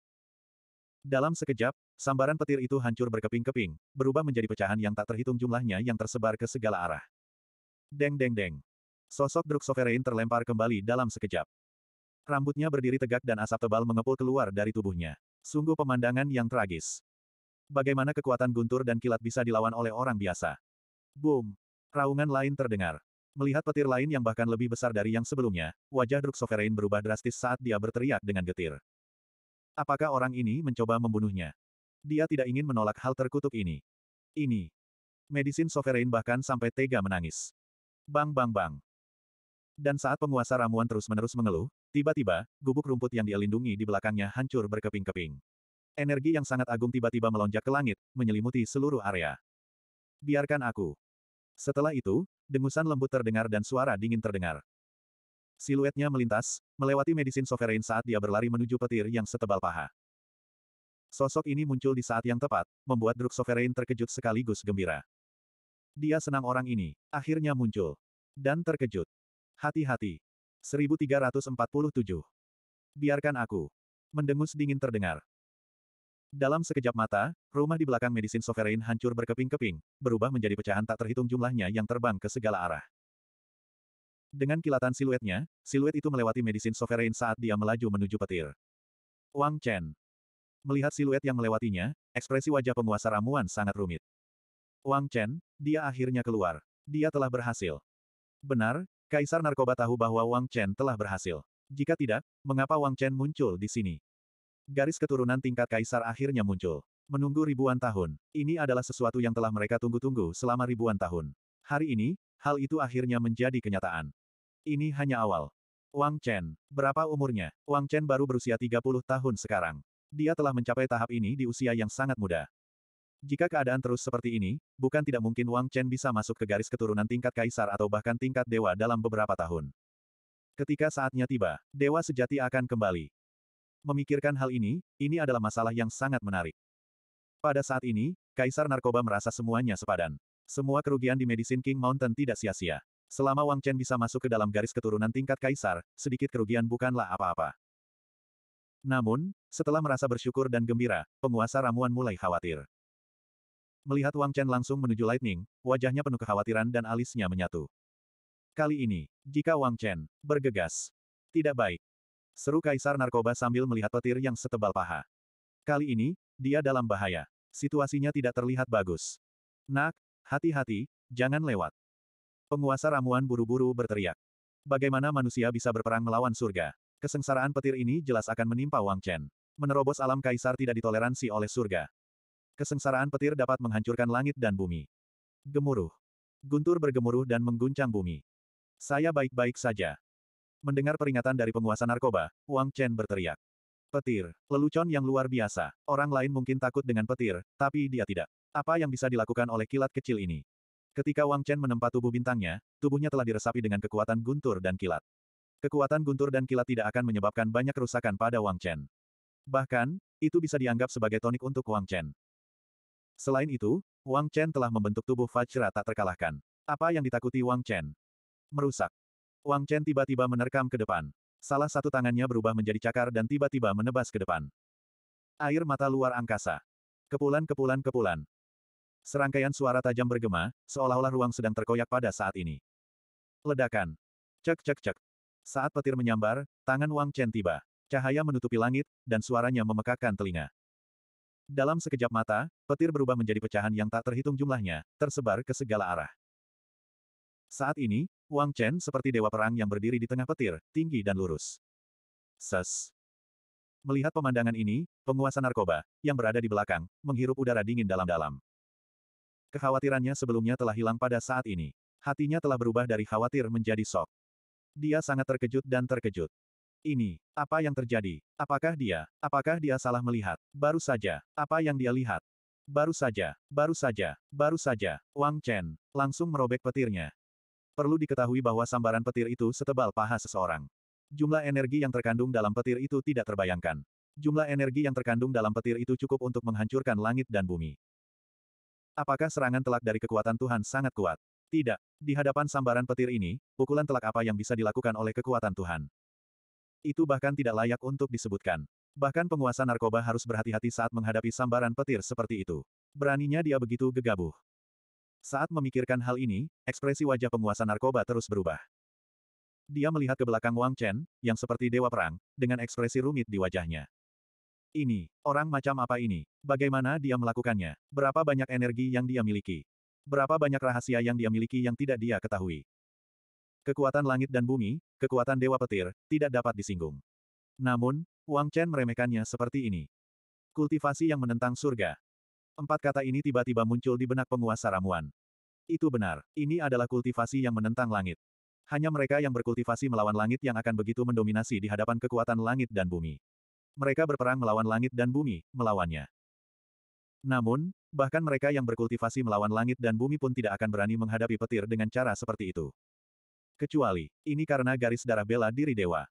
Dalam sekejap, sambaran petir itu hancur berkeping-keping, berubah menjadi pecahan yang tak terhitung jumlahnya yang tersebar ke segala arah. Deng deng deng. Sosok Druk Sovereign terlempar kembali dalam sekejap. Rambutnya berdiri tegak dan asap tebal mengepul keluar dari tubuhnya. Sungguh pemandangan yang tragis. Bagaimana kekuatan guntur dan kilat bisa dilawan oleh orang biasa? Boom! Raungan lain terdengar. Melihat petir lain yang bahkan lebih besar dari yang sebelumnya, wajah Druk Sovereign berubah drastis saat dia berteriak dengan getir. Apakah orang ini mencoba membunuhnya? Dia tidak ingin menolak hal terkutuk ini. Ini. Medisin Sovereign bahkan sampai tega menangis. Bang bang bang. Dan saat penguasa ramuan terus-menerus mengeluh, tiba-tiba, gubuk rumput yang dia lindungi di belakangnya hancur berkeping-keping. Energi yang sangat agung tiba-tiba melonjak ke langit, menyelimuti seluruh area. Biarkan aku. Setelah itu, dengusan lembut terdengar dan suara dingin terdengar. Siluetnya melintas, melewati Medisin Sovereign saat dia berlari menuju petir yang setebal paha. Sosok ini muncul di saat yang tepat, membuat Druk Sovereign terkejut sekaligus gembira. Dia senang orang ini, akhirnya muncul. Dan terkejut. Hati-hati. 1347. Biarkan aku. Mendengus dingin terdengar. Dalam sekejap mata, rumah di belakang Medisin Sovereign hancur berkeping-keping, berubah menjadi pecahan tak terhitung jumlahnya yang terbang ke segala arah. Dengan kilatan siluetnya, siluet itu melewati Medisin Sovereign saat dia melaju menuju petir. Wang Chen. Melihat siluet yang melewatinya, ekspresi wajah penguasa ramuan sangat rumit. Wang Chen, dia akhirnya keluar. Dia telah berhasil. Benar, Kaisar narkoba tahu bahwa Wang Chen telah berhasil. Jika tidak, mengapa Wang Chen muncul di sini? Garis keturunan tingkat kaisar akhirnya muncul. Menunggu ribuan tahun, ini adalah sesuatu yang telah mereka tunggu-tunggu selama ribuan tahun. Hari ini, hal itu akhirnya menjadi kenyataan. Ini hanya awal. Wang Chen, berapa umurnya? Wang Chen baru berusia 30 tahun sekarang. Dia telah mencapai tahap ini di usia yang sangat muda. Jika keadaan terus seperti ini, bukan tidak mungkin Wang Chen bisa masuk ke garis keturunan tingkat kaisar atau bahkan tingkat dewa dalam beberapa tahun. Ketika saatnya tiba, dewa sejati akan kembali. Memikirkan hal ini, ini adalah masalah yang sangat menarik. Pada saat ini, Kaisar Narkoba merasa semuanya sepadan. Semua kerugian di Medicine King Mountain tidak sia-sia. Selama Wang Chen bisa masuk ke dalam garis keturunan tingkat Kaisar, sedikit kerugian bukanlah apa-apa. Namun, setelah merasa bersyukur dan gembira, penguasa ramuan mulai khawatir. Melihat Wang Chen langsung menuju Lightning, wajahnya penuh kekhawatiran dan alisnya menyatu. Kali ini, jika Wang Chen bergegas, tidak baik. Seru Kaisar Narkoba sambil melihat petir yang setebal paha. Kali ini, dia dalam bahaya. Situasinya tidak terlihat bagus. Nak, hati-hati, jangan lewat. Penguasa ramuan buru-buru berteriak. Bagaimana manusia bisa berperang melawan surga? Kesengsaraan petir ini jelas akan menimpa Wang Chen. Menerobos alam kaisar tidak ditoleransi oleh surga. Kesengsaraan petir dapat menghancurkan langit dan bumi. Gemuruh. Guntur bergemuruh dan mengguncang bumi. Saya baik-baik saja. Mendengar peringatan dari penguasa narkoba, Wang Chen berteriak. Petir, lelucon yang luar biasa. Orang lain mungkin takut dengan petir, tapi dia tidak. Apa yang bisa dilakukan oleh kilat kecil ini? Ketika Wang Chen menempa tubuh bintangnya, tubuhnya telah diresapi dengan kekuatan guntur dan kilat. Kekuatan guntur dan kilat tidak akan menyebabkan banyak kerusakan pada Wang Chen. Bahkan, itu bisa dianggap sebagai tonik untuk Wang Chen. Selain itu, Wang Chen telah membentuk tubuh Fajra tak terkalahkan. Apa yang ditakuti Wang Chen? Merusak. Wang Chen tiba-tiba menerkam ke depan. Salah satu tangannya berubah menjadi cakar dan tiba-tiba menebas ke depan. Air mata luar angkasa. Kepulan kepulan kepulan. Serangkaian suara tajam bergema, seolah-olah ruang sedang terkoyak pada saat ini. Ledakan. Cek cek cek. Saat petir menyambar, tangan Wang Chen tiba. Cahaya menutupi langit, dan suaranya memekakkan telinga. Dalam sekejap mata, petir berubah menjadi pecahan yang tak terhitung jumlahnya, tersebar ke segala arah. Saat ini, Wang Chen seperti dewa perang yang berdiri di tengah petir, tinggi dan lurus. Ses. Melihat pemandangan ini, penguasa narkoba, yang berada di belakang, menghirup udara dingin dalam-dalam. Kekhawatirannya sebelumnya telah hilang pada saat ini. Hatinya telah berubah dari khawatir menjadi sok. Dia sangat terkejut dan terkejut. Ini, apa yang terjadi? Apakah dia, apakah dia salah melihat? Baru saja, apa yang dia lihat? Baru saja, baru saja, baru saja, Wang Chen, langsung merobek petirnya. Perlu diketahui bahwa sambaran petir itu setebal paha seseorang. Jumlah energi yang terkandung dalam petir itu tidak terbayangkan. Jumlah energi yang terkandung dalam petir itu cukup untuk menghancurkan langit dan bumi. Apakah serangan telak dari kekuatan Tuhan sangat kuat? Tidak. Di hadapan sambaran petir ini, pukulan telak apa yang bisa dilakukan oleh kekuatan Tuhan? Itu bahkan tidak layak untuk disebutkan. Bahkan penguasa narkoba harus berhati-hati saat menghadapi sambaran petir seperti itu. Beraninya dia begitu gegabah. Saat memikirkan hal ini, ekspresi wajah penguasa narkoba terus berubah. Dia melihat ke belakang Wang Chen, yang seperti dewa perang, dengan ekspresi rumit di wajahnya. Ini, orang macam apa ini? Bagaimana dia melakukannya? Berapa banyak energi yang dia miliki? Berapa banyak rahasia yang dia miliki yang tidak dia ketahui? Kekuatan langit dan bumi, kekuatan dewa petir, tidak dapat disinggung. Namun, Wang Chen meremehkannya seperti ini. Kultivasi yang menentang surga. Empat kata ini tiba-tiba muncul di benak penguasa ramuan. Itu benar, ini adalah kultivasi yang menentang langit. Hanya mereka yang berkultivasi melawan langit yang akan begitu mendominasi di hadapan kekuatan langit dan bumi. Mereka berperang melawan langit dan bumi, melawannya. Namun, bahkan mereka yang berkultivasi melawan langit dan bumi pun tidak akan berani menghadapi petir dengan cara seperti itu. Kecuali, ini karena garis darah bela diri dewa.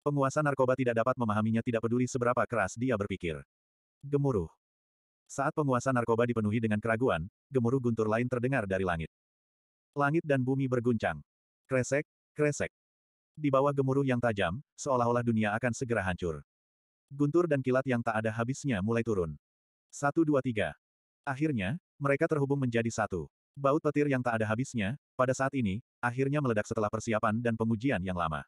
Penguasa narkoba tidak dapat memahaminya tidak peduli seberapa keras dia berpikir. Gemuruh. Saat penguasa narkoba dipenuhi dengan keraguan, gemuruh guntur lain terdengar dari langit. Langit dan bumi berguncang. Kresek, kresek. Di bawah gemuruh yang tajam, seolah-olah dunia akan segera hancur. Guntur dan kilat yang tak ada habisnya mulai turun. Satu dua tiga. Akhirnya, mereka terhubung menjadi satu. Baut petir yang tak ada habisnya, pada saat ini, akhirnya meledak setelah persiapan dan pengujian yang lama.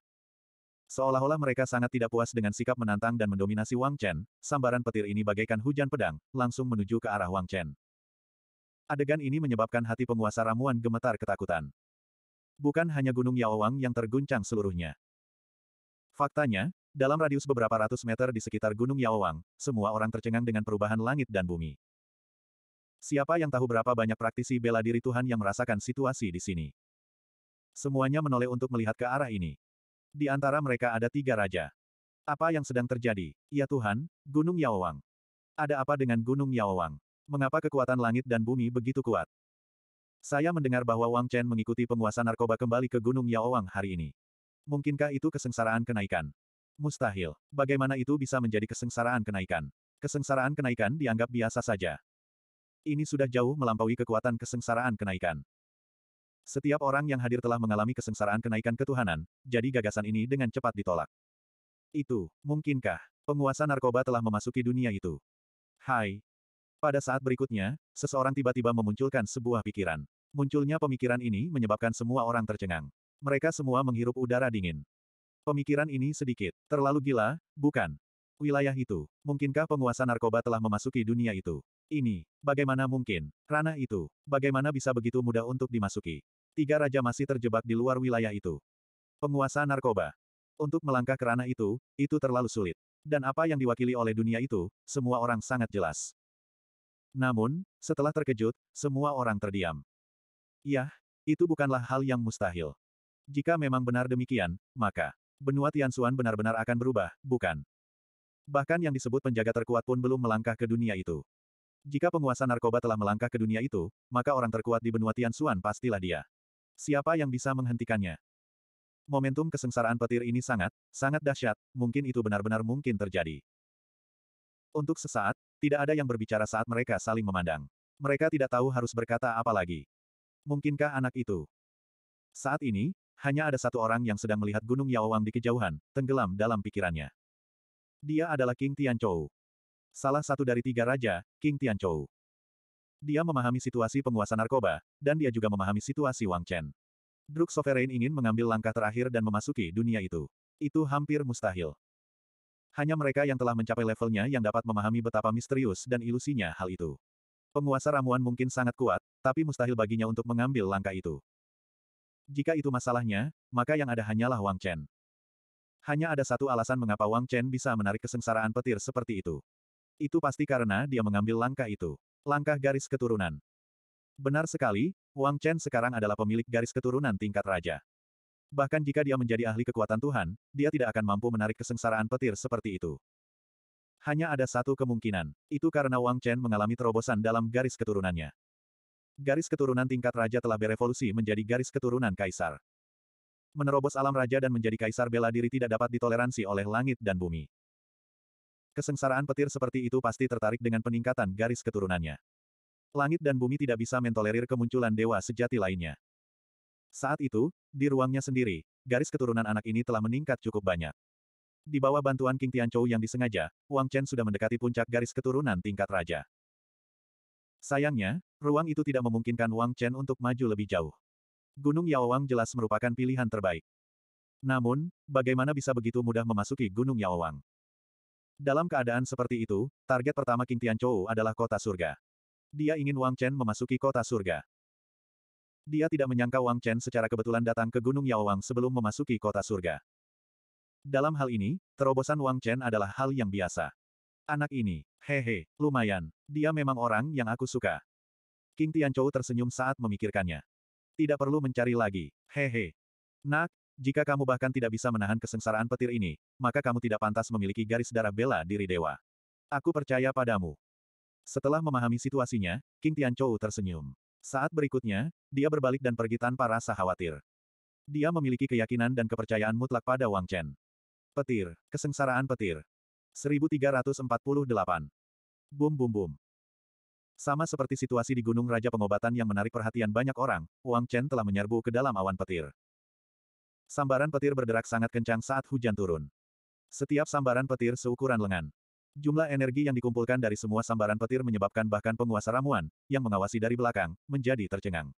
Seolah-olah mereka sangat tidak puas dengan sikap menantang dan mendominasi Wang Chen, sambaran petir ini bagaikan hujan pedang, langsung menuju ke arah Wang Chen. Adegan ini menyebabkan hati penguasa ramuan gemetar ketakutan. Bukan hanya Gunung Yao Wang yang terguncang seluruhnya. Faktanya, dalam radius beberapa ratus meter di sekitar Gunung Yao Wang, semua orang tercengang dengan perubahan langit dan bumi. Siapa yang tahu berapa banyak praktisi bela diri Tuhan yang merasakan situasi di sini? Semuanya menoleh untuk melihat ke arah ini. Di antara mereka ada tiga raja. Apa yang sedang terjadi? Ya Tuhan, Gunung Yaowang. Ada apa dengan Gunung Yaowang? Mengapa kekuatan langit dan bumi begitu kuat? Saya mendengar bahwa Wang Chen mengikuti penguasa narkoba kembali ke Gunung Yaowang hari ini. Mungkinkah itu kesengsaraan kenaikan? Mustahil. Bagaimana itu bisa menjadi kesengsaraan kenaikan? Kesengsaraan kenaikan dianggap biasa saja. Ini sudah jauh melampaui kekuatan kesengsaraan kenaikan. Setiap orang yang hadir telah mengalami kesengsaraan kenaikan ketuhanan, jadi gagasan ini dengan cepat ditolak. Itu, mungkinkah, penguasa narkoba telah memasuki dunia itu? Hai. Pada saat berikutnya, seseorang tiba-tiba memunculkan sebuah pikiran. Munculnya pemikiran ini menyebabkan semua orang tercengang. Mereka semua menghirup udara dingin. Pemikiran ini sedikit, terlalu gila, bukan? Wilayah itu, mungkinkah penguasa narkoba telah memasuki dunia itu? Ini, bagaimana mungkin? Ranah itu, bagaimana bisa begitu mudah untuk dimasuki? Tiga raja masih terjebak di luar wilayah itu. Penguasa narkoba. Untuk melangkah ke ranah itu, itu terlalu sulit. Dan apa yang diwakili oleh dunia itu, semua orang sangat jelas. Namun, setelah terkejut, semua orang terdiam. Yah, itu bukanlah hal yang mustahil. Jika memang benar demikian, maka benua Tianxuan benar-benar akan berubah, bukan? Bahkan yang disebut penjaga terkuat pun belum melangkah ke dunia itu. Jika penguasa narkoba telah melangkah ke dunia itu, maka orang terkuat di benua Tian Tianxuan pastilah dia. Siapa yang bisa menghentikannya? Momentum kesengsaraan petir ini sangat, sangat dahsyat, mungkin itu benar-benar mungkin terjadi. Untuk sesaat, tidak ada yang berbicara saat mereka saling memandang. Mereka tidak tahu harus berkata apa lagi. Mungkinkah anak itu? Saat ini, hanya ada satu orang yang sedang melihat Gunung Yaowang di kejauhan, tenggelam dalam pikirannya. Dia adalah King Tian Chou. Salah satu dari tiga raja, King Tianchou. Dia memahami situasi penguasa narkoba, dan dia juga memahami situasi Wang Chen. Druk Sovereign ingin mengambil langkah terakhir dan memasuki dunia itu. Itu hampir mustahil. Hanya mereka yang telah mencapai levelnya yang dapat memahami betapa misterius dan ilusinya hal itu. Penguasa ramuan mungkin sangat kuat, tapi mustahil baginya untuk mengambil langkah itu. Jika itu masalahnya, maka yang ada hanyalah Wang Chen. Hanya ada satu alasan mengapa Wang Chen bisa menarik kesengsaraan petir seperti itu. Itu pasti karena dia mengambil langkah itu. Langkah garis keturunan. Benar sekali, Wang Chen sekarang adalah pemilik garis keturunan tingkat raja. Bahkan jika dia menjadi ahli kekuatan Tuhan, dia tidak akan mampu menarik kesengsaraan petir seperti itu. Hanya ada satu kemungkinan, itu karena Wang Chen mengalami terobosan dalam garis keturunannya. Garis keturunan tingkat raja telah berevolusi menjadi garis keturunan kaisar. Menerobos alam raja dan menjadi kaisar bela diri tidak dapat ditoleransi oleh langit dan bumi. Kesengsaraan petir seperti itu pasti tertarik dengan peningkatan garis keturunannya. Langit dan bumi tidak bisa mentolerir kemunculan dewa sejati lainnya. Saat itu, di ruangnya sendiri, garis keturunan anak ini telah meningkat cukup banyak. Di bawah bantuan King Tianchou yang disengaja, Wang Chen sudah mendekati puncak garis keturunan tingkat raja. Sayangnya, ruang itu tidak memungkinkan Wang Chen untuk maju lebih jauh. Gunung Yaowang jelas merupakan pilihan terbaik. Namun, bagaimana bisa begitu mudah memasuki Gunung Yaowang? Dalam keadaan seperti itu, target pertama King Chou adalah kota surga. Dia ingin Wang Chen memasuki kota surga. Dia tidak menyangka Wang Chen secara kebetulan datang ke Gunung Yaowang sebelum memasuki kota surga. Dalam hal ini, terobosan Wang Chen adalah hal yang biasa. Anak ini, hehe, lumayan. Dia memang orang yang aku suka. King Chou tersenyum saat memikirkannya. Tidak perlu mencari lagi, hehe. Nak, jika kamu bahkan tidak bisa menahan kesengsaraan petir ini, maka kamu tidak pantas memiliki garis darah bela diri dewa. Aku percaya padamu. Setelah memahami situasinya, King Tianchou tersenyum. Saat berikutnya, dia berbalik dan pergi tanpa rasa khawatir. Dia memiliki keyakinan dan kepercayaan mutlak pada Wang Chen. Petir, kesengsaraan petir. 1348. Bum bum bum. Sama seperti situasi di Gunung Raja Pengobatan yang menarik perhatian banyak orang, Wang Chen telah menyerbu ke dalam awan petir. Sambaran petir bergerak sangat kencang saat hujan turun. Setiap sambaran petir seukuran lengan. Jumlah energi yang dikumpulkan dari semua sambaran petir menyebabkan bahkan penguasa ramuan, yang mengawasi dari belakang, menjadi tercengang.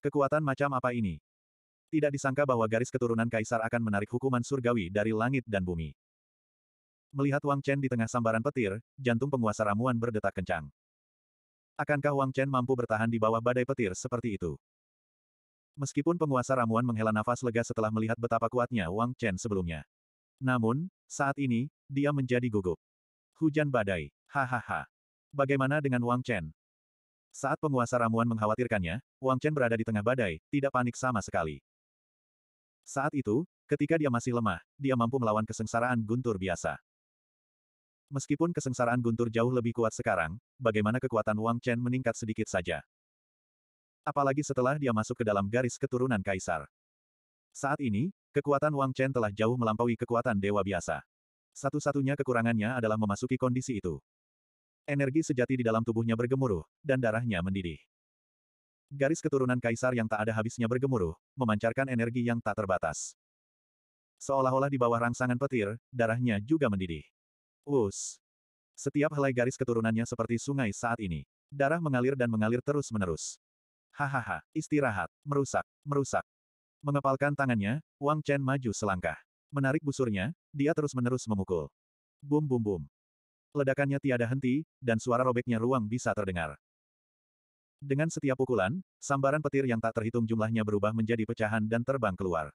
Kekuatan macam apa ini? Tidak disangka bahwa garis keturunan kaisar akan menarik hukuman surgawi dari langit dan bumi. Melihat Wang Chen di tengah sambaran petir, jantung penguasa ramuan berdetak kencang. Akankah Wang Chen mampu bertahan di bawah badai petir seperti itu? Meskipun penguasa ramuan menghela nafas lega setelah melihat betapa kuatnya Wang Chen sebelumnya. Namun, saat ini, dia menjadi gugup. Hujan badai. Hahaha. Bagaimana dengan Wang Chen? Saat penguasa ramuan mengkhawatirkannya, Wang Chen berada di tengah badai, tidak panik sama sekali. Saat itu, ketika dia masih lemah, dia mampu melawan kesengsaraan guntur biasa. Meskipun kesengsaraan guntur jauh lebih kuat sekarang, bagaimana kekuatan Wang Chen meningkat sedikit saja. Apalagi setelah dia masuk ke dalam garis keturunan kaisar. Saat ini, kekuatan Wang Chen telah jauh melampaui kekuatan dewa biasa. Satu-satunya kekurangannya adalah memasuki kondisi itu. Energi sejati di dalam tubuhnya bergemuruh, dan darahnya mendidih. Garis keturunan kaisar yang tak ada habisnya bergemuruh, memancarkan energi yang tak terbatas. Seolah-olah di bawah rangsangan petir, darahnya juga mendidih. Us. Setiap helai garis keturunannya seperti sungai saat ini. Darah mengalir dan mengalir terus-menerus. Hahaha, istirahat, merusak, merusak. Mengepalkan tangannya, Wang Chen maju selangkah. Menarik busurnya, dia terus-menerus memukul. Bum bum bum. Ledakannya tiada henti, dan suara robeknya ruang bisa terdengar. Dengan setiap pukulan, sambaran petir yang tak terhitung jumlahnya berubah menjadi pecahan dan terbang keluar.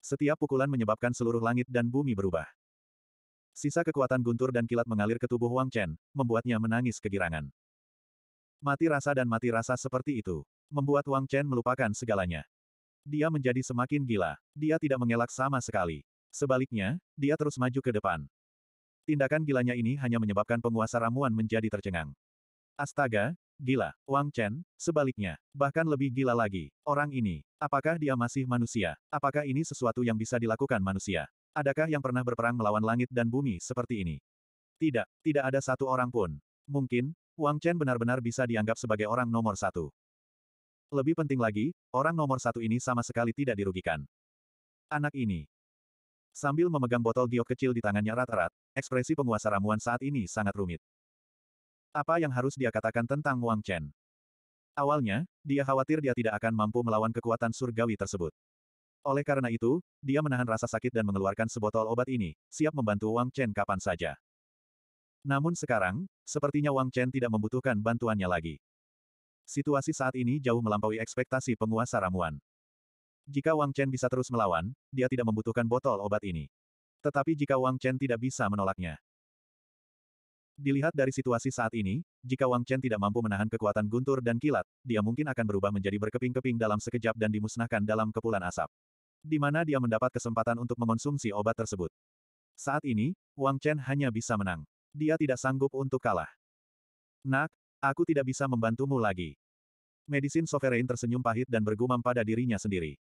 Setiap pukulan menyebabkan seluruh langit dan bumi berubah. Sisa kekuatan guntur dan kilat mengalir ke tubuh Wang Chen, membuatnya menangis kegirangan. Mati rasa dan mati rasa seperti itu membuat Wang Chen melupakan segalanya. Dia menjadi semakin gila. Dia tidak mengelak sama sekali. Sebaliknya, dia terus maju ke depan. Tindakan gilanya ini hanya menyebabkan penguasa ramuan menjadi tercengang. Astaga, gila. Wang Chen, sebaliknya, bahkan lebih gila lagi. Orang ini, apakah dia masih manusia? Apakah ini sesuatu yang bisa dilakukan manusia? Adakah yang pernah berperang melawan langit dan bumi seperti ini? Tidak, tidak ada satu orang pun. Mungkin, Wang Chen benar-benar bisa dianggap sebagai orang nomor satu. Lebih penting lagi, orang nomor satu ini sama sekali tidak dirugikan. Anak ini. Sambil memegang botol giok kecil di tangannya rat-rat, ekspresi penguasa ramuan saat ini sangat rumit. Apa yang harus dia katakan tentang Wang Chen? Awalnya, dia khawatir dia tidak akan mampu melawan kekuatan surgawi tersebut. Oleh karena itu, dia menahan rasa sakit dan mengeluarkan sebotol obat ini, siap membantu Wang Chen kapan saja. Namun sekarang, sepertinya Wang Chen tidak membutuhkan bantuannya lagi situasi saat ini jauh melampaui ekspektasi penguasa ramuan. Jika Wang Chen bisa terus melawan, dia tidak membutuhkan botol obat ini. Tetapi jika Wang Chen tidak bisa menolaknya. Dilihat dari situasi saat ini, jika Wang Chen tidak mampu menahan kekuatan guntur dan kilat, dia mungkin akan berubah menjadi berkeping-keping dalam sekejap dan dimusnahkan dalam kepulan asap. Di mana dia mendapat kesempatan untuk mengonsumsi obat tersebut. Saat ini, Wang Chen hanya bisa menang. Dia tidak sanggup untuk kalah. Nak, Aku tidak bisa membantumu lagi. Medisin Sovereign tersenyum pahit dan bergumam pada dirinya sendiri.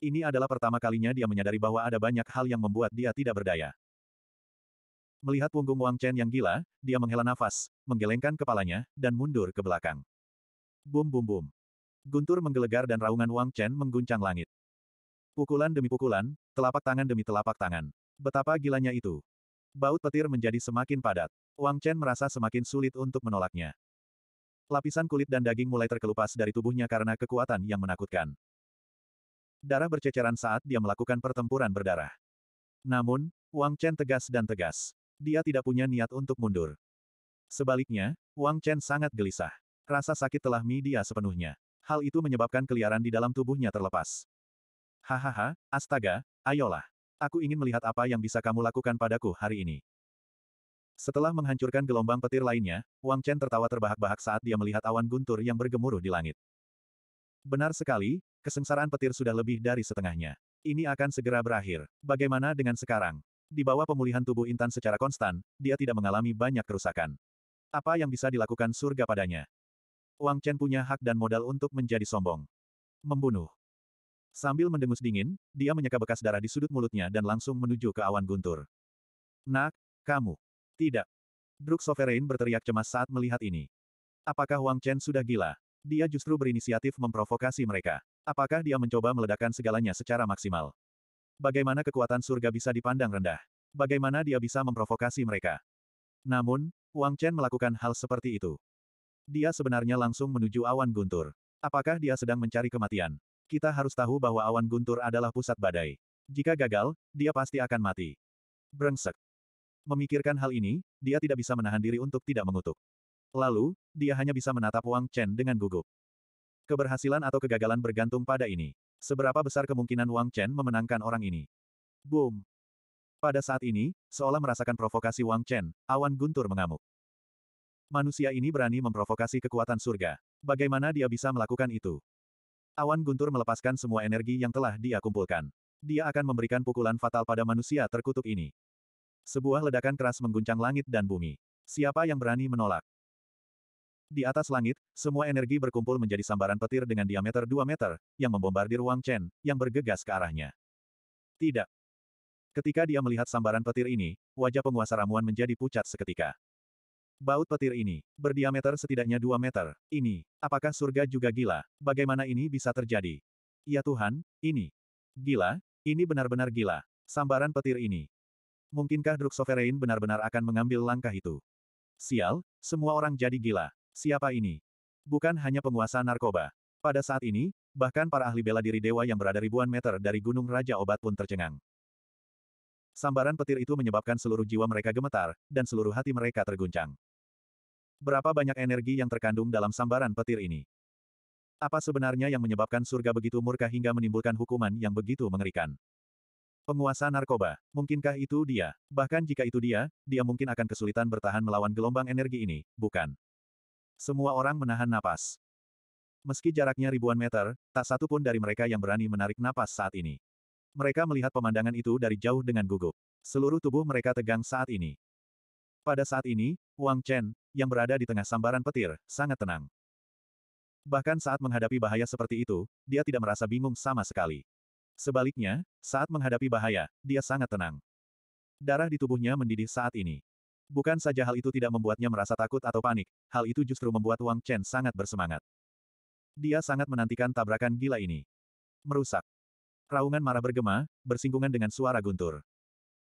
Ini adalah pertama kalinya dia menyadari bahwa ada banyak hal yang membuat dia tidak berdaya. Melihat punggung Wang Chen yang gila, dia menghela nafas, menggelengkan kepalanya, dan mundur ke belakang. Bum bum bum. Guntur menggelegar dan raungan Wang Chen mengguncang langit. Pukulan demi pukulan, telapak tangan demi telapak tangan. Betapa gilanya itu. Baut petir menjadi semakin padat. Wang Chen merasa semakin sulit untuk menolaknya. Lapisan kulit dan daging mulai terkelupas dari tubuhnya karena kekuatan yang menakutkan. Darah berceceran saat dia melakukan pertempuran berdarah. Namun, Wang Chen tegas dan tegas. Dia tidak punya niat untuk mundur. Sebaliknya, Wang Chen sangat gelisah. Rasa sakit telah mi dia sepenuhnya. Hal itu menyebabkan keliaran di dalam tubuhnya terlepas. Hahaha, astaga, ayolah. Aku ingin melihat apa yang bisa kamu lakukan padaku hari ini. Setelah menghancurkan gelombang petir lainnya, Wang Chen tertawa terbahak-bahak saat dia melihat awan guntur yang bergemuruh di langit. Benar sekali, kesengsaraan petir sudah lebih dari setengahnya. Ini akan segera berakhir. Bagaimana dengan sekarang? Di bawah pemulihan tubuh Intan secara konstan, dia tidak mengalami banyak kerusakan. Apa yang bisa dilakukan surga padanya? Wang Chen punya hak dan modal untuk menjadi sombong. Membunuh. Sambil mendengus dingin, dia menyeka bekas darah di sudut mulutnya dan langsung menuju ke awan guntur. Nak, kamu. Tidak. Druk Sovereign berteriak cemas saat melihat ini. Apakah Wang Chen sudah gila? Dia justru berinisiatif memprovokasi mereka. Apakah dia mencoba meledakkan segalanya secara maksimal? Bagaimana kekuatan surga bisa dipandang rendah? Bagaimana dia bisa memprovokasi mereka? Namun, Wang Chen melakukan hal seperti itu. Dia sebenarnya langsung menuju awan guntur. Apakah dia sedang mencari kematian? Kita harus tahu bahwa awan guntur adalah pusat badai. Jika gagal, dia pasti akan mati. Brengsek. Memikirkan hal ini, dia tidak bisa menahan diri untuk tidak mengutuk. Lalu, dia hanya bisa menatap Wang Chen dengan gugup. Keberhasilan atau kegagalan bergantung pada ini. Seberapa besar kemungkinan Wang Chen memenangkan orang ini? Boom! Pada saat ini, seolah merasakan provokasi Wang Chen, awan guntur mengamuk. Manusia ini berani memprovokasi kekuatan surga. Bagaimana dia bisa melakukan itu? Awan guntur melepaskan semua energi yang telah dia kumpulkan. Dia akan memberikan pukulan fatal pada manusia terkutuk ini. Sebuah ledakan keras mengguncang langit dan bumi. Siapa yang berani menolak? Di atas langit, semua energi berkumpul menjadi sambaran petir dengan diameter 2 meter, yang membombardir Wang Chen, yang bergegas ke arahnya. Tidak. Ketika dia melihat sambaran petir ini, wajah penguasa ramuan menjadi pucat seketika. Baut petir ini, berdiameter setidaknya 2 meter. Ini, apakah surga juga gila? Bagaimana ini bisa terjadi? Ya Tuhan, ini. Gila, ini benar-benar gila. Sambaran petir ini, Mungkinkah Druk Sovereign benar-benar akan mengambil langkah itu? Sial, semua orang jadi gila. Siapa ini? Bukan hanya penguasa narkoba. Pada saat ini, bahkan para ahli bela diri dewa yang berada ribuan meter dari Gunung Raja Obat pun tercengang. Sambaran petir itu menyebabkan seluruh jiwa mereka gemetar, dan seluruh hati mereka terguncang. Berapa banyak energi yang terkandung dalam sambaran petir ini? Apa sebenarnya yang menyebabkan surga begitu murka hingga menimbulkan hukuman yang begitu mengerikan? Penguasa narkoba. Mungkinkah itu dia? Bahkan jika itu dia, dia mungkin akan kesulitan bertahan melawan gelombang energi ini, bukan? Semua orang menahan napas. Meski jaraknya ribuan meter, tak satu pun dari mereka yang berani menarik napas saat ini. Mereka melihat pemandangan itu dari jauh dengan gugup. Seluruh tubuh mereka tegang saat ini. Pada saat ini, Wang Chen, yang berada di tengah sambaran petir, sangat tenang. Bahkan saat menghadapi bahaya seperti itu, dia tidak merasa bingung sama sekali. Sebaliknya, saat menghadapi bahaya, dia sangat tenang. Darah di tubuhnya mendidih saat ini. Bukan saja hal itu tidak membuatnya merasa takut atau panik, hal itu justru membuat Wang Chen sangat bersemangat. Dia sangat menantikan tabrakan gila ini. Merusak. Raungan marah bergema, bersinggungan dengan suara guntur.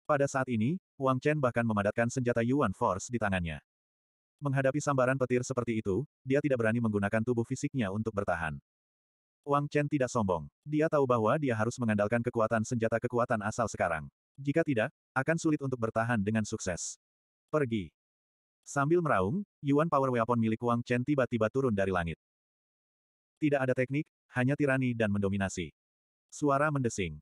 Pada saat ini, Wang Chen bahkan memadatkan senjata Yuan Force di tangannya. Menghadapi sambaran petir seperti itu, dia tidak berani menggunakan tubuh fisiknya untuk bertahan. Wang Chen tidak sombong. Dia tahu bahwa dia harus mengandalkan kekuatan senjata kekuatan asal sekarang. Jika tidak, akan sulit untuk bertahan dengan sukses. Pergi. Sambil meraung, Yuan Power Weapon milik Wang Chen tiba-tiba turun dari langit. Tidak ada teknik, hanya tirani dan mendominasi. Suara mendesing.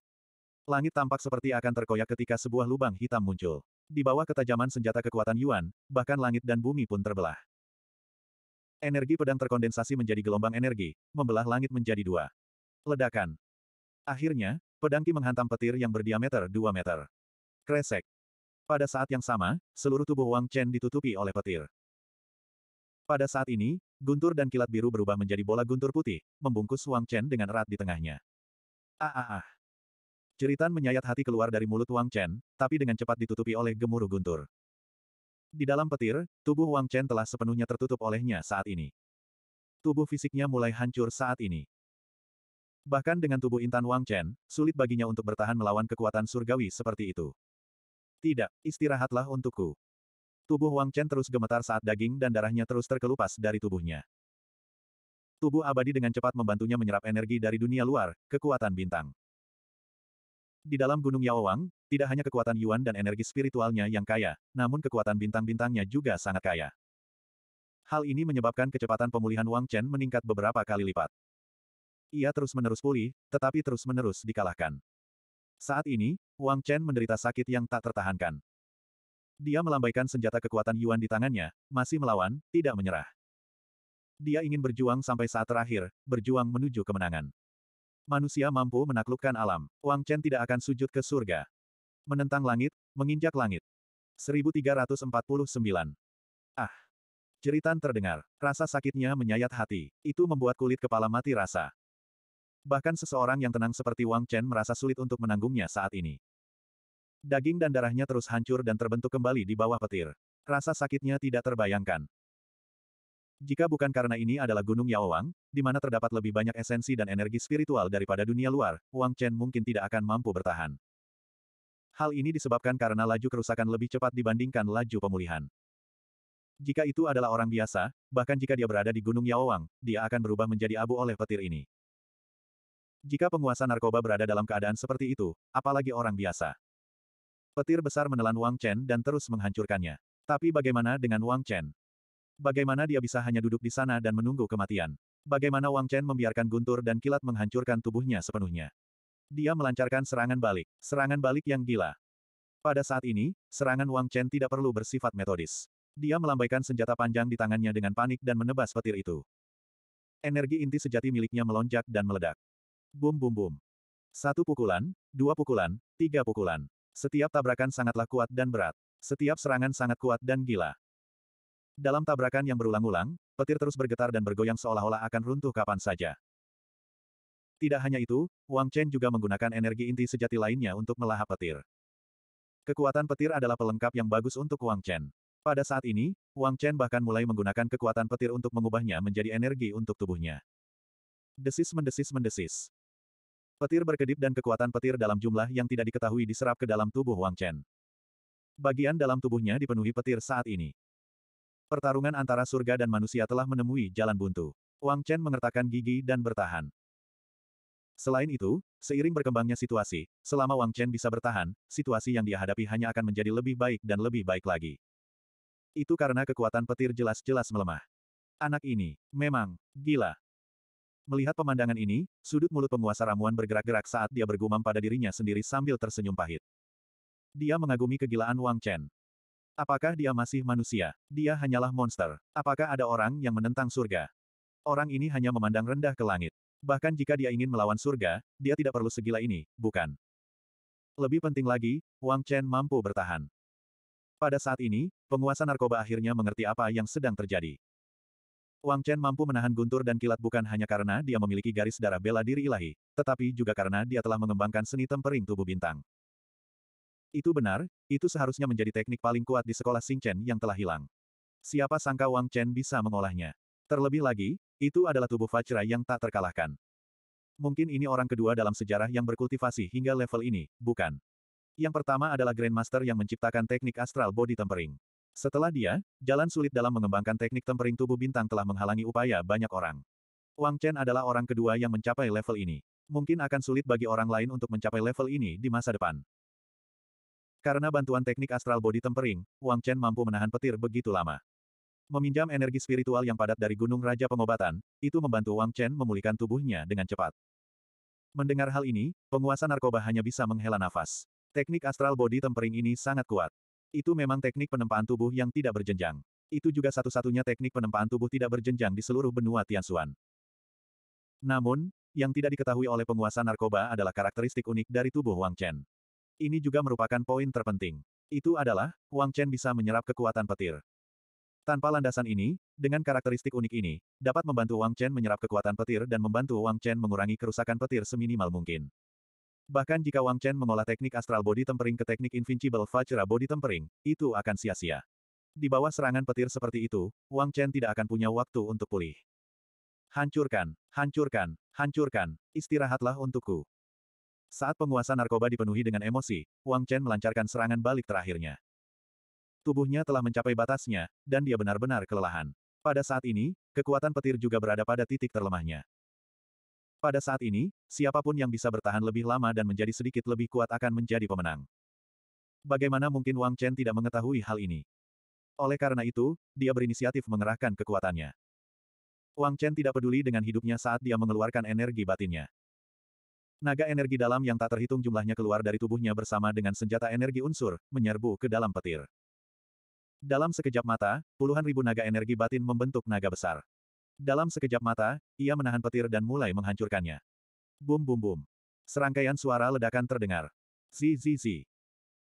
Langit tampak seperti akan terkoyak ketika sebuah lubang hitam muncul. Di bawah ketajaman senjata kekuatan Yuan, bahkan langit dan bumi pun terbelah. Energi pedang terkondensasi menjadi gelombang energi, membelah langit menjadi dua. Ledakan. Akhirnya, pedang Ki menghantam petir yang berdiameter 2 meter. Kresek. Pada saat yang sama, seluruh tubuh Wang Chen ditutupi oleh petir. Pada saat ini, guntur dan kilat biru berubah menjadi bola guntur putih, membungkus Wang Chen dengan erat di tengahnya. Ah ah ah. Ceritan menyayat hati keluar dari mulut Wang Chen, tapi dengan cepat ditutupi oleh gemuruh guntur. Di dalam petir, tubuh Wang Chen telah sepenuhnya tertutup olehnya saat ini. Tubuh fisiknya mulai hancur saat ini. Bahkan dengan tubuh intan Wang Chen, sulit baginya untuk bertahan melawan kekuatan surgawi seperti itu. Tidak, istirahatlah untukku. Tubuh Wang Chen terus gemetar saat daging dan darahnya terus terkelupas dari tubuhnya. Tubuh abadi dengan cepat membantunya menyerap energi dari dunia luar, kekuatan bintang. Di dalam Gunung Yao Wang, tidak hanya kekuatan Yuan dan energi spiritualnya yang kaya, namun kekuatan bintang-bintangnya juga sangat kaya. Hal ini menyebabkan kecepatan pemulihan Wang Chen meningkat beberapa kali lipat. Ia terus-menerus pulih, tetapi terus-menerus dikalahkan. Saat ini, Wang Chen menderita sakit yang tak tertahankan. Dia melambaikan senjata kekuatan Yuan di tangannya, masih melawan, tidak menyerah. Dia ingin berjuang sampai saat terakhir, berjuang menuju kemenangan. Manusia mampu menaklukkan alam. Wang Chen tidak akan sujud ke surga. Menentang langit, menginjak langit. 1349. Ah! Jeritan terdengar. Rasa sakitnya menyayat hati. Itu membuat kulit kepala mati rasa. Bahkan seseorang yang tenang seperti Wang Chen merasa sulit untuk menanggungnya saat ini. Daging dan darahnya terus hancur dan terbentuk kembali di bawah petir. Rasa sakitnya tidak terbayangkan. Jika bukan karena ini adalah Gunung Yao Wang, di mana terdapat lebih banyak esensi dan energi spiritual daripada dunia luar, Wang Chen mungkin tidak akan mampu bertahan. Hal ini disebabkan karena laju kerusakan lebih cepat dibandingkan laju pemulihan. Jika itu adalah orang biasa, bahkan jika dia berada di Gunung Yaowang, dia akan berubah menjadi abu oleh petir ini. Jika penguasa narkoba berada dalam keadaan seperti itu, apalagi orang biasa. Petir besar menelan Wang Chen dan terus menghancurkannya. Tapi bagaimana dengan Wang Chen? Bagaimana dia bisa hanya duduk di sana dan menunggu kematian? Bagaimana Wang Chen membiarkan guntur dan kilat menghancurkan tubuhnya sepenuhnya? Dia melancarkan serangan balik, serangan balik yang gila. Pada saat ini, serangan Wang Chen tidak perlu bersifat metodis. Dia melambaikan senjata panjang di tangannya dengan panik dan menebas petir itu. Energi inti sejati miliknya melonjak dan meledak. Bum bum bum. Satu pukulan, dua pukulan, tiga pukulan. Setiap tabrakan sangatlah kuat dan berat. Setiap serangan sangat kuat dan gila. Dalam tabrakan yang berulang-ulang, petir terus bergetar dan bergoyang seolah-olah akan runtuh kapan saja. Tidak hanya itu, Wang Chen juga menggunakan energi inti sejati lainnya untuk melahap petir. Kekuatan petir adalah pelengkap yang bagus untuk Wang Chen. Pada saat ini, Wang Chen bahkan mulai menggunakan kekuatan petir untuk mengubahnya menjadi energi untuk tubuhnya. Desis mendesis mendesis. Petir berkedip dan kekuatan petir dalam jumlah yang tidak diketahui diserap ke dalam tubuh Wang Chen. Bagian dalam tubuhnya dipenuhi petir saat ini. Pertarungan antara surga dan manusia telah menemui jalan buntu. Wang Chen mengertakkan gigi dan bertahan. Selain itu, seiring berkembangnya situasi, selama Wang Chen bisa bertahan, situasi yang dia hadapi hanya akan menjadi lebih baik dan lebih baik lagi. Itu karena kekuatan petir jelas-jelas melemah. Anak ini, memang, gila. Melihat pemandangan ini, sudut mulut penguasa ramuan bergerak-gerak saat dia bergumam pada dirinya sendiri sambil tersenyum pahit. Dia mengagumi kegilaan Wang Chen. Apakah dia masih manusia? Dia hanyalah monster. Apakah ada orang yang menentang surga? Orang ini hanya memandang rendah ke langit. Bahkan jika dia ingin melawan surga, dia tidak perlu segila ini, bukan? Lebih penting lagi, Wang Chen mampu bertahan. Pada saat ini, penguasa narkoba akhirnya mengerti apa yang sedang terjadi. Wang Chen mampu menahan guntur dan kilat bukan hanya karena dia memiliki garis darah bela diri ilahi, tetapi juga karena dia telah mengembangkan seni tempering tubuh bintang. Itu benar, itu seharusnya menjadi teknik paling kuat di sekolah Xing Chen yang telah hilang. Siapa sangka Wang Chen bisa mengolahnya. Terlebih lagi, itu adalah tubuh Vajra yang tak terkalahkan. Mungkin ini orang kedua dalam sejarah yang berkultivasi hingga level ini, bukan? Yang pertama adalah Grandmaster yang menciptakan teknik astral body tempering. Setelah dia, jalan sulit dalam mengembangkan teknik tempering tubuh bintang telah menghalangi upaya banyak orang. Wang Chen adalah orang kedua yang mencapai level ini. Mungkin akan sulit bagi orang lain untuk mencapai level ini di masa depan. Karena bantuan teknik astral body tempering, Wang Chen mampu menahan petir begitu lama. Meminjam energi spiritual yang padat dari Gunung Raja Pengobatan, itu membantu Wang Chen memulihkan tubuhnya dengan cepat. Mendengar hal ini, penguasa narkoba hanya bisa menghela nafas. Teknik astral body tempering ini sangat kuat. Itu memang teknik penempaan tubuh yang tidak berjenjang. Itu juga satu-satunya teknik penempaan tubuh tidak berjenjang di seluruh benua Tianxuan. Namun, yang tidak diketahui oleh penguasa narkoba adalah karakteristik unik dari tubuh Wang Chen. Ini juga merupakan poin terpenting. Itu adalah, Wang Chen bisa menyerap kekuatan petir. Tanpa landasan ini, dengan karakteristik unik ini, dapat membantu Wang Chen menyerap kekuatan petir dan membantu Wang Chen mengurangi kerusakan petir seminimal mungkin. Bahkan jika Wang Chen mengolah teknik astral body tempering ke teknik invincible vajra body tempering, itu akan sia-sia. Di bawah serangan petir seperti itu, Wang Chen tidak akan punya waktu untuk pulih. Hancurkan, hancurkan, hancurkan, istirahatlah untukku. Saat penguasa narkoba dipenuhi dengan emosi, Wang Chen melancarkan serangan balik terakhirnya. Tubuhnya telah mencapai batasnya, dan dia benar-benar kelelahan. Pada saat ini, kekuatan petir juga berada pada titik terlemahnya. Pada saat ini, siapapun yang bisa bertahan lebih lama dan menjadi sedikit lebih kuat akan menjadi pemenang. Bagaimana mungkin Wang Chen tidak mengetahui hal ini? Oleh karena itu, dia berinisiatif mengerahkan kekuatannya. Wang Chen tidak peduli dengan hidupnya saat dia mengeluarkan energi batinnya. Naga energi dalam yang tak terhitung jumlahnya keluar dari tubuhnya bersama dengan senjata energi unsur, menyerbu ke dalam petir. Dalam sekejap mata, puluhan ribu naga energi batin membentuk naga besar. Dalam sekejap mata, ia menahan petir dan mulai menghancurkannya. Bum bum bum. Serangkaian suara ledakan terdengar. Zi zi zi.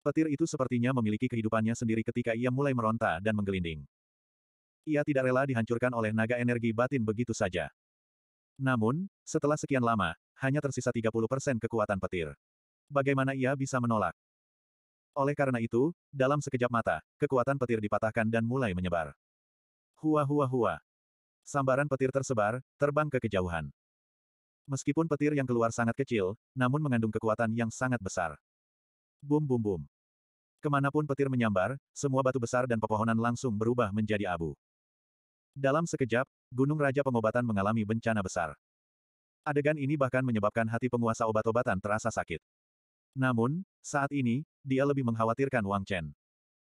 Petir itu sepertinya memiliki kehidupannya sendiri ketika ia mulai meronta dan menggelinding. Ia tidak rela dihancurkan oleh naga energi batin begitu saja. Namun, setelah sekian lama, hanya tersisa 30% kekuatan petir. Bagaimana ia bisa menolak? Oleh karena itu, dalam sekejap mata, kekuatan petir dipatahkan dan mulai menyebar. Hua hua hua. Sambaran petir tersebar, terbang ke kejauhan. Meskipun petir yang keluar sangat kecil, namun mengandung kekuatan yang sangat besar. Bum bum bum. Kemanapun petir menyambar, semua batu besar dan pepohonan langsung berubah menjadi abu. Dalam sekejap, Gunung Raja Pengobatan mengalami bencana besar. Adegan ini bahkan menyebabkan hati penguasa obat-obatan terasa sakit. Namun, saat ini, dia lebih mengkhawatirkan Wang Chen.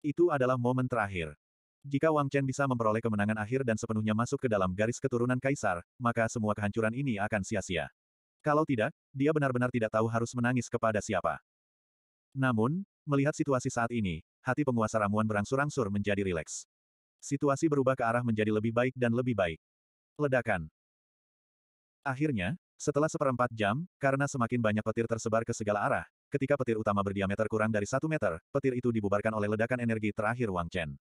Itu adalah momen terakhir. Jika Wang Chen bisa memperoleh kemenangan akhir dan sepenuhnya masuk ke dalam garis keturunan kaisar, maka semua kehancuran ini akan sia-sia. Kalau tidak, dia benar-benar tidak tahu harus menangis kepada siapa. Namun, melihat situasi saat ini, hati penguasa ramuan berangsur-angsur menjadi rileks. Situasi berubah ke arah menjadi lebih baik dan lebih baik. Ledakan. Akhirnya, setelah seperempat jam, karena semakin banyak petir tersebar ke segala arah, ketika petir utama berdiameter kurang dari satu meter, petir itu dibubarkan oleh ledakan energi terakhir Wang Chen.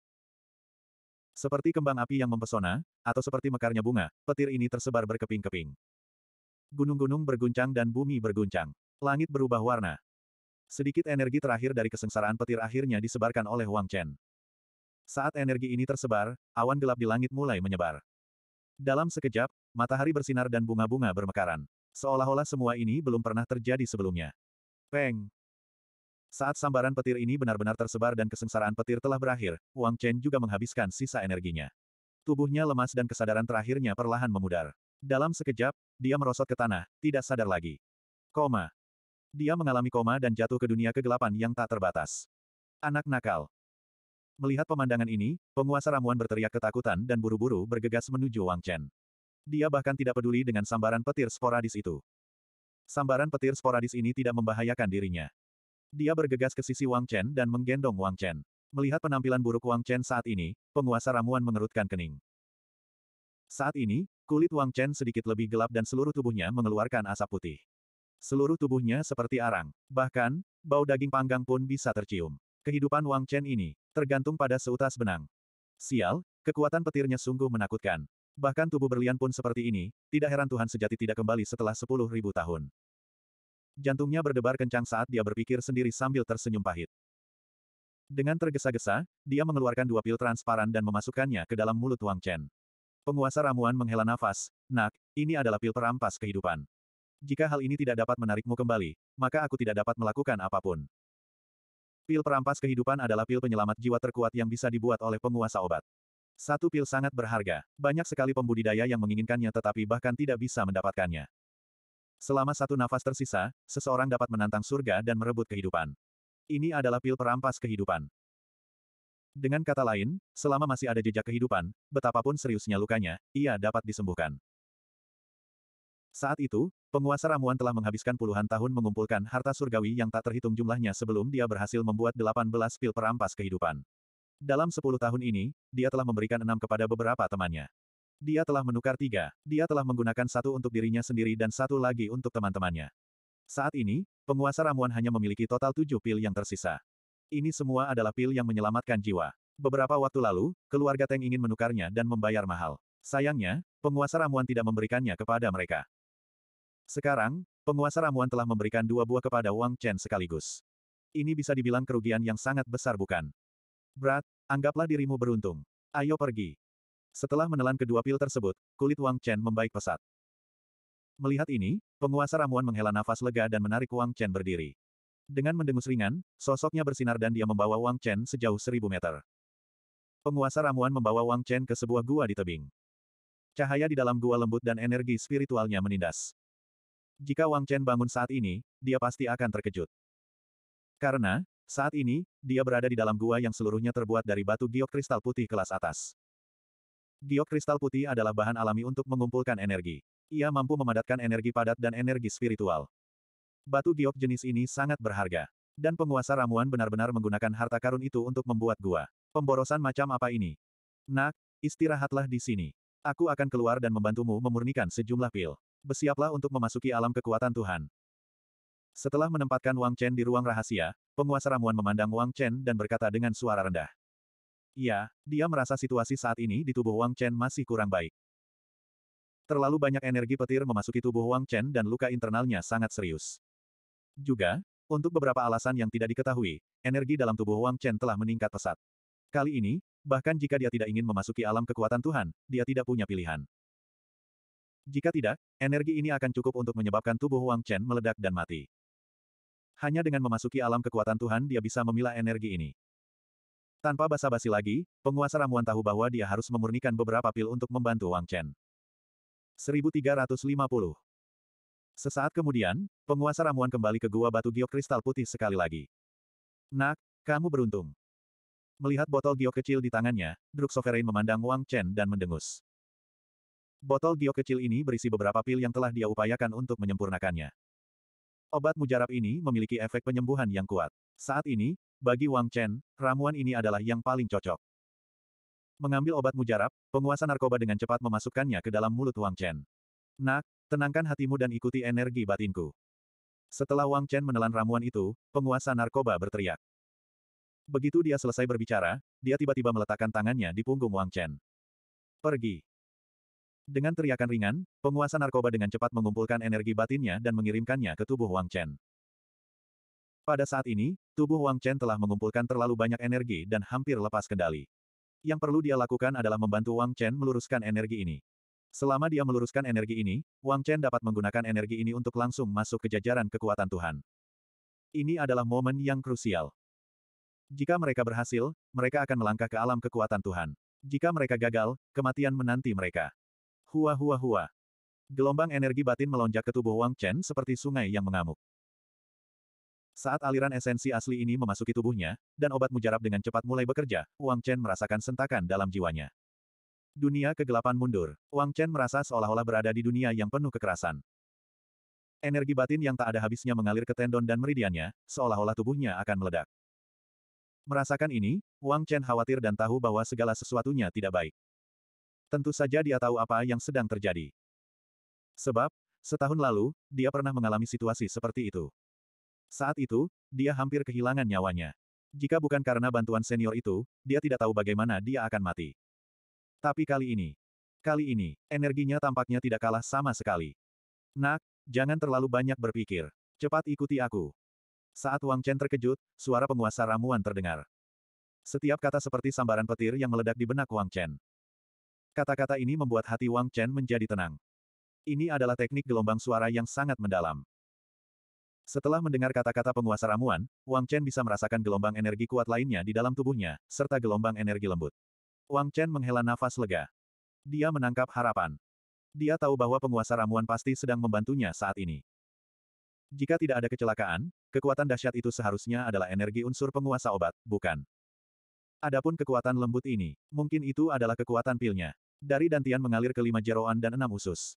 Seperti kembang api yang mempesona, atau seperti mekarnya bunga, petir ini tersebar berkeping-keping. Gunung-gunung berguncang dan bumi berguncang. Langit berubah warna. Sedikit energi terakhir dari kesengsaraan petir akhirnya disebarkan oleh Wang Chen. Saat energi ini tersebar, awan gelap di langit mulai menyebar. Dalam sekejap, matahari bersinar dan bunga-bunga bermekaran. Seolah-olah semua ini belum pernah terjadi sebelumnya. Peng. Saat sambaran petir ini benar-benar tersebar dan kesengsaraan petir telah berakhir, Wang Chen juga menghabiskan sisa energinya. Tubuhnya lemas dan kesadaran terakhirnya perlahan memudar. Dalam sekejap, dia merosot ke tanah, tidak sadar lagi. Koma. Dia mengalami koma dan jatuh ke dunia kegelapan yang tak terbatas. Anak nakal. Melihat pemandangan ini, penguasa ramuan berteriak ketakutan dan buru-buru bergegas menuju Wang Chen. Dia bahkan tidak peduli dengan sambaran petir sporadis itu. Sambaran petir sporadis ini tidak membahayakan dirinya. Dia bergegas ke sisi Wang Chen dan menggendong Wang Chen. Melihat penampilan buruk Wang Chen saat ini, penguasa ramuan mengerutkan kening. Saat ini, kulit Wang Chen sedikit lebih gelap dan seluruh tubuhnya mengeluarkan asap putih. Seluruh tubuhnya seperti arang, bahkan, bau daging panggang pun bisa tercium. Kehidupan Wang Chen ini, tergantung pada seutas benang. Sial, kekuatan petirnya sungguh menakutkan. Bahkan tubuh berlian pun seperti ini, tidak heran Tuhan sejati tidak kembali setelah sepuluh ribu tahun. Jantungnya berdebar kencang saat dia berpikir sendiri sambil tersenyum pahit. Dengan tergesa-gesa, dia mengeluarkan dua pil transparan dan memasukkannya ke dalam mulut Wang Chen. Penguasa ramuan menghela nafas, nak, ini adalah pil perampas kehidupan. Jika hal ini tidak dapat menarikmu kembali, maka aku tidak dapat melakukan apapun. Pil perampas kehidupan adalah pil penyelamat jiwa terkuat yang bisa dibuat oleh penguasa obat. Satu pil sangat berharga, banyak sekali pembudidaya yang menginginkannya tetapi bahkan tidak bisa mendapatkannya. Selama satu nafas tersisa, seseorang dapat menantang surga dan merebut kehidupan. Ini adalah pil perampas kehidupan. Dengan kata lain, selama masih ada jejak kehidupan, betapapun seriusnya lukanya, ia dapat disembuhkan. Saat itu, penguasa ramuan telah menghabiskan puluhan tahun mengumpulkan harta surgawi yang tak terhitung jumlahnya sebelum dia berhasil membuat 18 pil perampas kehidupan. Dalam sepuluh tahun ini, dia telah memberikan enam kepada beberapa temannya. Dia telah menukar tiga, dia telah menggunakan satu untuk dirinya sendiri dan satu lagi untuk teman-temannya. Saat ini, penguasa ramuan hanya memiliki total tujuh pil yang tersisa. Ini semua adalah pil yang menyelamatkan jiwa. Beberapa waktu lalu, keluarga Teng ingin menukarnya dan membayar mahal. Sayangnya, penguasa ramuan tidak memberikannya kepada mereka. Sekarang, penguasa ramuan telah memberikan dua buah kepada Wang Chen sekaligus. Ini bisa dibilang kerugian yang sangat besar bukan? Brat, anggaplah dirimu beruntung. Ayo pergi. Setelah menelan kedua pil tersebut, kulit Wang Chen membaik pesat. Melihat ini, penguasa ramuan menghela nafas lega dan menarik Wang Chen berdiri. Dengan mendengus ringan, sosoknya bersinar dan dia membawa Wang Chen sejauh seribu meter. Penguasa ramuan membawa Wang Chen ke sebuah gua di tebing. Cahaya di dalam gua lembut dan energi spiritualnya menindas. Jika Wang Chen bangun saat ini, dia pasti akan terkejut. Karena, saat ini, dia berada di dalam gua yang seluruhnya terbuat dari batu giok kristal putih kelas atas. Giok kristal putih adalah bahan alami untuk mengumpulkan energi. Ia mampu memadatkan energi padat dan energi spiritual. Batu giok jenis ini sangat berharga. Dan penguasa ramuan benar-benar menggunakan harta karun itu untuk membuat gua. Pemborosan macam apa ini? Nak, istirahatlah di sini. Aku akan keluar dan membantumu memurnikan sejumlah pil. Bersiaplah untuk memasuki alam kekuatan Tuhan. Setelah menempatkan Wang Chen di ruang rahasia, penguasa ramuan memandang Wang Chen dan berkata dengan suara rendah. "Ya, dia merasa situasi saat ini di tubuh Wang Chen masih kurang baik. Terlalu banyak energi petir memasuki tubuh Wang Chen dan luka internalnya sangat serius. Juga, untuk beberapa alasan yang tidak diketahui, energi dalam tubuh Wang Chen telah meningkat pesat. Kali ini, bahkan jika dia tidak ingin memasuki alam kekuatan Tuhan, dia tidak punya pilihan. Jika tidak, energi ini akan cukup untuk menyebabkan tubuh Wang Chen meledak dan mati. Hanya dengan memasuki alam kekuatan Tuhan dia bisa memilah energi ini. Tanpa basa-basi lagi, penguasa ramuan tahu bahwa dia harus memurnikan beberapa pil untuk membantu Wang Chen. 1350 Sesaat kemudian, penguasa ramuan kembali ke gua batu giok kristal putih sekali lagi. Nak, kamu beruntung. Melihat botol giok kecil di tangannya, Druk memandang Wang Chen dan mendengus. Botol giok kecil ini berisi beberapa pil yang telah dia upayakan untuk menyempurnakannya. Obat mujarab ini memiliki efek penyembuhan yang kuat. Saat ini, bagi Wang Chen, ramuan ini adalah yang paling cocok. Mengambil obat mujarab, penguasa narkoba dengan cepat memasukkannya ke dalam mulut Wang Chen. Nak, tenangkan hatimu dan ikuti energi batinku. Setelah Wang Chen menelan ramuan itu, penguasa narkoba berteriak. Begitu dia selesai berbicara, dia tiba-tiba meletakkan tangannya di punggung Wang Chen. Pergi. Dengan teriakan ringan, penguasa narkoba dengan cepat mengumpulkan energi batinnya dan mengirimkannya ke tubuh Wang Chen. Pada saat ini, tubuh Wang Chen telah mengumpulkan terlalu banyak energi dan hampir lepas kendali. Yang perlu dia lakukan adalah membantu Wang Chen meluruskan energi ini. Selama dia meluruskan energi ini, Wang Chen dapat menggunakan energi ini untuk langsung masuk ke jajaran kekuatan Tuhan. Ini adalah momen yang krusial. Jika mereka berhasil, mereka akan melangkah ke alam kekuatan Tuhan. Jika mereka gagal, kematian menanti mereka. Hua hua hua. Gelombang energi batin melonjak ke tubuh Wang Chen seperti sungai yang mengamuk. Saat aliran esensi asli ini memasuki tubuhnya, dan obat mujarab dengan cepat mulai bekerja, Wang Chen merasakan sentakan dalam jiwanya. Dunia kegelapan mundur. Wang Chen merasa seolah-olah berada di dunia yang penuh kekerasan. Energi batin yang tak ada habisnya mengalir ke tendon dan meridiannya, seolah-olah tubuhnya akan meledak. Merasakan ini, Wang Chen khawatir dan tahu bahwa segala sesuatunya tidak baik. Tentu saja dia tahu apa yang sedang terjadi. Sebab, setahun lalu, dia pernah mengalami situasi seperti itu. Saat itu, dia hampir kehilangan nyawanya. Jika bukan karena bantuan senior itu, dia tidak tahu bagaimana dia akan mati. Tapi kali ini, kali ini, energinya tampaknya tidak kalah sama sekali. Nak, jangan terlalu banyak berpikir. Cepat ikuti aku. Saat Wang Chen terkejut, suara penguasa ramuan terdengar. Setiap kata seperti sambaran petir yang meledak di benak Wang Chen. Kata-kata ini membuat hati Wang Chen menjadi tenang. Ini adalah teknik gelombang suara yang sangat mendalam. Setelah mendengar kata-kata penguasa ramuan, Wang Chen bisa merasakan gelombang energi kuat lainnya di dalam tubuhnya, serta gelombang energi lembut. Wang Chen menghela nafas lega. Dia menangkap harapan. Dia tahu bahwa penguasa ramuan pasti sedang membantunya saat ini. Jika tidak ada kecelakaan, kekuatan dahsyat itu seharusnya adalah energi unsur penguasa obat, bukan. Adapun kekuatan lembut ini, mungkin itu adalah kekuatan pilnya. Dari dantian mengalir ke lima jeroan dan enam usus.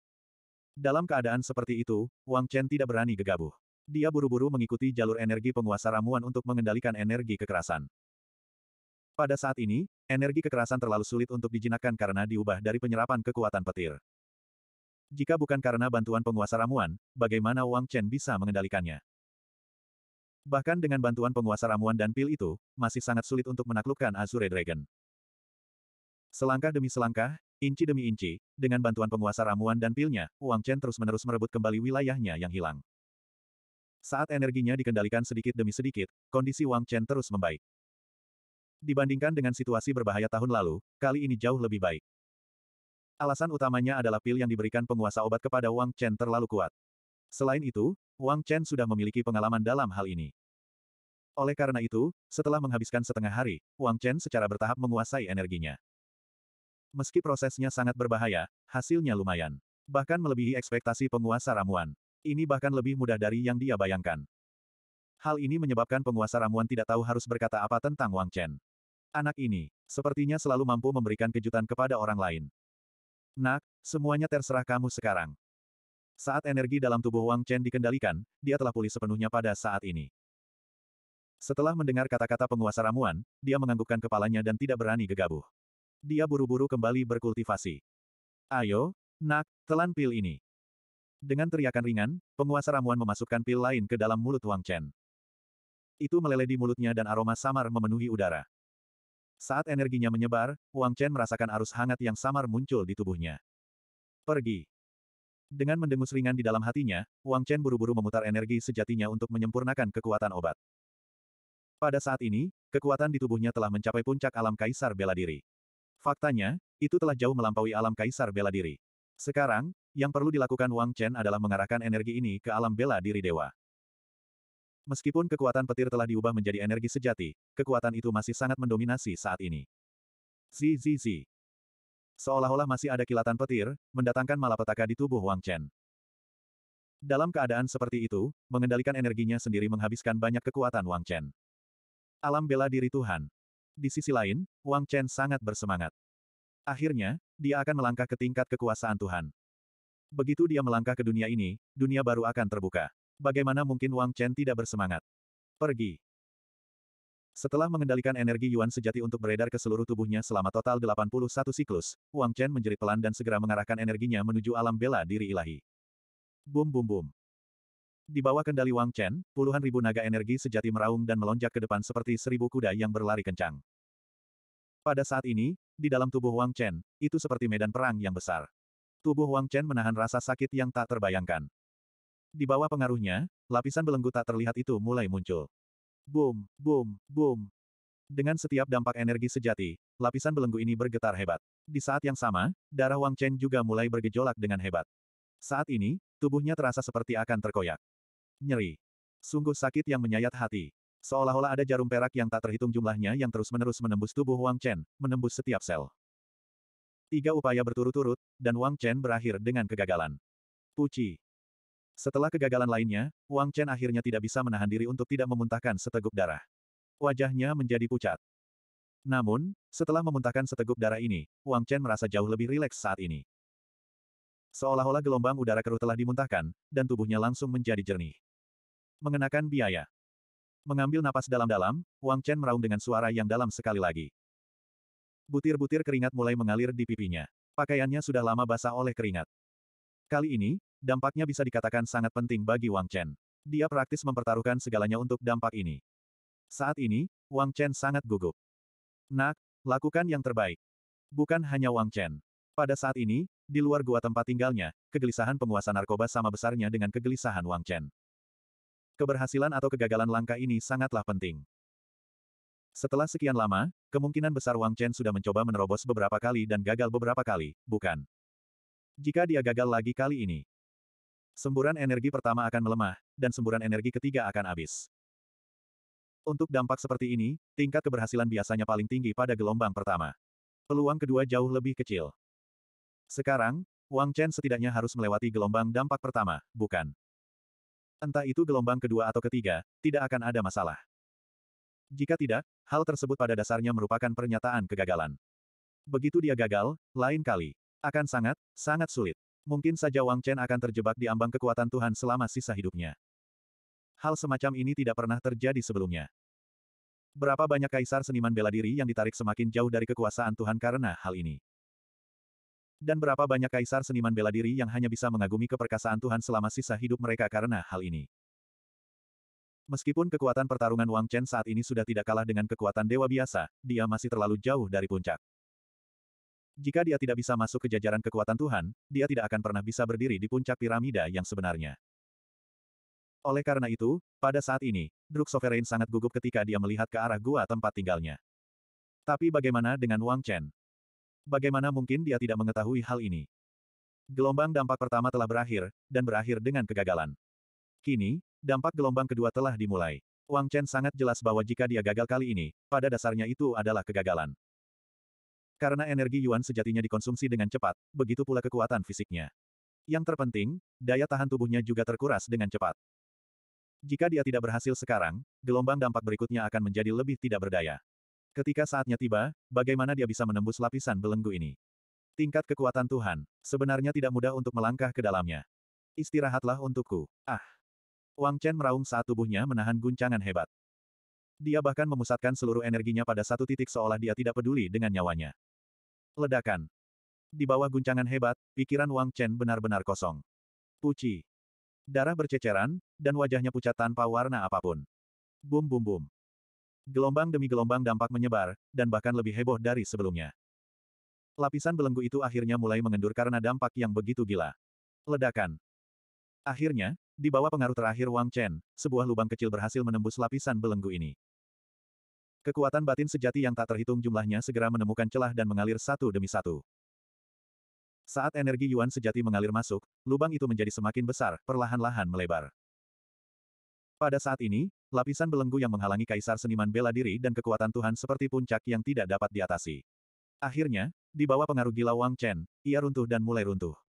Dalam keadaan seperti itu, Wang Chen tidak berani gegabah. Dia buru-buru mengikuti jalur energi penguasa ramuan untuk mengendalikan energi kekerasan. Pada saat ini, energi kekerasan terlalu sulit untuk dijinakkan karena diubah dari penyerapan kekuatan petir. Jika bukan karena bantuan penguasa ramuan, bagaimana Wang Chen bisa mengendalikannya? Bahkan dengan bantuan penguasa ramuan dan pil itu, masih sangat sulit untuk menaklukkan Azure Dragon. Selangkah demi selangkah, Inci demi inci, dengan bantuan penguasa ramuan dan pilnya, Wang Chen terus-menerus merebut kembali wilayahnya yang hilang. Saat energinya dikendalikan sedikit demi sedikit, kondisi Wang Chen terus membaik. Dibandingkan dengan situasi berbahaya tahun lalu, kali ini jauh lebih baik. Alasan utamanya adalah pil yang diberikan penguasa obat kepada Wang Chen terlalu kuat. Selain itu, Wang Chen sudah memiliki pengalaman dalam hal ini. Oleh karena itu, setelah menghabiskan setengah hari, Wang Chen secara bertahap menguasai energinya. Meski prosesnya sangat berbahaya, hasilnya lumayan. Bahkan melebihi ekspektasi penguasa ramuan. Ini bahkan lebih mudah dari yang dia bayangkan. Hal ini menyebabkan penguasa ramuan tidak tahu harus berkata apa tentang Wang Chen. Anak ini, sepertinya selalu mampu memberikan kejutan kepada orang lain. Nak, semuanya terserah kamu sekarang. Saat energi dalam tubuh Wang Chen dikendalikan, dia telah pulih sepenuhnya pada saat ini. Setelah mendengar kata-kata penguasa ramuan, dia menganggukkan kepalanya dan tidak berani gegabah. Dia buru-buru kembali berkultivasi. Ayo, nak, telan pil ini. Dengan teriakan ringan, penguasa ramuan memasukkan pil lain ke dalam mulut Wang Chen. Itu meleleh di mulutnya dan aroma samar memenuhi udara. Saat energinya menyebar, Wang Chen merasakan arus hangat yang samar muncul di tubuhnya. Pergi. Dengan mendengus ringan di dalam hatinya, Wang Chen buru-buru memutar energi sejatinya untuk menyempurnakan kekuatan obat. Pada saat ini, kekuatan di tubuhnya telah mencapai puncak alam kaisar bela diri. Faktanya, itu telah jauh melampaui alam kaisar bela diri. Sekarang, yang perlu dilakukan Wang Chen adalah mengarahkan energi ini ke alam bela diri dewa. Meskipun kekuatan petir telah diubah menjadi energi sejati, kekuatan itu masih sangat mendominasi saat ini. Zi Seolah-olah masih ada kilatan petir, mendatangkan malapetaka di tubuh Wang Chen. Dalam keadaan seperti itu, mengendalikan energinya sendiri menghabiskan banyak kekuatan Wang Chen. Alam bela diri Tuhan. Di sisi lain, Wang Chen sangat bersemangat. Akhirnya, dia akan melangkah ke tingkat kekuasaan Tuhan. Begitu dia melangkah ke dunia ini, dunia baru akan terbuka. Bagaimana mungkin Wang Chen tidak bersemangat? Pergi. Setelah mengendalikan energi Yuan sejati untuk beredar ke seluruh tubuhnya selama total 81 siklus, Wang Chen menjerit pelan dan segera mengarahkan energinya menuju alam bela diri ilahi. Bum bum bum. Di bawah kendali Wang Chen, puluhan ribu naga energi sejati meraung dan melonjak ke depan seperti seribu kuda yang berlari kencang. Pada saat ini, di dalam tubuh Wang Chen, itu seperti medan perang yang besar. Tubuh Wang Chen menahan rasa sakit yang tak terbayangkan. Di bawah pengaruhnya, lapisan belenggu tak terlihat itu mulai muncul. Boom, boom, boom. Dengan setiap dampak energi sejati, lapisan belenggu ini bergetar hebat. Di saat yang sama, darah Wang Chen juga mulai bergejolak dengan hebat. Saat ini, tubuhnya terasa seperti akan terkoyak. Nyeri. Sungguh sakit yang menyayat hati. Seolah-olah ada jarum perak yang tak terhitung jumlahnya yang terus-menerus menembus tubuh Wang Chen, menembus setiap sel. Tiga upaya berturut-turut, dan Wang Chen berakhir dengan kegagalan. Puci. Setelah kegagalan lainnya, Wang Chen akhirnya tidak bisa menahan diri untuk tidak memuntahkan seteguk darah. Wajahnya menjadi pucat. Namun, setelah memuntahkan seteguk darah ini, Wang Chen merasa jauh lebih rileks saat ini. Seolah-olah gelombang udara keruh telah dimuntahkan, dan tubuhnya langsung menjadi jernih. Mengenakan biaya. Mengambil napas dalam-dalam, Wang Chen meraung dengan suara yang dalam sekali lagi. Butir-butir keringat mulai mengalir di pipinya. Pakaiannya sudah lama basah oleh keringat. Kali ini, dampaknya bisa dikatakan sangat penting bagi Wang Chen. Dia praktis mempertaruhkan segalanya untuk dampak ini. Saat ini, Wang Chen sangat gugup. Nak, lakukan yang terbaik. Bukan hanya Wang Chen. Pada saat ini, di luar gua tempat tinggalnya, kegelisahan penguasa narkoba sama besarnya dengan kegelisahan Wang Chen. Keberhasilan atau kegagalan langkah ini sangatlah penting. Setelah sekian lama, kemungkinan besar Wang Chen sudah mencoba menerobos beberapa kali dan gagal beberapa kali, bukan? Jika dia gagal lagi kali ini, semburan energi pertama akan melemah, dan semburan energi ketiga akan habis. Untuk dampak seperti ini, tingkat keberhasilan biasanya paling tinggi pada gelombang pertama. Peluang kedua jauh lebih kecil. Sekarang, Wang Chen setidaknya harus melewati gelombang dampak pertama, bukan? entah itu gelombang kedua atau ketiga, tidak akan ada masalah. Jika tidak, hal tersebut pada dasarnya merupakan pernyataan kegagalan. Begitu dia gagal, lain kali. Akan sangat, sangat sulit. Mungkin saja Wang Chen akan terjebak di ambang kekuatan Tuhan selama sisa hidupnya. Hal semacam ini tidak pernah terjadi sebelumnya. Berapa banyak kaisar seniman bela diri yang ditarik semakin jauh dari kekuasaan Tuhan karena hal ini? Dan berapa banyak kaisar seniman bela diri yang hanya bisa mengagumi keperkasaan Tuhan selama sisa hidup mereka karena hal ini. Meskipun kekuatan pertarungan Wang Chen saat ini sudah tidak kalah dengan kekuatan dewa biasa, dia masih terlalu jauh dari puncak. Jika dia tidak bisa masuk ke jajaran kekuatan Tuhan, dia tidak akan pernah bisa berdiri di puncak piramida yang sebenarnya. Oleh karena itu, pada saat ini, Druk Sovereign sangat gugup ketika dia melihat ke arah gua tempat tinggalnya. Tapi bagaimana dengan Wang Chen? Bagaimana mungkin dia tidak mengetahui hal ini? Gelombang dampak pertama telah berakhir, dan berakhir dengan kegagalan. Kini, dampak gelombang kedua telah dimulai. Wang Chen sangat jelas bahwa jika dia gagal kali ini, pada dasarnya itu adalah kegagalan. Karena energi Yuan sejatinya dikonsumsi dengan cepat, begitu pula kekuatan fisiknya. Yang terpenting, daya tahan tubuhnya juga terkuras dengan cepat. Jika dia tidak berhasil sekarang, gelombang dampak berikutnya akan menjadi lebih tidak berdaya. Ketika saatnya tiba, bagaimana dia bisa menembus lapisan belenggu ini? Tingkat kekuatan Tuhan, sebenarnya tidak mudah untuk melangkah ke dalamnya. Istirahatlah untukku. Ah! Wang Chen meraung saat tubuhnya menahan guncangan hebat. Dia bahkan memusatkan seluruh energinya pada satu titik seolah dia tidak peduli dengan nyawanya. Ledakan. Di bawah guncangan hebat, pikiran Wang Chen benar-benar kosong. Puci. Darah berceceran, dan wajahnya pucat tanpa warna apapun. Bum bum bum. Gelombang demi gelombang dampak menyebar, dan bahkan lebih heboh dari sebelumnya. Lapisan belenggu itu akhirnya mulai mengendur karena dampak yang begitu gila. Ledakan. Akhirnya, di bawah pengaruh terakhir Wang Chen, sebuah lubang kecil berhasil menembus lapisan belenggu ini. Kekuatan batin sejati yang tak terhitung jumlahnya segera menemukan celah dan mengalir satu demi satu. Saat energi Yuan sejati mengalir masuk, lubang itu menjadi semakin besar, perlahan-lahan melebar. Pada saat ini, Lapisan belenggu yang menghalangi kaisar seniman bela diri dan kekuatan Tuhan seperti puncak yang tidak dapat diatasi. Akhirnya, di bawah pengaruh gila Wang Chen, ia runtuh dan mulai runtuh.